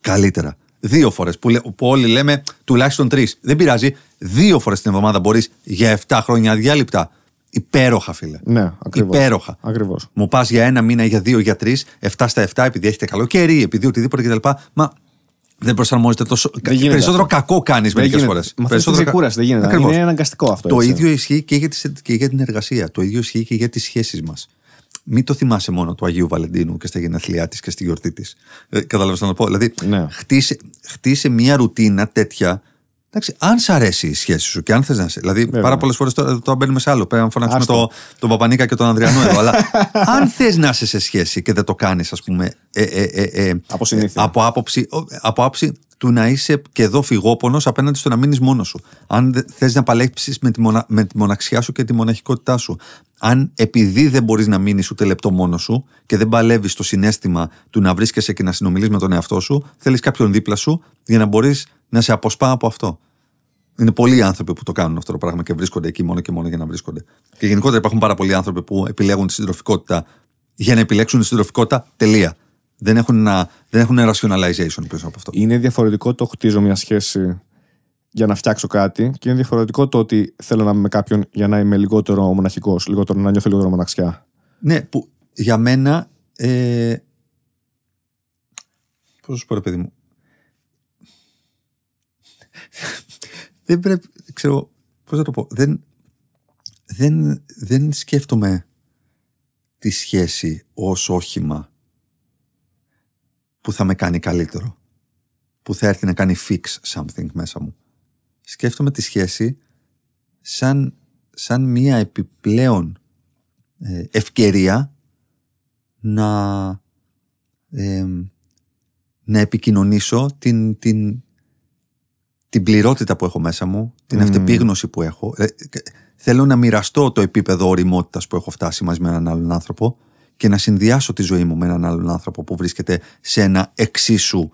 Καλύτερα. Δύο φορές. Που, που, όλοι λέμε τουλάχιστον τρεις. Δεν πειράζει. Δύο φορές την εβδομάδα μπορείς για 7 χρόνια αδιάλειπτα Υπέροχα, φίλε. Ναι, ακριβώς. Υπέροχα. Ακριβώς. Μου πας για ένα μήνα, για δύο, για τρεις, 7 στα 7, επειδή έχετε καλοκαίρι, επειδή οτιδήποτε κτλ. Μα δεν προσαρμόζεται τόσο. Δεν περισσότερο αυτό. κακό κάνεις μερικέ φορέ. Περισσότερο δεν γίνεται. Ακριβώς. Είναι αναγκαστικό αυτό. Το έτσι. ίδιο ισχύει και για, τις, και για την εργασία. Το ίδιο ισχύει και για τις σχέσεις μας. Μην το θυμάσαι μόνο του Αγίου Βαλεντίνου και στα γενέθλιά της και στη γιορτή της. Ε, Κατάλαβες να το πω. Δηλαδή, ναι. χτίσε, χτίσε μια ρουτίνα τέτοια Εντάξει, αν σ' αρέσει η σχέση σου και αν θες να σε. Δηλαδή, Βέβαια. πάρα πολλές φορές το, το μπαίνουμε σε άλλο. Πρέπει να φωνάξουμε τον Παπανίκα και τον Ανδριανό εδώ. αλλά *laughs* αν θες να είσαι σε σχέση και δεν το κάνεις, ας πούμε. Ε, ε, ε, ε από, από, άποψη, από άποψη του να είσαι και εδώ φυγόπονος απέναντι στο να μείνεις μόνος σου. Αν θες να παλέψεις με, τη με τη μοναξιά σου και τη μοναχικότητά σου. Αν επειδή δεν μπορείς να μείνεις ούτε λεπτό μόνος σου και δεν παλεύεις το συνέστημα του να βρίσκεσαι και να συνομιλείς με τον εαυτό σου, θέλεις κάποιον δίπλα σου για να μπορείς να σε αποσπά από αυτό. Είναι πολλοί άνθρωποι που το κάνουν αυτό το πράγμα και βρίσκονται εκεί μόνο και μόνο για να βρίσκονται. Και γενικότερα υπάρχουν πάρα πολλοί άνθρωποι που επιλέγουν τη συντροφικότητα για να επιλέξουν τη συντροφικότητα. Τελεία. Δεν έχουν, ένα, δεν έχουν rationalization πίσω από αυτό. Είναι διαφορετικό το χτίζω μια σχέση για να φτιάξω κάτι και είναι διαφορετικό το ότι θέλω να είμαι με κάποιον για να είμαι λιγότερο μοναχικός, λιγότερο, να νιώθω λιγότερο μοναξιά. Ναι, που για μένα. Ε... Πώς σου πω, παιδί μου δεν πρέπει, ξέρω, πώς θα το πω, δεν, δεν, δεν σκέφτομαι τη σχέση ως όχημα που θα με κάνει καλύτερο. Που θα έρθει να κάνει fix something μέσα μου. Σκέφτομαι τη σχέση σαν, σαν μία επιπλέον ε, ευκαιρία να, ε, να επικοινωνήσω την, την, την πληρότητα που έχω μέσα μου, την mm. αυτεπίγνωση που έχω. Ε, θέλω να μοιραστώ το επίπεδο οριμότητας που έχω φτάσει μαζί με έναν άλλον άνθρωπο και να συνδυάσω τη ζωή μου με έναν άλλον άνθρωπο που βρίσκεται σε ένα εξίσου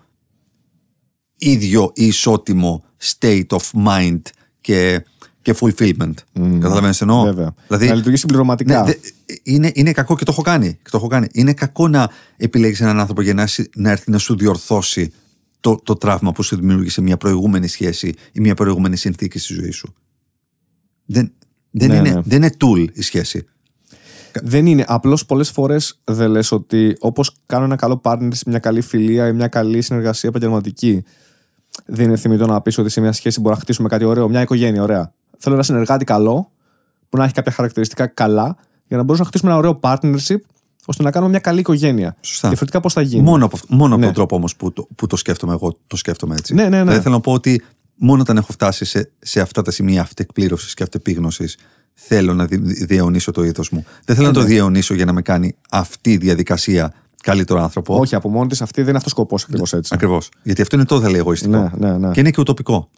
ίδιο ή ισότιμο state of mind και, και fulfillment. Mm. Καταλαβαίνεις εννοώ. Βέβαια. Δηλαδή, να λειτουργήσει πληρωματικά. Ναι, είναι, είναι κακό και το έχω κάνει. κάνει. Είναι κακό να επιλέγεις έναν άνθρωπο για να έρθει να σου διορθώσει το, το τραύμα που σου δημιούργησε μια προηγούμενη σχέση ή μια προηγούμενη συνθήκη στη ζωή σου. Δεν, δεν, ναι, είναι, ναι. δεν είναι tool η σχέση. Δεν είναι. Απλώς πολλές φορές δεν λες ότι όπως κάνω ένα καλό partner, μια καλή φιλία ή μια καλή συνεργασία επαγγελματική, δεν είναι θυμητό να πεις ότι σε μια σχέση μπορεί να χτίσουμε κάτι ωραίο, μια οικογένεια ωραία. Θέλω ένα συνεργάτη καλό, που να έχει κάποια χαρακτηριστικά καλά, για να μπορούμε να χτίσουμε ένα ωραίο partnership ώστε να κάνουμε μια καλή οικογένεια. Σωστά. Διαφορετικά πώς θα γίνει. Μόνο από, μόνο τον ναι. τρόπο όμως που, το, που το σκέφτομαι εγώ, το σκέφτομαι έτσι. Ναι, ναι, δεν δηλαδή θέλω να πω ότι μόνο όταν έχω φτάσει σε, σε αυτά τα σημεία αυτεκπλήρωσης και αυτεπίγνωσης, θέλω να διαιωνίσω το είδο μου. Δεν θέλω να ε, το διαιωνίσω για να με κάνει αυτή η διαδικασία καλύτερο άνθρωπο. Όχι, από μόνη της αυτή δεν είναι αυτός ο σκοπός ακριβώς έτσι. Ακριβώς. Γιατί αυτό είναι το εγωιστικό. Ναι, ναι, ναι. Και είναι και ουτοπικό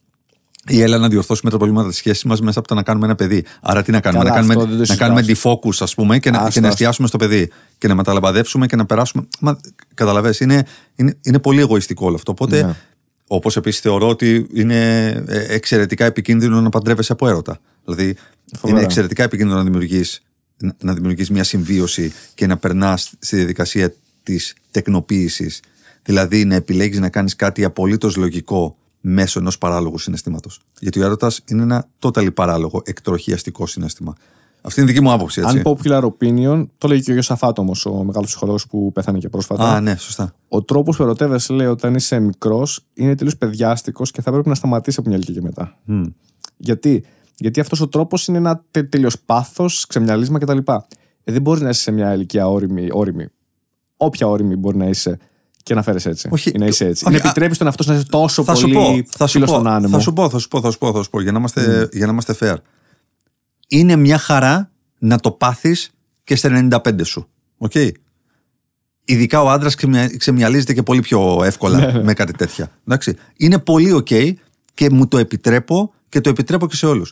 ή έλα να διορθώσουμε τα προβλήματα της σχέσης μας μέσα από το να κάνουμε ένα παιδί. Άρα τι να κάνουμε, να κάνουμε, να κάνουμε defocus, ας πούμε, και να, και να εστιάσουμε στο παιδί. Και να μεταλαμπαδεύσουμε και να περάσουμε. Μα καταλαβαίνεις, είναι, είναι, είναι πολύ εγωιστικό όλο αυτό. Οπότε, ναι. όπως επίσης θεωρώ ότι είναι ε, εξαιρετικά επικίνδυνο να παντρεύεσαι από έρωτα. Δηλαδή, είναι εξαιρετικά επικίνδυνο να δημιουργείς να δημιουργείς μια συμβίωση και να περνάς στη διαδικασία της τεκνοποίησης. Δηλαδή, να επιλέγεις να κάνεις κάτι απολύτως λογικό μέσω ενός παράλογου συναισθήματος. Γιατί ο έρωτας είναι ένα totally παράλογο, εκτροχιαστικό συναισθήμα. Αυτή είναι η δική μου άποψη. Αν popular opinion, το λέει και ο Γιώργο Αφάτομο ο μεγάλος ψυχολόγος που πέθανε και πρόσφατα. Α, ναι, σωστά. Ο τρόπος που ερωτεύεσαι, λέει, όταν είσαι μικρός, είναι τελείως παιδιάστικος και θα πρέπει να σταματήσει από μια ηλικία και μετά. Γιατί, Γιατί αυτός ο τρόπος είναι ένα τε, τελείως πάθος, ξεμιαλίσμα κτλ. Ε, δεν μπορείς να είσαι σε μια ηλικία όρημη, όρημη. Όποια όρημη μπορεί να είσαι, και να φέρεις έτσι. Όχι, να είσαι έτσι. να επιτρέπει τον αυτό να είσαι τόσο θα πολύ στον άνεμο. Θα σου πω, θα σου πω, θα σου πω, θα σου πω για, να είμαστε, mm. για να fair. Είναι μια χαρά να το πάθεις και στα 95 σου. Okay. Ειδικά ο άντρας ξεμυαλίζεται και πολύ πιο εύκολα *laughs* ναι, ναι. με κάτι τέτοια. Εντάξει. Είναι πολύ ok και μου το επιτρέπω και το επιτρέπω και σε όλους.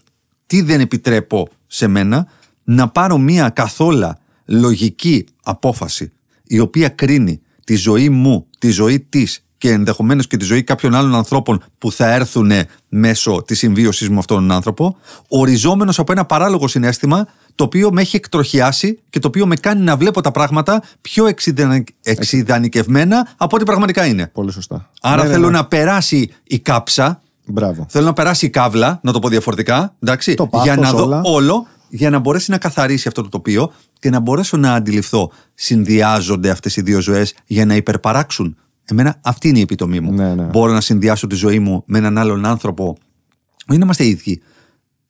Τι δεν επιτρέπω σε μένα να πάρω μια καθόλα λογική απόφαση η οποία κρίνει τη ζωή μου, τη ζωή της και ενδεχομένως και τη ζωή κάποιων άλλων ανθρώπων που θα έρθουν μέσω της συμβίωση με αυτόν τον άνθρωπο, οριζόμενος από ένα παράλογο συνέστημα το οποίο με έχει εκτροχιάσει και το οποίο με κάνει να βλέπω τα πράγματα πιο εξειδανικευμένα από ό,τι πραγματικά είναι. Πολύ σωστά. Άρα ναι, ναι, θέλω ναι. να περάσει η κάψα. Μπράβο. Θέλω να περάσει η κάυλα να το πω διαφορετικά. Εντάξει, για να δω όλο για να μπορέσει να καθαρίσει αυτό το τοπίο και να μπορέσω να αντιληφθώ συνδυάζονται αυτές οι δύο ζωές για να υπερπαράξουν. Εμένα αυτή είναι η επιτομή μου. Ναι, ναι. Μπορώ να συνδυάσω τη ζωή μου με έναν άλλον άνθρωπο. Δεν να είμαστε ίδιοι.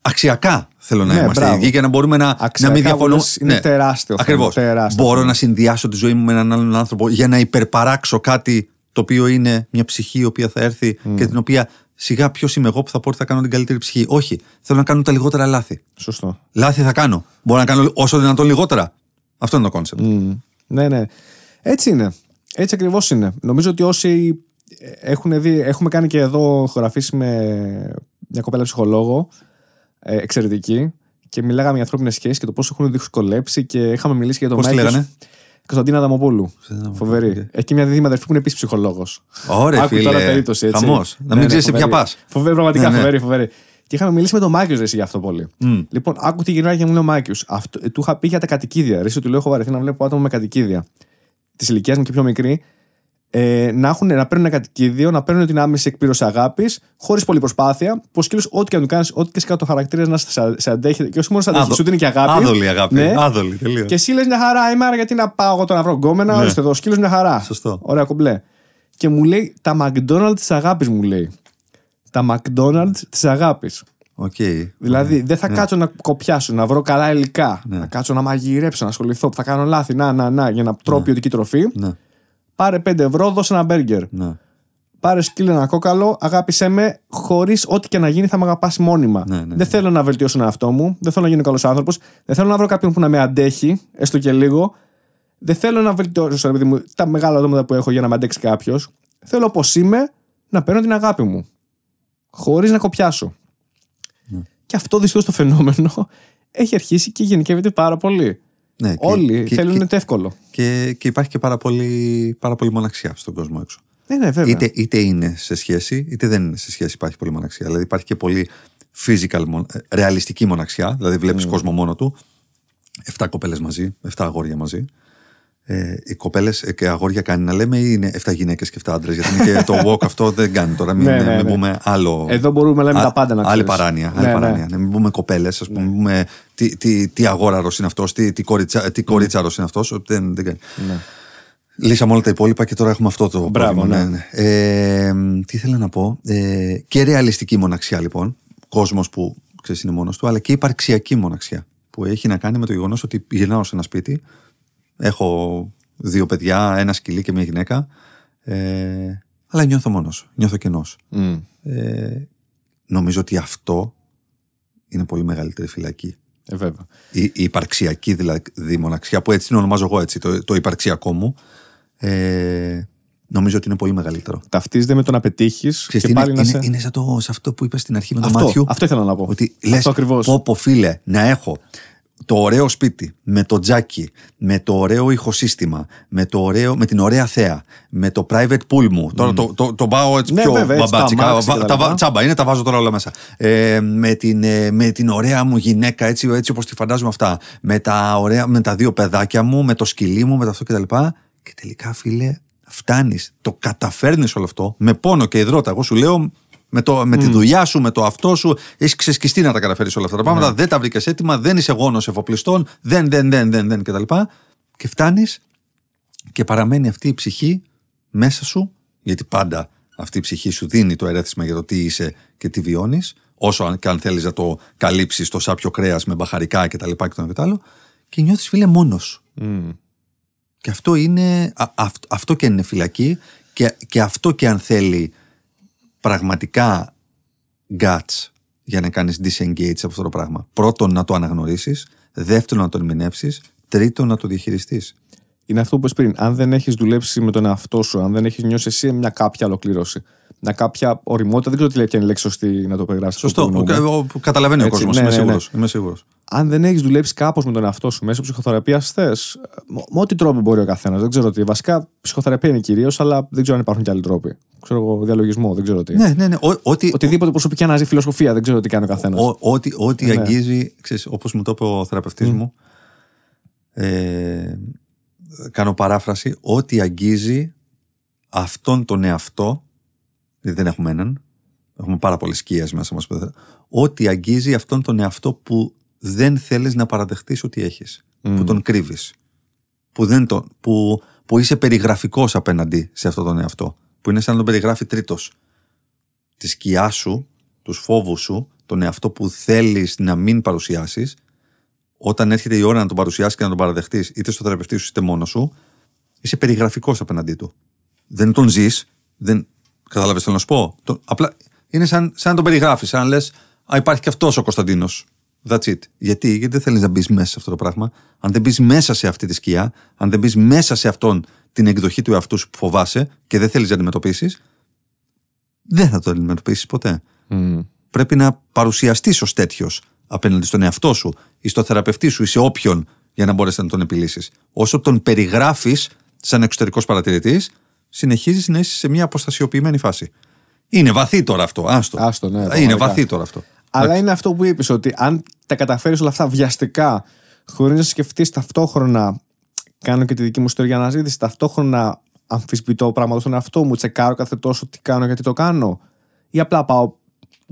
Αξιακά θέλω να ναι, είμαστε ίδιοι και να μπορούμε να, να μην διαφωνούμε. Είναι τεράστιο. Ακριβώ. Μπορώ να συνδυάσω τη ζωή μου με έναν άλλον άνθρωπο για να υπερπαράξω κάτι το οποίο είναι μια ψυχή η οποία θα έρθει mm. και την οποία σιγά ποιος είμαι εγώ που θα πω ότι θα κάνω την καλύτερη ψυχή. Όχι, θέλω να κάνω τα λιγότερα λάθη. Σωστό. Λάθη θα κάνω. Μπορώ να κάνω όσο δυνατόν λιγότερα. Αυτό είναι το κόνσεπτ. Ναι, ναι. Έτσι είναι. Έτσι ακριβώς είναι. Νομίζω ότι όσοι ε, έχουν δει, έχουμε κάνει και εδώ χωραφίσει με μια κοπέλα ψυχολόγο ε, εξαιρετική και μιλάγαμε για ανθρώπινες σχέσεις και το πώς έχουν δυσκολέψει και είχαμε μιλήσει για το Πώς τη Κωνσταντίνα Δαμοπούλου. Φοβερή. Έχει και μια δίδυμα αδερφή που είναι επίσης ψυχολόγος. Ωραία, φίλε. Τώρα περίπτωση, έτσι. Χαμός. Να μην ναι, ναι, ξέρεις ποια πας. Φοβερή, πραγματικά ναι, φοβερή, φοβερή. Και είχαμε μιλήσει με τον Μάκιου ρε, για αυτό πολύ. Mm. Λοιπόν, άκου τη γυρνάει και μου λέει ο Μάκιου. Ε, του είχα πει για τα κατοικίδια. Ρε, του λέω: Έχω βαρεθεί να βλέπω άτομα με κατοικίδια. Τη ηλικία μου και πιο μικρή ε, να, έχουν, να παίρνουν ένα κατοικίδιο, να παίρνουν την άμεση εκπλήρωση αγάπης, χωρίς πολλή προσπάθεια. Που σκύλος, ό,τι και να του κάνεις, ό,τι και σκάτω χαρακτήρας να σε αντέχει. Και όχι μόνο σε αντέχει, Άδο, σου δίνει και αγάπη. Άδολη αγάπη. Ναι. Άδολη, τελείως. Και εσύ λες μια χαρά, είμαι άρα γιατί να πάω εγώ το να βρω γκόμενα. Ναι. Ορίστε εδώ, σκύλος μια χαρά. Σωστό. Ωραία, κομπλέ. Και μου λέει τα McDonald's της αγάπης, μου λέει. Τα McDonald's της αγάπης. Okay. Δηλαδή, δεν θα ναι. κάτσω να κοπιάσω, να βρω καλά υλικά. Ναι. Να κάτσω να μαγειρέψω, να ασχοληθώ. Που θα κάνω λάθη, να, να, να, για να ναι. τρώω ποιοτική τροφή. Πάρε 5 ευρώ, δώσε ένα μπέργκερ. Ναι. Πάρε σκύλο ένα κόκαλο, αγάπησε με, χωρίς ό,τι και να γίνει θα με αγαπάς μόνιμα. Ναι, ναι, δεν ναι. θέλω να βελτιώσω τον εαυτό μου, δεν θέλω να γίνω καλός άνθρωπος, δεν θέλω να βρω κάποιον που να με αντέχει, έστω και λίγο. Δεν θέλω να βελτιώσω μου, τα μεγάλα δόματα που έχω για να με αντέξει κάποιος. Θέλω όπως είμαι να παίρνω την αγάπη μου. Χωρίς να κοπιάσω. Και αυτό δυστυχώς το φαινόμενο *laughs* έχει αρχίσει και γενικεύεται πάρα πολύ. Ναι, Όλοι και, θέλουν και, εύκολο. Και, υπάρχει και πάρα πολύ, πάρα πολύ μοναξιά στον κόσμο έξω. Ναι, ναι, Είτε, είτε είναι σε σχέση, είτε δεν είναι σε σχέση. Υπάρχει πολύ μοναξιά. Δηλαδή υπάρχει και πολύ physical, ε, ρεαλιστική μοναξιά. Δηλαδή βλέπεις mm. Ναι. κόσμο μόνο του. 7 κοπέλες μαζί, 7 αγόρια μαζί ε, οι κοπέλες ε, και αγόρια κάνει να λέμε ή είναι 7 γυναίκες και 7 άντρες. Γιατί και το walk *laughs* αυτό δεν κάνει τώρα. Μην, ναι, ε, ναι, ναι, πούμε άλλο. Εδώ μπορούμε να λέμε τα πάντα να Άλλη παράνοια. Άλλη ναι, ναι. παράνοια. μην πούμε κοπέλες, ας πούμε. Πούμε, τι, τι, τι αγόραρος είναι αυτός, τι, τι, κορίτσα, τι κορίτσαρος είναι αυτός. Δεν, δεν κάνει. Λύσαμε όλα τα υπόλοιπα και τώρα έχουμε αυτό το Μπράβο, πρόβλημα. Ναι. Ε, τι ήθελα να πω. Ε, και ρεαλιστική μοναξιά λοιπόν. Κόσμος που ξέρεις είναι μόνος του, αλλά και υπαρξιακή μοναξιά. Που έχει να κάνει με το γεγονός ότι γυρνάω σε ένα σπίτι Έχω δύο παιδιά, ένα σκυλί και μια γυναίκα. Ε, αλλά νιώθω μόνος, νιώθω κενός. Mm. Ε, νομίζω ότι αυτό είναι πολύ μεγαλύτερη φυλακή. Ε, βέβαια. Η, η υπαρξιακή δηλαδή μοναξιά, που έτσι την ονομάζω εγώ έτσι, το, το υπαρξιακό μου, ε, νομίζω ότι είναι πολύ μεγαλύτερο. Ταυτίζεται με το να πετύχεις και είναι, πάλι να σε... είναι σαν το, αυτό που είπα στην αρχή με το αυτό, Αυτό ήθελα να πω. Ότι λε, πω, πω φίλε, να έχω το ωραίο σπίτι, με το τζάκι, με το ωραίο ηχοσύστημα, με, το ωραίο, με την ωραία θέα, με το private pool μου. Τώρα mm. το, το, το, πάω έτσι ναι, πιο βέβαια, μπαμπάτσικα. τα, τσάμπα είναι, τα βάζω τώρα όλα μέσα. Ε, με, την, ε, με την ωραία μου γυναίκα, έτσι, έτσι όπως τη φαντάζομαι αυτά. Με τα, ωραία, με τα δύο παιδάκια μου, με το σκυλί μου, με τα αυτό κτλ. Και, και τελικά, φίλε, φτάνεις, το καταφέρνεις όλο αυτό με πόνο και υδρότα. Εγώ σου λέω με, το, με τη δουλειά σου, με το αυτό σου. Έχεις ξεσκιστεί να τα καταφέρεις όλα αυτά τα πράγματα. Mm. Δεν τα βρήκες έτοιμα, δεν είσαι γόνος εφοπλιστών, δεν, δεν, δεν, δεν, δεν κτλ. Και, και φτάνεις και παραμένει αυτή η ψυχή μέσα σου, γιατί πάντα αυτή η ψυχή σου δίνει το ερέθισμα για το τι είσαι και τι βιώνεις, όσο και αν θέλεις να το καλύψεις το σάπιο κρέας με μπαχαρικά κτλ. Και, και, και, και νιώθεις, φίλε, μόνος. Mm. Και αυτό είναι, αυτό και είναι φυλακή και, και αυτό και αν θέλει πραγματικά guts για να κάνεις disengage από αυτό το πράγμα. Πρώτον να το αναγνωρίσεις, δεύτερον να το ερμηνεύσεις, τρίτον να το διαχειριστείς. Είναι αυτό που είπες πριν, αν δεν έχεις δουλέψει με τον εαυτό σου, αν δεν έχεις νιώσει εσύ μια κάποια ολοκλήρωση, μια κάποια οριμότητα, δεν ξέρω τι λέει και είναι λέξη σωστή να το περιγράψεις. Σωστό, καταλαβαίνει ο κόσμος, ναι, είμαι, ναι, ναι. είμαι σίγουρος αν δεν έχεις δουλέψει κάπως με τον εαυτό σου μέσω ψυχοθεραπείας, θες. Με ό,τι τρόπο μπορεί ο καθένας. Δεν ξέρω τι. Βασικά ψυχοθεραπεία είναι κυρίως, αλλά δεν ξέρω αν υπάρχουν και άλλοι τρόποι. Ξέρω εγώ, διαλογισμό, δεν ξέρω τι. Ναι, ναι, ναι. Ο, ότι, Οτιδήποτε προσωπική αναζή, φιλοσοφία, δεν ξέρω τι κάνει ο καθένας. Ό,τι ναι. αγγίζει, όπως μου το είπε ο θεραπευτής μου. Ε, κάνω παράφραση. Ό,τι αγγίζει αυτόν τον εαυτό. γιατί δεν έχουμε έναν. Έχουμε πάρα πολλές σκίε μέσα μας. Ό,τι αγγίζει αυτόν τον εαυτό που δεν θέλεις να παραδεχτείς ότι έχεις, mm. που τον κρύβεις, που, δεν τον, που, που είσαι περιγραφικός απέναντι σε αυτόν τον εαυτό, που είναι σαν να τον περιγράφει τρίτος. Τη σκιά σου, τους φόβους σου, τον εαυτό που θέλεις να μην παρουσιάσεις, όταν έρχεται η ώρα να τον παρουσιάσεις και να τον παραδεχτείς, είτε στο θεραπευτή σου είτε μόνος σου, είσαι περιγραφικός απέναντί του. Δεν τον ζεις Δεν... Κατάλαβες θέλω να σου πω. Απλά είναι σαν, σαν να τον περιγράφεις σαν λες, Α, υπάρχει και αυτός ο Κωνσταντίνος. That's it. Γιατί, γιατί δεν θέλεις να μπεις μέσα σε αυτό το πράγμα. Αν δεν μπεις μέσα σε αυτή τη σκιά, αν δεν μπεις μέσα σε αυτόν την εκδοχή του εαυτού σου που φοβάσαι και δεν θέλεις να αντιμετωπίσεις, δεν θα το αντιμετωπίσεις ποτέ. Mm. Πρέπει να παρουσιαστείς ως τέτοιος απέναντι στον εαυτό σου ή στο θεραπευτή σου ή σε όποιον για να μπορέσεις να τον επιλύσεις. Όσο τον περιγράφεις σαν εξωτερικός παρατηρητής, συνεχίζεις να είσαι σε μια αποστασιοποιημένη φάση. Είναι βαθύ τώρα αυτό. Άστο. Άστο ναι, είναι βαθύ τώρα αυτό. Αλλά είναι αυτό που είπες, ότι αν τα καταφέρεις όλα αυτά βιαστικά, χωρίς να σκεφτείς ταυτόχρονα. Κάνω και τη δική μου ιστορία αναζήτηση. Ταυτόχρονα αμφισβητώ πράγματα στον εαυτό μου, τσεκάρω κάθε τόσο τι κάνω, γιατί το κάνω. Ή απλά πάω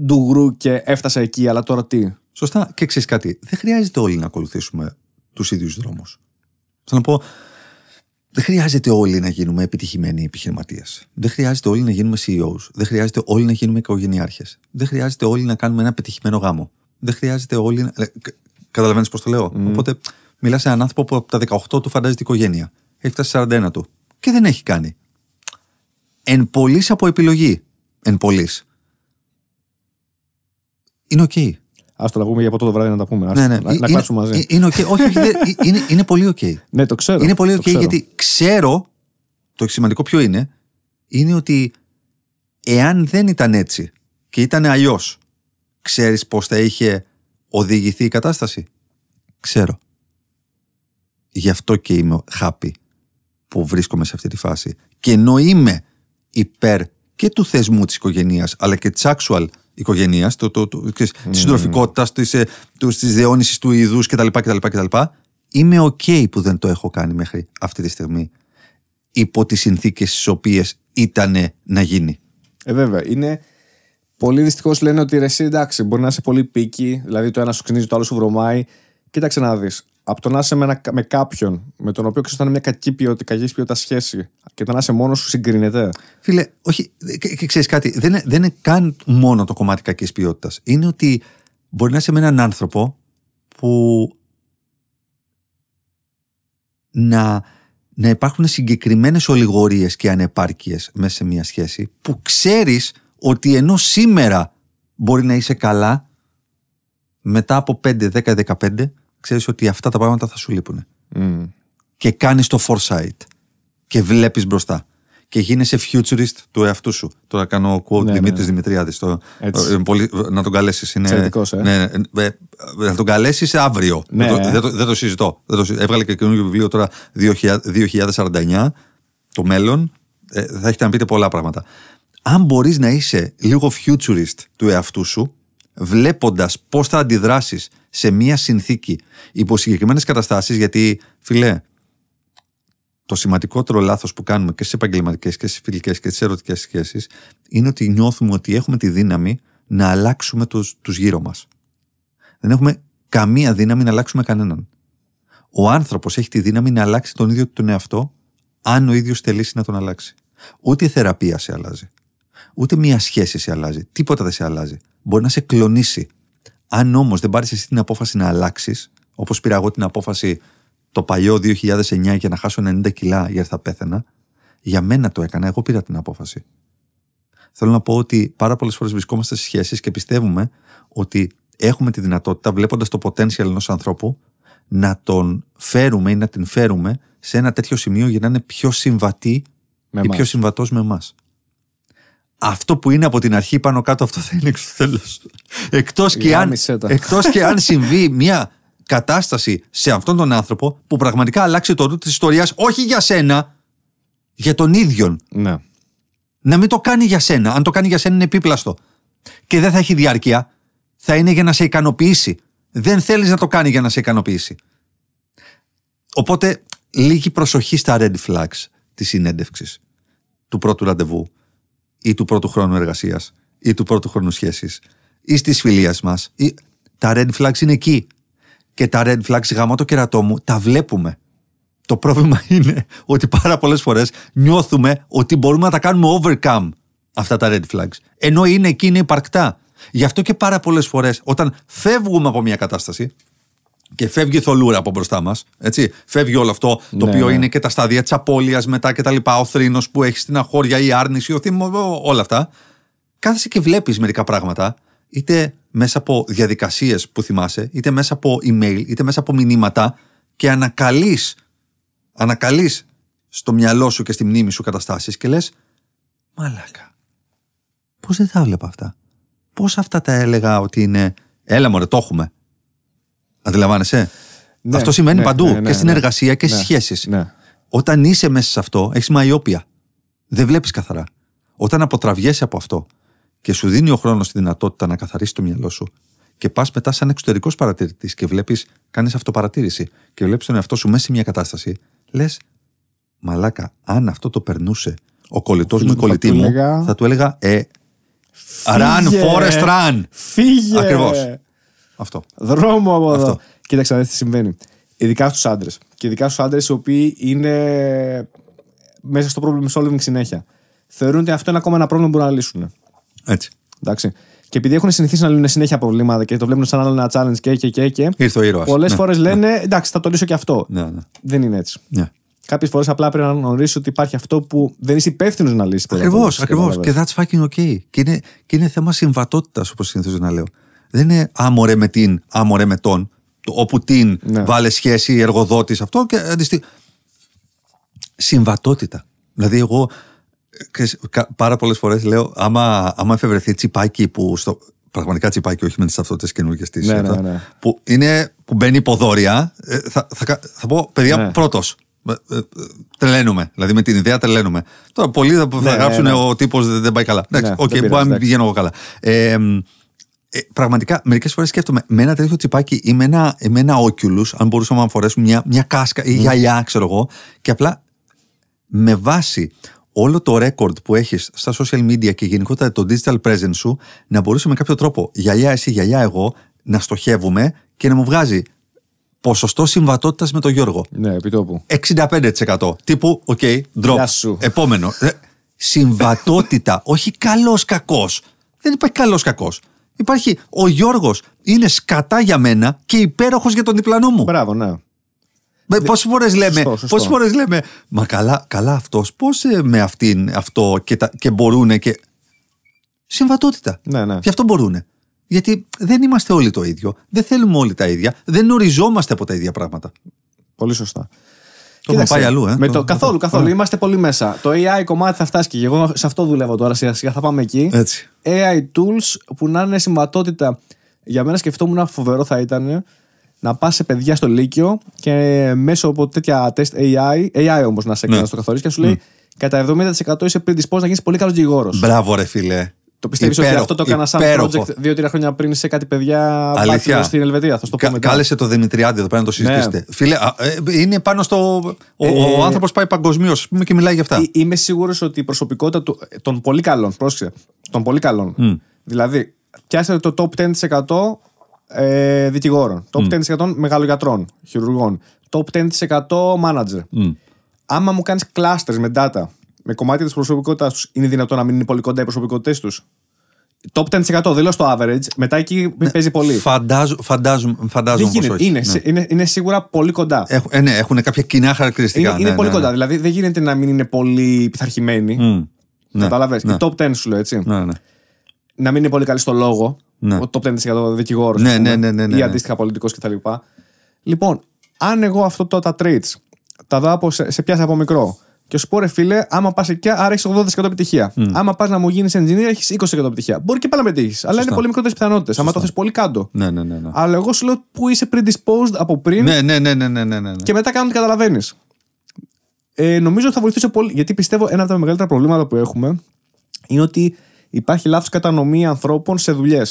ντουγρού και έφτασα εκεί, αλλά τώρα τι. Σωστά. Και ξέρεις κάτι, δεν χρειάζεται όλοι να ακολουθήσουμε τους ίδιους δρόμους. Θέλω να πω, δεν χρειάζεται όλοι να γίνουμε επιτυχημένοι επιχειρηματίες. Δεν χρειάζεται όλοι να γίνουμε CEOs. Δεν χρειάζεται όλοι να γίνουμε οικογενειάρχες. Δεν χρειάζεται όλοι να κάνουμε ένα πετυχημένο γάμο. Δεν χρειάζεται όλοι. Να... Ε, Καταλαβαίνεις πώς το λέω. Οπότε μιλάς σε έναν άνθρωπο που από τα 18 του φαντάζεται οικογένεια. Έχει φτάσει 41 του. Και δεν έχει κάνει. Εν πολλής από επιλογή. Εν πολλής. Είναι οκ. Α το λαγούμε για ποτέ το βράδυ να τα πούμε. ναι, ναι. Να, είναι, να μαζί. Είναι, okay. όχι, όχι, *laughs* είναι, είναι πολύ OK. Ναι, το ξέρω. Είναι πολύ οκ okay γιατί ξέρω. Το σημαντικό ποιο είναι, είναι ότι εάν δεν ήταν έτσι και ήταν αλλιώς, ξέρεις πώς θα είχε οδηγηθεί η κατάσταση. Ξέρω. Γι' αυτό και είμαι happy που βρίσκομαι σε αυτή τη φάση. Και ενώ είμαι υπέρ και του θεσμού της οικογένειας, αλλά και της actual οικογένειας, το, το, το, ναι, της ναι, ναι. συντροφικότητας, της ε, διαιώνισης του είδους κτλ, κτλ, κτλ. Είμαι OK που δεν το έχω κάνει μέχρι αυτή τη στιγμή υπό τις συνθήκες στις οποίες ήταν να γίνει. Ε, βέβαια. Είναι. Πολύ δυστυχώς λένε ότι ρε, εσύ εντάξει, μπορεί να είσαι πολύ πίκη, δηλαδή το ένα σου ξυνίζει, το άλλο σου βρωμάει. Κοίταξε να δεις από το να είσαι με, με κάποιον με τον οποίο ξέρεις ότι είναι μια κακή ποιότητα, κακή ποιότητα σχέση και το να είσαι μόνος σου συγκρίνεται. Φίλε, όχι, και ξέρεις κάτι, δεν είναι, δεν είναι καν μόνο το κομμάτι κακής ποιότητας. Είναι ότι μπορεί να είσαι με έναν άνθρωπο που να, να υπάρχουν συγκεκριμένες ολιγορίες και ανεπάρκειες μέσα σε μια σχέση που ξέρεις ότι ενώ σήμερα μπορεί να είσαι καλά μετά από 5, 10, 15 ξέρεις ότι αυτά τα πράγματα θα σου λείπουν. Mm. Και κάνεις το foresight. Και βλέπεις μπροστά. Και γίνεσαι futurist του εαυτού σου. Τώρα κάνω quote ναι, Δημήτρης ναι, ναι. Δημητριάδης. Το... Ε, να τον καλέσεις. Είναι... Ε. ναι, ναι ε, να τον καλέσεις αύριο. Δεν, το, δεν, το, συζητώ. Δεν Έβγαλε και καινούργιο βιβλίο τώρα 2049. Το μέλλον. θα έχετε να πείτε πολλά πράγματα. Αν μπορείς να είσαι λίγο futurist του εαυτού σου, βλέποντας πώς θα αντιδράσεις σε μία συνθήκη. Υπό συγκεκριμένες καταστάσεις, γιατί φιλέ, το σημαντικότερο λάθος που κάνουμε και στι επαγγελματικές και στι φιλικές και στι ερωτικές σχέσεις είναι ότι νιώθουμε ότι έχουμε τη δύναμη να αλλάξουμε τους τους γύρω μας. Δεν έχουμε καμία δύναμη να αλλάξουμε κανέναν. Ο άνθρωπος έχει τη δύναμη να αλλάξει τον ίδιο του τον εαυτό, αν ο ίδιος θελήσει να τον αλλάξει. Ούτε η θεραπεία σε αλλάζει. Ούτε μία σχέση σε αλλάζει. Τίποτα δεν σε αλλάζει. Μπορεί να σε κλονίσει αν όμως δεν πάρεις εσύ την απόφαση να αλλάξεις, όπως πήρα εγώ την απόφαση το παλιό 2009 για να χάσω 90 κιλά γιατί θα πέθαινα, για μένα το έκανα. Εγώ πήρα την απόφαση. Θέλω να πω ότι πάρα πολλές φορές βρισκόμαστε σε σχέσεις και πιστεύουμε ότι έχουμε τη δυνατότητα, βλέποντας το potential ενός ανθρώπου, να τον φέρουμε ή να την φέρουμε σε ένα τέτοιο σημείο για να είναι πιο συμβατή ή πιο συμβατός με εμάς αυτό που είναι από την αρχή πάνω κάτω αυτό θα είναι στο Εκτός και, αν, εκτός και αν συμβεί μια κατάσταση σε αυτόν τον άνθρωπο που πραγματικά αλλάξει το ρούτ της ιστορίας όχι για σένα, για τον ίδιο. Ναι. Να μην το κάνει για σένα. Αν το κάνει για σένα είναι επίπλαστο. Και δεν θα έχει διάρκεια. Θα είναι για να σε ικανοποιήσει. Δεν θέλεις να το κάνει για να σε ικανοποιήσει. Οπότε λίγη προσοχή στα red flags της συνέντευξης του πρώτου ραντεβού ή του πρώτου χρόνου εργασίας ή του πρώτου χρόνου σχέσης ή στις φιλίες μας. Ή... Τα red flags είναι εκεί. Και τα red flags γαμώ το κερατό μου, τα βλέπουμε. Το πρόβλημα *laughs* είναι ότι πάρα πολλές φορές νιώθουμε ότι μπορούμε να τα κάνουμε overcome αυτά τα red flags. Ενώ είναι εκεί, είναι υπαρκτά. Γι' αυτό και πάρα πολλές φορές όταν φεύγουμε από μια κατάσταση, και φεύγει η θολούρα από μπροστά μας. Φεύγει όλο αυτό το ναι, οποίο ναι. είναι και τα στάδια της απώλειας μετά και τα λοιπά. Ο θρήνος που έχει στην αχώρια, η άρνηση, ο θύμο, όλα αυτά. Κάθεσαι και βλέπεις μερικά πράγματα, είτε μέσα από διαδικασίες που θυμάσαι, είτε μέσα από email, είτε μέσα από μηνύματα και ανακαλείς ανακαλείς στο μυαλό σου και στη μνήμη σου καταστάσεις και λες. «Μαλάκα, πώς δεν τα βλέπα αυτά, πώς αυτά τα έλεγα ότι είναι, έλα μωρέ το έχουμε, Αντιλαμβάνεσαι. Ναι, αυτό σημαίνει ναι, παντού. Ναι, ναι, και στην εργασία και στις σχέσεις. Όταν είσαι μέσα σε αυτό, έχεις μαϊόπια. Δεν βλέπεις καθαρά. Όταν αποτραβιέσαι από αυτό και σου δίνει ο χρόνος τη δυνατότητα να καθαρίσεις το μυαλό σου και πας μετά σαν εξωτερικός παρατηρητής και βλέπεις, κάνεις αυτοπαρατήρηση και βλέπεις τον εαυτό σου μέσα σε μια κατάσταση, λες, μαλάκα, αν αυτό το περνούσε ο κολλητός μου ή κολλητή μου, θα του έλεγα, ε, Run, Forest, run! Φύγε! Ακριβώς. Αυτό. Δρόμο από εδώ. Κοίταξε να δεις τι συμβαίνει. Ειδικά στους άντρες. Και ειδικά στους άντρες οι οποίοι είναι μέσα στο problem solving συνέχεια. Θεωρούν ότι αυτό είναι ακόμα ένα πρόβλημα που μπορούν να λύσουν. Έτσι. Εντάξει. Και επειδή έχουν συνηθίσει να λύνουν συνέχεια προβλήματα και το βλέπουν σαν άλλο ένα challenge και. και, και, και Ήρθε ο ήρωας. Πολλές ναι. φορές ναι. λένε εντάξει, θα το λύσω και αυτό. Ναι, ναι. Δεν είναι έτσι. Ναι. Κάποιες φορές απλά πρέπει να γνωρίσει ότι υπάρχει αυτό που δεν είσαι υπεύθυνος να λύσεις. Ακριβώ, ακριβώς. Και that's fucking okay. Και είναι, και είναι θέμα συμβατότητας, όπως συνηθίζω να λέω δεν είναι άμορε με την, άμορε με τον. Το, όπου την ναι. βάλε σχέση εργοδότης αυτό και αντιστοίχω. Συμβατότητα. Δηλαδή, εγώ πάρα πολλές φορές λέω, άμα, άμα εφευρεθεί τσιπάκι που. Στο, πραγματικά τσιπάκι, όχι με τις ταυτότητες καινούργιες της. Ναι, ναι, ναι. που, που μπαίνει υποδόρια. Ε, θα, θα, θα πω, παιδιά, ναι. πρώτος. Ε, ε, τρελαίνουμε. Δηλαδή με την ιδέα τρελαίνουμε. Τώρα πολλοί θα, ναι, ναι γράψουν ναι. ο τύπος δεν, δεν πάει καλά. Εντάξει, okay, ναι, μπορεί να πηγαίνω εγώ καλά. Ε, ε, πραγματικά μερικές φορές σκέφτομαι με ένα τέτοιο τσιπάκι ή με ένα, με αν μπορούσαμε να φορέσουμε μια, μια κάσκα ή ναι. γυαλιά, ξέρω εγώ, και απλά με βάση όλο το record που έχεις στα social media και γενικότερα το digital presence σου, να μπορούσε με κάποιο τρόπο γυαλιά εσύ, γυαλιά εγώ, να στοχεύουμε και να μου βγάζει ποσοστό συμβατότητας με τον Γιώργο. Ναι, επί τόπου. 65%. Τύπου, οκ, okay, drop. Επόμενο. Ε, συμβατότητα, όχι καλό-κακό. Δεν υπάρχει καλό-κακό. Υπάρχει ο Γιώργος είναι σκατά για μένα και υπέροχος για τον διπλανό μου. Μπράβο, ναι. Πόσες φορές λέμε, φορές λέμε, Μα καλά, καλά αυτός, πώς ε, με αυτήν αυτό και, τα, και μπορούν και. Συμβατότητα. Ναι, ναι. Γι' αυτό μπορούν. Γιατί δεν είμαστε όλοι το ίδιο. Δεν θέλουμε όλοι τα ίδια. Δεν οριζόμαστε από τα ίδια πράγματα. Πολύ σωστά. Το πάει αλλού, ε. το... Καθόλου, καθόλου. Είμαστε πολύ μέσα. Το AI κομμάτι θα φτάσει και εγώ σε αυτό δουλεύω τώρα. Σιγά σιγά θα πάμε εκεί. AI tools που να είναι συμβατότητα. Για μένα σκεφτόμουν φοβερό θα ήταν να πας σε παιδιά στο Λύκειο και μέσω από τέτοια τεστ AI, AI όμως να σε κάνει ναι. να το καθορίσει και να σου λέει ναι. κατά 70% είσαι πριν τη να γίνεις πολύ καλός δικηγόρος. Μπράβο, ρε φίλε. Το πιστεύεις ότι αυτό το έκανα σαν project δύο-τρία χρόνια πριν σε κάτι παιδιά Αλήθεια. στην Ελβετία. Θα το πω Κάλεσε το Δημητριάδη εδώ πέρα να το ναι. συζητήσετε. Ναι. Φίλε, ε, είναι πάνω στο. ο, ε, άνθρωπος πάει παγκοσμίως και μιλάει για αυτά. Ε, είμαι σίγουρος ότι η προσωπικότητα του, των πολύ καλών, πρόσεξε, των πολύ καλών. Δηλαδή, πιάσετε το top 10% ε, δικηγόρων, top mm. 10% μεγαλογιατρών, χειρουργών, top 10% manager. Mm. Άμα μου κάνεις clusters με data με κομμάτια της προσωπικότητάς τους, είναι δυνατόν να μην είναι πολύ κοντά οι προσωπικότητέ τους. Top 10% δεν λέω στο average, μετά εκεί ναι, παίζει πολύ. φαντάζομαι φαντάζομαι όχι. Είναι, ναι. είναι, είναι, σίγουρα πολύ κοντά. Έχ, ε, ναι, έχουν κάποια κοινά χαρακτηριστικά. Είναι, ναι, είναι πολύ ναι, κοντά. Ναι. Δηλαδή δεν γίνεται να μην είναι πολύ πειθαρχημένοι. Mm. Κατάλαβε. Ναι. ναι. top 10 σου λέω έτσι. Ναι, ναι. Να μην είναι πολύ καλή στο λόγο. Ναι. Ο top 10% δικηγόρος. Ναι, ναι, ναι, ναι, Ή αντίστοιχα πολιτικός κτλ. Λοιπόν, αν εγώ αυτό το, τα traits τα δω σε, σε πιάσα από μικρό και σου πω, ρε φίλε, άμα πας εκεί, άρα έχεις 80% επιτυχία. Mm. Άμα πας να μου γίνεις engineer, έχεις 20% επιτυχία. Μπορεί και πάλι να πετύχεις, αλλά είναι πολύ μικρότερες πιθανότητες. Άμα το θες πολύ κάτω. Ναι, ναι, ναι, ναι. Αλλά εγώ σου λέω που είσαι predisposed από πριν. Ναι, ναι, ναι, ναι, ναι, ναι, ναι. Και μετά κάνω ότι καταλαβαίνεις. Ε, νομίζω ότι θα βοηθούσε πολύ. Γιατί πιστεύω ένα από τα μεγαλύτερα προβλήματα που έχουμε είναι ότι υπάρχει λάθος κατανομή ανθρώπων σε δουλειές.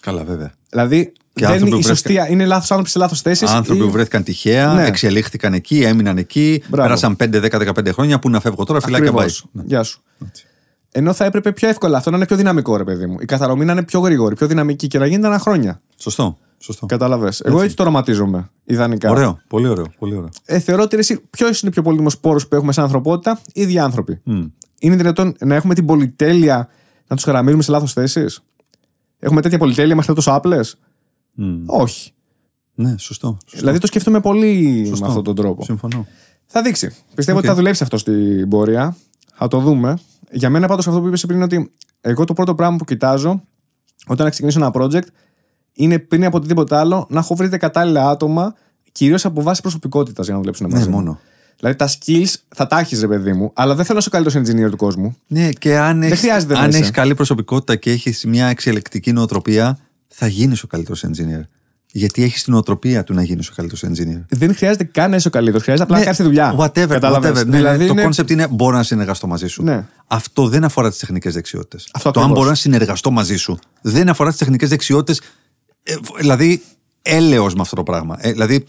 Καλά, βέβαια. Δηλαδή, και δεν είναι η σωστή, είναι λάθος άνθρωποι σε λάθος θέσεις. Άνθρωποι ή... που βρέθηκαν τυχαία, ναι. εξελίχθηκαν εκεί, έμειναν εκεί, Μπράβο. πέρασαν 5, 10, 15 χρόνια. Πού να φεύγω τώρα, φυλάκια πάει. Ναι. Γεια σου. Έτσι. Ενώ θα έπρεπε πιο εύκολα αυτό να είναι πιο δυναμικό, ρε παιδί μου. Η καθαρομή να είναι πιο γρήγορη, πιο δυναμική και να γίνεται ένα χρόνια. Σωστό. Σωστό. Κατάλαβες. Εγώ έτσι το οραματίζομαι. Ιδανικά. Ωραίο. Πολύ ωραίο. Πολύ ωραίο. Ε, θεωρώ ότι ποιος είναι πιο πολύτιμος πόρος που έχουμε σαν ανθρωπότητα, οι ίδιοι άνθρωποι. Mm. Είναι δυνατόν να έχουμε την πολυτέλεια να τους χαραμίζουμε σε λάθος θέσεις. Έχουμε τέτοια πολυτέλεια, είμαστε τόσο άπλες. Mm. Όχι. Ναι, σωστό, σωστό. Δηλαδή το σκεφτούμε πολύ σωστό. με αυτόν τον τρόπο. Συμφωνώ. Θα δείξει. Πιστεύω okay. ότι θα δουλέψει αυτό στην πορεία. Θα το δούμε. Για μένα πάντως αυτό που είπες πριν είναι ότι εγώ το πρώτο πράγμα που κοιτάζω όταν ξεκινήσω ένα project είναι πριν από οτιδήποτε άλλο να έχω βρει κατάλληλα άτομα κυρίως από βάση προσωπικότητας για να δουλέψουν ναι, μαζί. Ναι, μόνο. Δηλαδή τα skills θα τα έχεις, ρε παιδί μου, αλλά δεν θέλω να είσαι ο καλύτερος engineer του κόσμου. Ναι, και αν έχει καλή προσωπικότητα και έχεις μια εξελεκτική νοοτροπία, θα γίνεις ο καλύτερος engineer. Γιατί έχεις την οτροπία του να γίνεις ο καλύτερος engineer. Δεν χρειάζεται καν να είσαι ο καλύτερος. Χρειάζεται απλά ναι, να κάνεις τη δουλειά. Whatever. whatever. Ναι, ναι, δηλαδή το concept είναι... είναι μπορώ να συνεργαστώ μαζί σου. Ναι. Αυτό δεν αφορά τις τεχνικές δεξιότητες. Το ακριβώς. αν μπορώ να συνεργαστώ μαζί σου δεν αφορά τις τεχνικές δεξιότητες. Ε, δηλαδή, έλεος με αυτό το πράγμα. Ε, δηλαδή,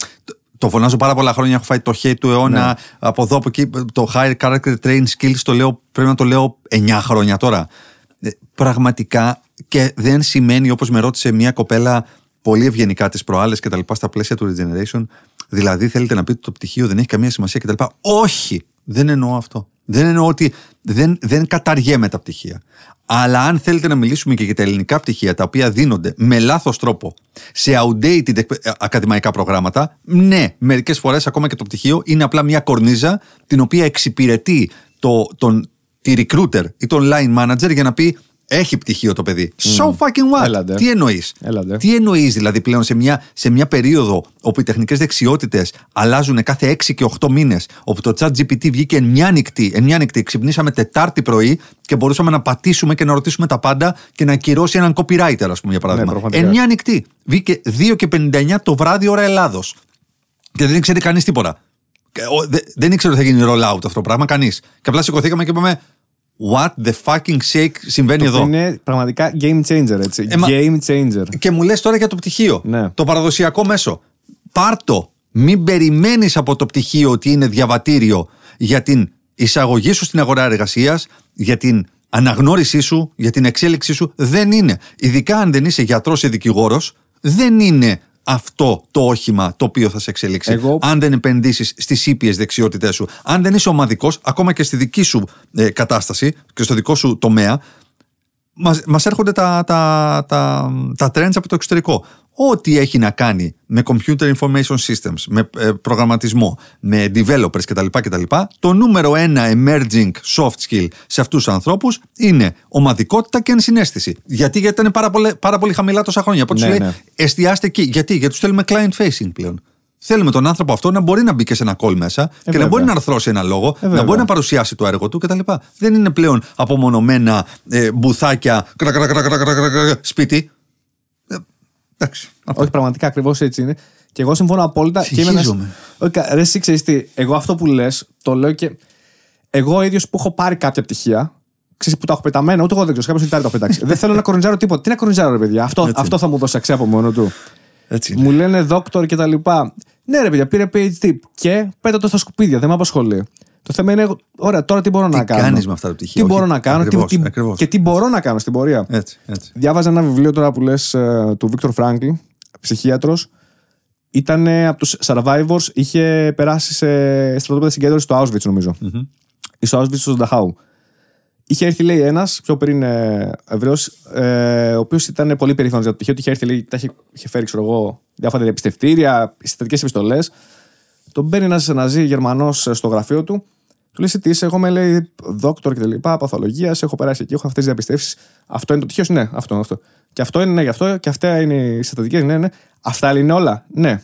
το φωνάζω πάρα πολλά χρόνια. Έχω φάει το χέρι του αιώνα ναι. από εδώ από εκεί. Το high character train skills το λέω, πρέπει να το λέω 9 χρόνια τώρα. Ε, πραγματικά και δεν σημαίνει, όπως με ρώτησε μια κοπέλα πολύ ευγενικά τις προάλλες και τα λοιπά στα πλαίσια του Regeneration, δηλαδή θέλετε να πείτε το πτυχίο δεν έχει καμία σημασία κτλ. Όχι, δεν εννοώ αυτό. Δεν εννοώ ότι δεν, δεν καταργέμαι τα πτυχία. Αλλά αν θέλετε να μιλήσουμε και για τα ελληνικά πτυχία τα οποία δίνονται με λάθος τρόπο σε outdated ε, ακαδημαϊκά προγράμματα, ναι, μερικές φορές ακόμα και το πτυχίο είναι απλά μια κορνίζα την οποία εξυπηρετεί το, τον, τη recruiter ή τον line manager για να πει έχει πτυχίο το παιδί. Mm. So fucking what. Τι εννοείς. Τι εννοείς δηλαδή πλέον σε μια, σε μια περίοδο όπου οι τεχνικές δεξιότητες αλλάζουν κάθε 6 και 8 μήνες, όπου το chat GPT βγήκε εν μια νυχτή. Εν μια νυχτή. Ξυπνήσαμε Τετάρτη πρωί και μπορούσαμε να πατήσουμε και να ρωτήσουμε τα πάντα και να ακυρώσει έναν copywriter, ας πούμε, για παράδειγμα. Ναι, εν μια νυχτή. Βγήκε 2 και 59 το βράδυ ώρα Ελλάδος. Και δεν ξέρει κανείς τίποτα. Ε, δεν ήξερε ότι θα γίνει out αυτό το πράγμα, κανείς. Και απλά σηκωθήκαμε και είπαμε, What the fucking shake συμβαίνει το εδώ. Είναι πραγματικά game changer, έτσι. Ε, game changer. Και μου λες τώρα για το πτυχίο. Ναι. Το παραδοσιακό μέσο. Πάρτο. Μην περιμένεις από το πτυχίο ότι είναι διαβατήριο για την εισαγωγή σου στην αγορά εργασίας, για την αναγνώρισή σου, για την εξέλιξή σου. Δεν είναι. Ειδικά αν δεν είσαι γιατρός ή δικηγόρος, δεν είναι αυτό το όχημα το οποίο θα σε εξελίξει. Αν δεν επενδύσεις στις ήπιες δεξιότητές σου, αν δεν είσαι ομαδικός, ακόμα και στη δική σου ε, κατάσταση και στο δικό σου τομέα, μας μας έρχονται τα, τα, τα, τα trends από το εξωτερικό ό,τι έχει να κάνει με computer information systems, με ε, προγραμματισμό, με developers κτλ, κτλ. Το νούμερο ένα emerging soft skill σε αυτούς τους ανθρώπους είναι ομαδικότητα και ενσυναίσθηση. Γιατί, γιατί ήταν πάρα, πολλε, πάρα πολύ χαμηλά τόσα χρόνια. Οπότε ναι, λέει, ναι. εστιάστε εκεί. Γιατί, γιατί τους θέλουμε client facing πλέον. Θέλουμε τον άνθρωπο αυτό να μπορεί να μπει και σε ένα call μέσα ε, και να μπορεί να αρθρώσει ένα λόγο, ε, να μπορεί να παρουσιάσει το έργο του κτλ. Δεν είναι πλέον απομονωμένα μπουθάκια, σπίτι. Εντάξει. Αυτό. Όχι, πραγματικά ακριβώς έτσι είναι. Και εγώ συμφωνώ απόλυτα. Συγχύζομαι. Και είμαι Ρε, εσύ τι, εγώ αυτό που λες, το λέω και. Εγώ ίδιος που έχω πάρει κάποια πτυχία, ξέρεις που τα έχω πεταμένα, ούτε εγώ δεν ξέρω. Κάποιος το πετάξει. *laughs* δεν θέλω να κορονιζάρω τίποτα. Τι να κορονιζάρω, ρε παιδιά. Αυτό, αυτό θα μου δώσει αξία από μόνο του. Έτσι Μου λένε δόκτωρ και τα λοιπά. Ναι, ρε παιδιά, πήρε PhD και πέτα το στα σκουπίδια, δεν με απασχολεί. Το θέμα είναι, ωραία, τώρα τι μπορώ να κάνω. Τι κάνεις με αυτά τα πτυχία. Τι μπορώ να κάνω ακριβώς, τι, και τι μπορώ να κάνω στην πορεία. Έτσι, έτσι. Διάβαζα ένα βιβλίο τώρα που λες ε, του Βίκτορ Φράγκλ, ψυχίατρος. Ήταν από τους survivors, είχε περάσει σε στρατόπεδα συγκέντρωσης στο Auschwitz, νομιζω στο Auschwitz, στο Νταχάου. Είχε έρθει, λέει, ένας πιο πριν Εβραίο, ε, ο οποίος ήταν πολύ περήφανος για το πτυχίο ότι Είχε έρθει, λέει, είχε, είχε φέρει, ξέρω εγώ, διάφορα διαπιστευτήρια, συστατικές επιστολές. Τον μπαίνει ένας Ναζί Γερμανός ε, στο γραφείο του του λέει τι είσαι, εγώ με λέει δόκτωρ και τα λοιπά, παθολογίας, έχω περάσει εκεί, έχω αυτές τις διαπιστεύσεις. Αυτό είναι το τυχαίο, ναι, αυτό είναι αυτό. Και αυτό είναι, ναι, γι' αυτό, και αυτά είναι οι συστατικέ, ναι, ναι. Αυτά λέει είναι όλα, ναι.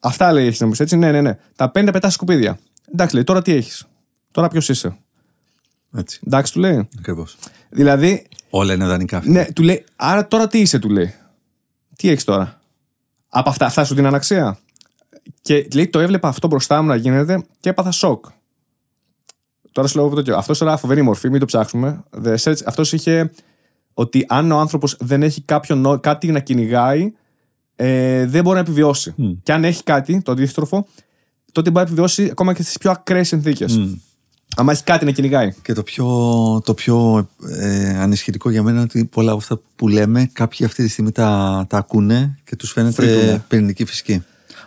Αυτά λέει έχεις να μου έτσι, ναι, ναι, ναι. Τα πέντε πετάς σκουπίδια. Εντάξει, λέει, τώρα τι έχεις. Τώρα ποιος είσαι. Έτσι. Εντάξει, του λέει. Ακριβώς. Δηλαδή. Όλα είναι δανεικά. Αυτή. Ναι, του λέει, άρα τώρα τι είσαι, του λέει. Τι έχεις τώρα. Από αυτά, αυτά σου την αναξία. Και λέει, το έβλεπα αυτό μπροστά μου να γίνεται και έπαθα σοκ. Τώρα σου λέω το Αυτός τώρα φοβερή μορφή, μην το ψάξουμε, Αυτός είχε ότι αν ο άνθρωπος δεν έχει κάποιο κάτι να κυνηγάει, ε, δεν μπορεί να επιβιώσει. Mm. Και αν έχει κάτι, το αντίστροφο, τότε μπορεί να επιβιώσει ακόμα και στις πιο ακραίες συνθήκες. Mm. Αν έχει κάτι να κυνηγάει. Και το πιο, το πιο ε, ανησυχητικό για μένα είναι ότι πολλά από αυτά που λέμε, κάποιοι αυτή τη στιγμή τα, ακούνε και τους φαίνεται πυρηνική φυσική.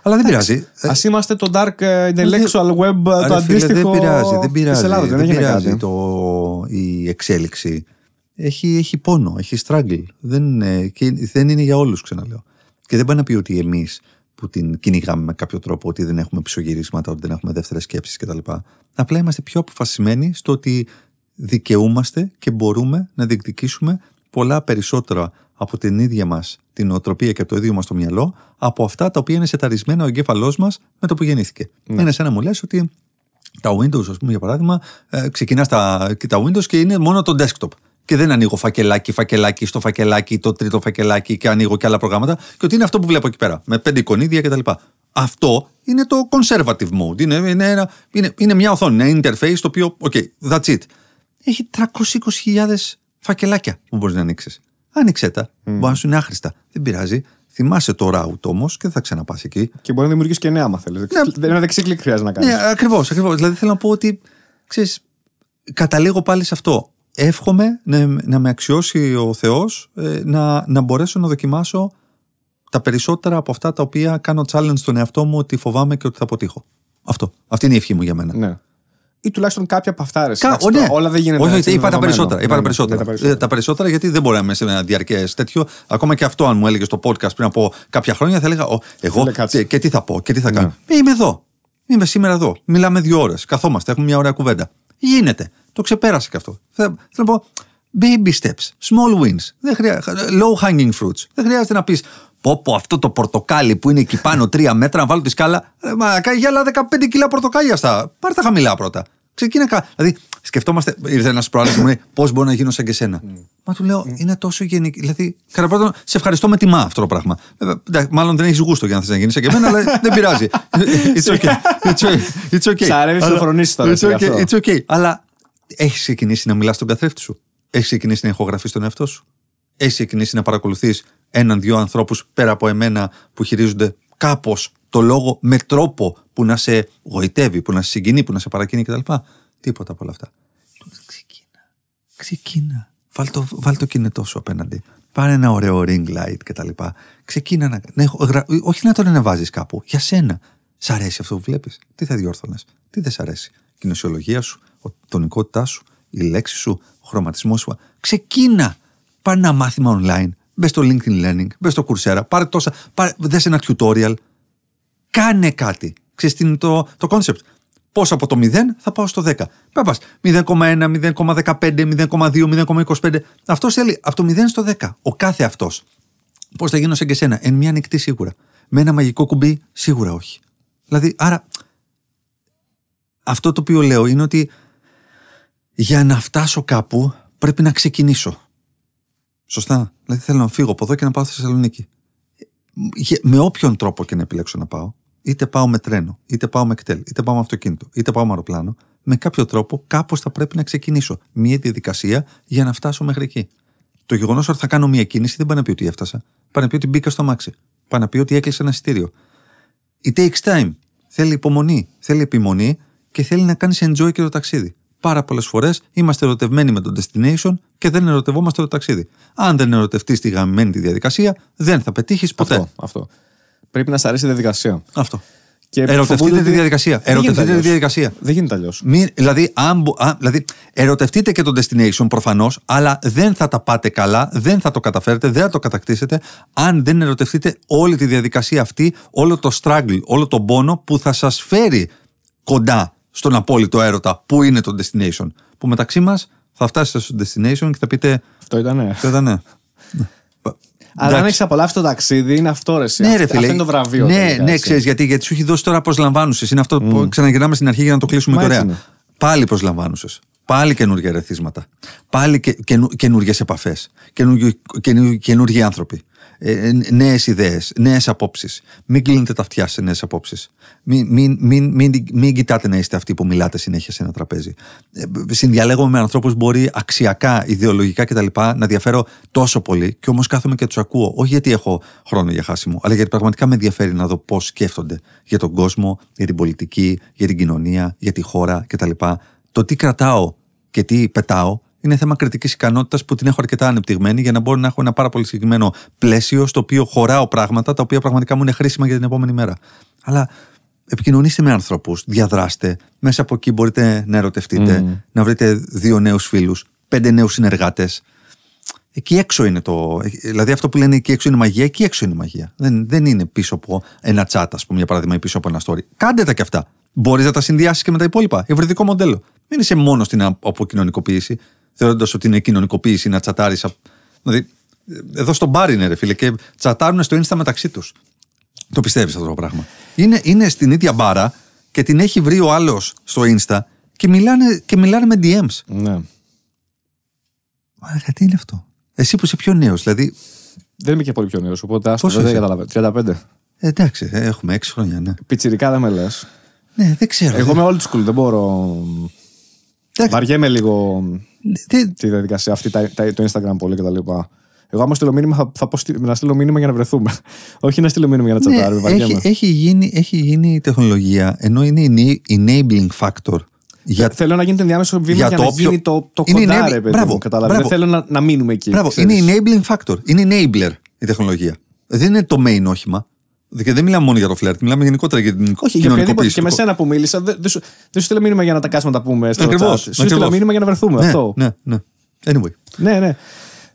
Αλλά δεν πειράζει. Ας είμαστε το dark ε, intellectual web, ε, το αντίστοιχο. Δεν πειράζει, δεν πειράζει. δεν πειράζει η εξέλιξη. Έχει, έχει πόνο, έχει struggle. Δεν, ε, δεν είναι για όλους, ξαναλέω. Και δεν πάει να πει ότι εμείς που την κυνηγάμε με κάποιο τρόπο, ότι δεν έχουμε πισωγυρίσματα, ότι δεν έχουμε δεύτερες σκέψεις κτλ. Απλά είμαστε πιο αποφασισμένοι στο ότι δικαιούμαστε και μπορούμε να διεκδικήσουμε πολλά περισσότερα από την ίδια μας την οτροπία και από το ίδιο μας το μυαλό, από αυτά τα οποία είναι σεταρισμένα ο εγκέφαλός μας με το που γεννήθηκε. Ναι. Είναι σαν να μου λες ότι τα Windows, ας πούμε, για παράδειγμα, ε, ξεκινάς τα, τα Windows και είναι μόνο το desktop. Και δεν ανοίγω φακελάκι, φακελάκι, στο φακελάκι, το τρίτο φακελάκι και ανοίγω και άλλα προγράμματα. Και ότι είναι αυτό που βλέπω εκεί πέρα, με πέντε εικονίδια κτλ. Αυτό είναι το conservative mode. Είναι, είναι, είναι, είναι μια οθόνη, ένα interface το οποίο, OK, that's it. Έχει 320.000 φακελάκια που μπορείς να ανοίξεις άνοιξε τα. Μπορεί να σου είναι άχρηστα. Δεν πειράζει. Θυμάσαι το ράουτ όμως και δεν θα ξαναπάς εκεί. Και μπορεί να δημιουργήσεις και νέα, άμα θέλεις. Ναι, ένα δεξί κλικ χρειάζεται να κάνεις. Ναι, ακριβώς. Ακριβώς. Δηλαδή θέλω να πω ότι ξέρεις, καταλήγω πάλι σε αυτό. Εύχομαι να, να με αξιώσει ο Θεός ε, να, να μπορέσω να δοκιμάσω τα περισσότερα από αυτά τα οποία κάνω challenge στον εαυτό μου ότι φοβάμαι και ότι θα αποτύχω. Αυτό. Αυτή είναι η ευχή μου για μένα. Ναι ή τουλάχιστον κάποια από αυτά. Κα... ναι. Όλα δεν γίνεται. Όχι, είπα τα περισσότερα. Είπα τα ναι, ναι, περισσότερα. Ναι, ε, τα περισσότερα. γιατί δεν μπορεί να είμαι σε ένα διαρκές τέτοιο. Ακόμα και αυτό, αν μου έλεγες στο podcast πριν από κάποια χρόνια, θα έλεγα εγώ τι, και τι θα πω και τι θα κάνω. Ναι. είμαι εδώ. Είμαι σήμερα εδώ. Μιλάμε δύο ώρες. Καθόμαστε, έχουμε μια ωραία κουβέντα. Γίνεται. Το ξεπέρασε και αυτό. Θέλω να πω baby steps, small wins. Low hanging fruits. Δεν χρειάζεται να πεις Πω, πω αυτό το πορτοκάλι που είναι εκεί πάνω τρία μέτρα, να βάλω τη σκάλα. Ε, μα για άλλα 15 κιλά πορτοκάλια στα. Πάρε τα χαμηλά πρώτα. Ξεκίνα κα... Δηλαδή, σκεφτόμαστε. Ήρθε ένας προάλλης που μου λέει Πώς μπορεί να γίνω σαν και σένα. Mm. Μα του λέω, mm. είναι τόσο γενική. Δηλαδή, κατά πρώτον, σε ευχαριστώ με τιμά αυτό το πράγμα. Ε, μάλλον δεν έχεις γούστο για να θες να γίνεις σαν και εμένα, αλλά δεν πειράζει. *laughs* It's okay. It's okay. It's okay. Ψαρεύεις να φρονίσει τώρα. It's okay. It's okay. Αλλά έχεις ξεκινήσει να μιλάς στον καθρέφτη σου. Έχεις ξεκινήσει να ηχογραφείς τον εαυτό σου. Έχεις ξεκινήσει να παρακολουθείς έναν-δύο ανθρώπους πέρα από εμένα που χειρίζονται κάπως το λόγο με τρόπο που να σε γοητεύει, που να σε συγκινεί, που να σε παρακίνει κτλ. Τίποτα από όλα αυτά. Ξεκίνα. Ξεκίνα. Βάλ το, κινητό σου απέναντι. Πάρε ένα ωραίο ring light κτλ. Ξεκίνα να. όχι να τον ανεβάζεις κάπου. Για σένα. Σ' αρέσει αυτό που βλέπεις. Τι θα διόρθωνες. Τι δεν σ' αρέσει. Η σου, η τονικότητά σου, η λέξη σου, ο χρωματισμός σου. Ξεκίνα. Πάρε ένα μάθημα online Μπες στο LinkedIn Learning, μπες στο Coursera, πάρε τόσα, πάρε, ένα tutorial. Κάνε κάτι. Ξέρεις το, το concept. Πώς από το 0 θα πάω στο 10. Πέμπας 0,1, 0,15, 0,2, 0,25. Αυτό θέλει από το 0 στο 10. Ο κάθε αυτός. Πώς θα γίνω σε και σένα. Εν μια νυχτή σίγουρα. Με ένα μαγικό κουμπί σίγουρα όχι. Δηλαδή, άρα αυτό το οποίο λέω είναι ότι για να φτάσω κάπου πρέπει να ξεκινήσω. Σωστά. Δηλαδή θέλω να φύγω από εδώ και να πάω στη Θεσσαλονίκη. Με όποιον τρόπο και να επιλέξω να πάω, είτε πάω με τρένο, είτε πάω με εκτέλ, είτε πάω με αυτοκίνητο, είτε πάω με αεροπλάνο, με κάποιο τρόπο κάπως θα πρέπει να ξεκινήσω μια διαδικασία για να φτάσω μέχρι εκεί. Το γεγονός ότι θα κάνω μια κίνηση δεν πάει να πει ότι έφτασα. πάνε να πει ότι μπήκα στο μάξι. πάνε να πει ότι έκλεισε ένα εισιτήριο. It takes time. Θέλει υπομονή, θέλει επιμονή και θέλει να κάνεις enjoy και το ταξίδι. Πάρα πολλές φορές είμαστε ερωτευμένοι με το destination και δεν ερωτευόμαστε το ταξίδι. Αν δεν ερωτευτείς τη γαμμένη τη διαδικασία, δεν θα πετύχεις ποτέ. Αυτό, αυτό. Πρέπει να σ' αρέσει η διαδικασία. Αυτό. Και ερωτευτείτε τη διαδικασία. Δεν τη διαδικασία. Δεν γίνεται αλλιώς. Δηλαδή, δηλαδή, ερωτευτείτε και το destination προφανώς, αλλά δεν θα τα πάτε καλά, δεν θα το καταφέρετε, δεν θα το κατακτήσετε, αν δεν ερωτευτείτε όλη τη διαδικασία αυτή, όλο το struggle, όλο τον πόνο που θα σας φέρει κοντά στον απόλυτο έρωτα που είναι το destination. Που μεταξύ μας θα φτάσετε στο destination και θα πείτε. Αυτό ήταν Αυτό Αλλά αν έχεις απολαύσει το ταξίδι, είναι αυτό ρε. Ναι, ρε, αυτό είναι το βραβείο. Ναι, ναι, ξέρεις γιατί, γιατί σου έχει δώσει τώρα προσλαμβάνουσες. Είναι αυτό που ξαναγυρνάμε στην αρχή για να το κλείσουμε τώρα. Πάλι προσλαμβάνουσες. Πάλι καινούργια ρεθίσματα. Πάλι και, καινούργιες επαφές. Καινούργιοι άνθρωποι. Ε, ε, νέες ιδέες, νέες απόψεις. Μην κλείνετε τα αυτιά σε νέες απόψεις. Μην, μην, μην, μην, μην κοιτάτε να είστε αυτοί που μιλάτε συνέχεια σε ένα τραπέζι. Ε, συνδιαλέγω με ανθρώπους που μπορεί αξιακά, ιδεολογικά κτλ. να διαφέρω τόσο πολύ και όμως κάθομαι και τους ακούω. Όχι γιατί έχω χρόνο για χάσιμο, αλλά γιατί πραγματικά με ενδιαφέρει να δω πώς σκέφτονται για τον κόσμο, για την πολιτική, για την κοινωνία, για τη χώρα κτλ. Το τι κρατάω και τι πετάω είναι θέμα κριτικής ικανότητας που την έχω αρκετά ανεπτυγμένη για να μπορώ να έχω ένα πάρα πολύ συγκεκριμένο πλαίσιο στο οποίο χωράω πράγματα τα οποία πραγματικά μου είναι χρήσιμα για την επόμενη μέρα. Αλλά επικοινωνήστε με ανθρώπους, διαδράστε. Μέσα από εκεί μπορείτε να ερωτευτείτε, να βρείτε δύο νέους φίλους, πέντε νέους συνεργάτες. Εκεί έξω είναι το. Δηλαδή, αυτό που λένε εκεί έξω είναι μαγεία, εκεί έξω είναι μαγεία. Δεν, δεν είναι πίσω από ένα τσάτ, ας πούμε, παράδειγμα, ή πίσω από ένα story. Κάντε τα κι αυτά. Μπορείς να τα συνδυάσεις και με τα υπόλοιπα. Ευρυδικό μοντέλο. Μην είσαι μόνος στην αποκοινωνικοποίηση θεωρώντας ότι είναι κοινωνικοποίηση να τσατάρεις. Δηλαδή, εδώ στον μπάρ είναι, ρε φίλε, και τσατάρουν στο ίνστα μεταξύ τους. Το πιστεύεις αυτό το πράγμα. Είναι, είναι στην ίδια μπάρα και την έχει βρει ο άλλος στο ίνστα και μιλάνε, και μιλάνε με DMs. Ναι. Μα τι είναι αυτό. Εσύ που είσαι πιο νέος, δηλαδή. Δεν είμαι και πολύ πιο νέος, οπότε άστο, δεν καταλαβαίνω. 35. Ε, εντάξει, ε, έχουμε 6 χρόνια, ναι. Πιτσυρικά δεν με λες. Ναι, δεν ξέρω. Εγώ είμαι old school, δεν μπορώ. Βαριέμαι λίγο. Τη διαδικασία αυτή, το Instagram πολύ κτλ. Εγώ, άμα στείλω μήνυμα, θα, θα πω να στείλω μήνυμα για να βρεθούμε. *laughs* Όχι να στείλω μήνυμα για να τσατάρουμε. Ναι, έχει, έχει, γίνει, έχει γίνει η τεχνολογία, ενώ είναι η enabling factor. Ε, για... Θέλω να γίνεται ενδιάμεσο βήμα για, για το να όποιο... γίνει το, το είναι Δεν θέλω να, να μείνουμε εκεί. Μπράβο, είναι enabling factor. Είναι enabler η τεχνολογία. Δεν είναι το main όχημα. Και δεν μιλάμε μόνο για το φλερτ, μιλάμε γενικότερα για την Όχι, κοινωνικοποίηση. Και, και με σένα που μίλησα, δεν δε σου, δε μήνυμα για να τα κάσουμε να τα πούμε στο ακριβώς, Σου στείλα μήνυμα για να βρεθούμε. Ναι, αυτό. Ναι, ναι. Anyway. Ναι, ναι.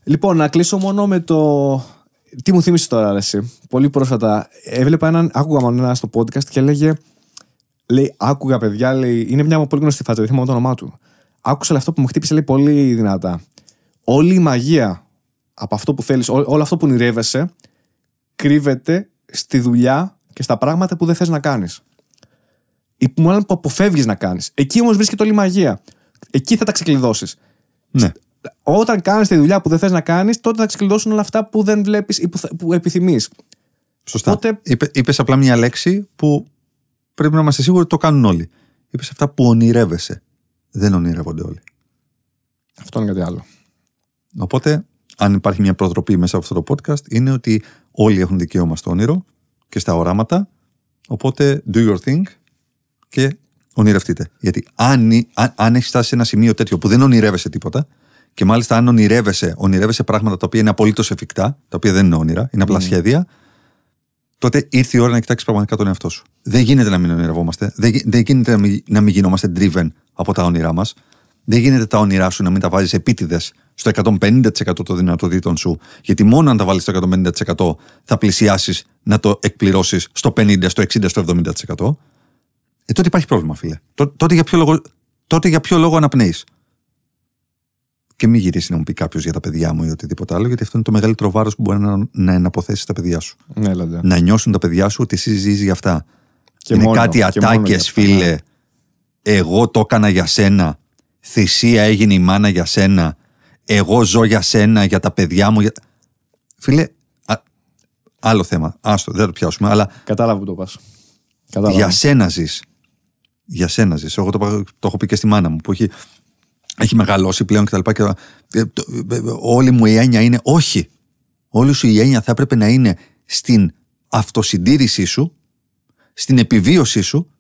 Λοιπόν, να κλείσω μόνο με το. Τι μου θύμισε τώρα, Ρεσί. Πολύ πρόσφατα. Έβλεπα έναν. Άκουγα μόνο ένα στο podcast και έλεγε. Λέει, άκουγα παιδιά, λέει. Είναι μια πολύ γνωστή φάτσα, δεν θυμάμαι το όνομά του. Άκουσα αυτό που μου χτύπησε, λέει, πολύ δυνατά. Όλη η μαγεία από αυτό που θέλεις, όλο αυτό που ονειρεύεσαι, κρύβεται στη δουλειά και στα πράγματα που δεν θες να κάνεις. Ή που μάλλον που αποφεύγεις να κάνεις. Εκεί όμως βρίσκεται όλη η μαγεία. Εκεί θα τα ξεκλειδώσεις. Ναι. Όταν κάνεις τη δουλειά που δεν θες να κάνεις, τότε θα ξεκλειδώσουν όλα αυτά που δεν βλέπεις ή που, επιθυμείς. Σωστά. Οπότε... Είπε απλά μια λέξη που πρέπει να είμαστε σίγουροι ότι το κάνουν όλοι. Είπες αυτά που ονειρεύεσαι. Δεν ονειρεύονται όλοι. Αυτό είναι κάτι άλλο. Οπότε, αν υπάρχει μια προτροπή μέσα από αυτό το podcast, είναι ότι όλοι έχουν δικαίωμα στο όνειρο και στα οράματα. Οπότε do your thing και ονειρευτείτε. Γιατί αν, αν, αν έχεις φτάσει σε ένα σημείο τέτοιο που δεν ονειρεύεσαι τίποτα, και μάλιστα αν ονειρεύεσαι, ονειρεύεσαι πράγματα τα οποία είναι απολύτως εφικτά, τα οποία δεν είναι όνειρα, είναι απλά ναι. σχέδια, τότε ήρθε η ώρα να κοιτάξεις πραγματικά τον εαυτό σου. Δεν γίνεται να μην ονειρευόμαστε. Δεν, δεν γίνεται να μην, να μην γινόμαστε driven από τα όνειρά μας. Δεν γίνεται τα όνειρά σου να μην τα βάζεις επίτηδες στο 150% των δυνατοτήτων σου. Γιατί μόνο αν τα βάλεις στο 150% θα πλησιάσεις να το εκπληρώσεις στο 50%, στο 60%, στο 70%. Ε, τότε υπάρχει πρόβλημα, φίλε. Τότε, για ποιο λόγο, τότε για ποιο λόγο αναπνέεις. Και μην γυρίσει να μου πει κάποιος για τα παιδιά μου ή οτιδήποτε άλλο, γιατί αυτό είναι το μεγαλύτερο βάρος που μπορεί να, να εναποθέσεις τα παιδιά σου. Ναι, να νιώσουν τα παιδιά σου ότι εσύ ζεις για αυτά. Και είναι μόνο, κάτι ατάκε, φίλε. Ναι. Εγώ το έκανα για σένα. Θυσία έγινε η μάνα για σένα εγώ ζω για σένα, για τα παιδιά μου. Φίλε, α, άλλο θέμα. Άστο, δεν το πιάσουμε. Αλλά... Κατάλαβα που το πά. Για σένα ζεις. Για σένα ζεις. Εγώ το, το έχω πει και στη μάνα μου που έχει, έχει μεγαλώσει πλέον κτλ. Και, τα και ε, ε, ε, όλη μου η έννοια είναι όχι. Όλη σου η έννοια θα έπρεπε να είναι στην αυτοσυντήρησή σου, στην επιβίωσή σου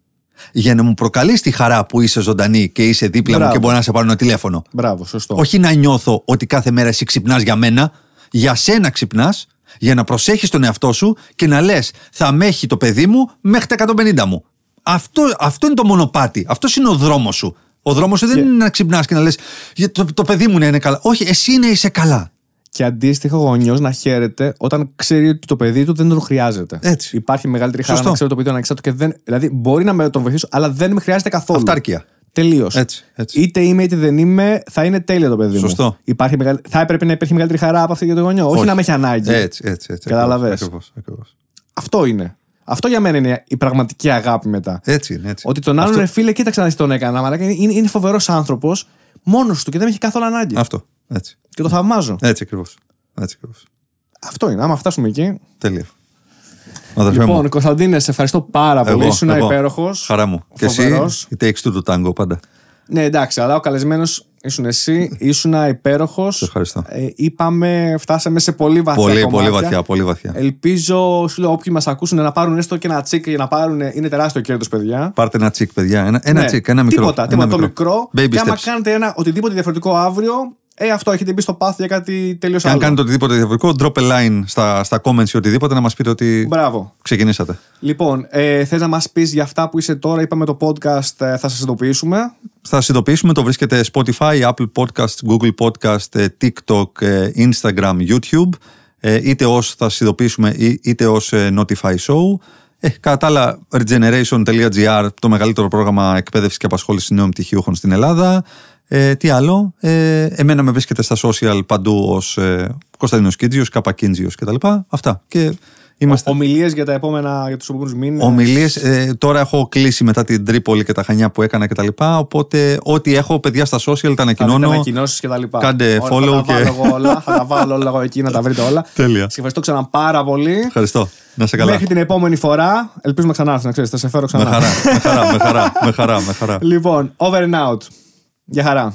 για να μου προκαλείς τη χαρά που είσαι ζωντανή και είσαι δίπλα μου και μπορεί να σε πάρω ένα τηλέφωνο. Μπράβο, σωστό. Όχι να νιώθω ότι κάθε μέρα εσύ ξυπνάς για μένα, για σένα ξυπνάς, για να προσέχεις τον εαυτό σου και να λες: Θα με έχει το παιδί μου μέχρι τα 150 μου. Αυτό, αυτό είναι το μονοπάτι. Αυτός είναι ο δρόμος σου. Ο δρόμος σου δεν είναι να ξυπνάς και να λες: το, το παιδί μου να είναι καλά. Όχι, εσύ να είσαι καλά και αντίστοιχα ο γονιός να χαίρεται όταν ξέρει ότι το παιδί του δεν τον χρειάζεται. Έτσι. Υπάρχει μεγαλύτερη χαρά Σωστό. να ξέρει το παιδί του ανεξάρτητο και δεν. Δηλαδή, μπορεί να με τον βοηθήσω, αλλά δεν με χρειάζεται καθόλου. Αυτάρκεια. Τελείως. Είτε είμαι είτε δεν είμαι, θα είναι τέλειο το παιδί μου. Σωστό. Υπάρχει μεγαλ... Θα έπρεπε να υπάρχει μεγαλύτερη χαρά από αυτή για τον γονιό. Όχι. Όχι, να με έχει ανάγκη. Έτσι, έτσι. έτσι Καταλαβέ. Αυτό είναι. Αυτό για μένα είναι η πραγματική αγάπη μετά. Έτσι είναι. Έτσι. Ότι τον άλλον Αυτό... φίλε, κοίταξε να δεις τον έκανα. Είναι, είναι φοβερός άνθρωπος μόνος του και δεν έχει καθόλου ανάγκη. Αυτό. Έτσι. Και το θαυμάζω. Έτσι ακριβώς. Έτσι ακριβώς. Αυτό είναι. Άμα φτάσουμε εκεί. Τέλεια. Λοιπόν, μου. Κωνσταντίνε, σε ευχαριστώ πάρα πολύ. Ήσουν υπέροχος. Χαρά μου. Φοβερός. Και εσύ, η takes του τάγκο πάντα. Ναι, εντάξει, αλλά ο καλεσμένος ήσουν εσύ, ήσουν υπέροχος. Σε ευχαριστώ. Ε, είπαμε, φτάσαμε σε πολύ βαθιά. Πολύ, κομμάτια. πολύ βαθιά, πολύ βαθιά. Ελπίζω λέω, όποιοι μας ακούσουν να πάρουν έστω και ένα τσικ για να πάρουν. Είναι τεράστιο κέρδος, παιδιά. Πάρτε ένα τσικ, παιδιά. Ένα, ένα ναι, τσικ, ένα μικρό. Τίποτα, τίποτα το μικρό. και άμα κάνετε ένα, οτιδήποτε διαφορετικό αύριο, ε, αυτό έχετε μπει στο path για κάτι τελείως άλλο. Αν κάνετε οτιδήποτε διαφορετικό, drop a line στα, στα comments ή οτιδήποτε να μας πείτε ότι. Μπράβο. Ξεκινήσατε. Λοιπόν, ε, θες να μας πεις για αυτά που είσαι τώρα, είπαμε το podcast, ε, θα σας ειδοποιήσουμε. Θα σας ειδοποιήσουμε, το βρίσκεται Spotify, Apple Podcasts, Google Podcasts, ε, TikTok, ε, Instagram, YouTube. Είτε ως θα σας ειδοποιήσουμε, είτε ως Notify Show. Ε, κατά τα άλλα, regeneration.gr, το μεγαλύτερο πρόγραμμα εκπαίδευσης και απασχόλησης νέων πτυχίουχων στην Ελλάδα. Ε, τι άλλο, ε, εμένα με βρίσκεται στα social παντού ως ε, Κωνσταντίνος Κίτζιος, Καπακίντζιος κτλ. Αυτά και Είμαστε... Ομιλίες για τα επόμενα, για τους επόμενους μήνες. Ομιλίες. Ε, τώρα έχω κλείσει μετά την Τρίπολη και τα χανιά που έκανα κτλ. Οπότε, ό,τι έχω, παιδιά στα social, τα ανακοινώνω. ανακοινώσει κτλ. Κάντε follow και. Θα τα βάλω όλα, θα τα βάλω όλα εκεί να τα βρείτε όλα. *laughs* Τέλεια. Σε ευχαριστώ ξανά πάρα πολύ. Ευχαριστώ. Να σε καλά. Μέχρι την επόμενη φορά. Ελπίζουμε ξανά να ξέρεις. Θα σε φέρω ξανά. Με χαρά, με χαρά, με χαρά. Με χαρά, με *laughs* χαρά. Λοιπόν, over and out. Ja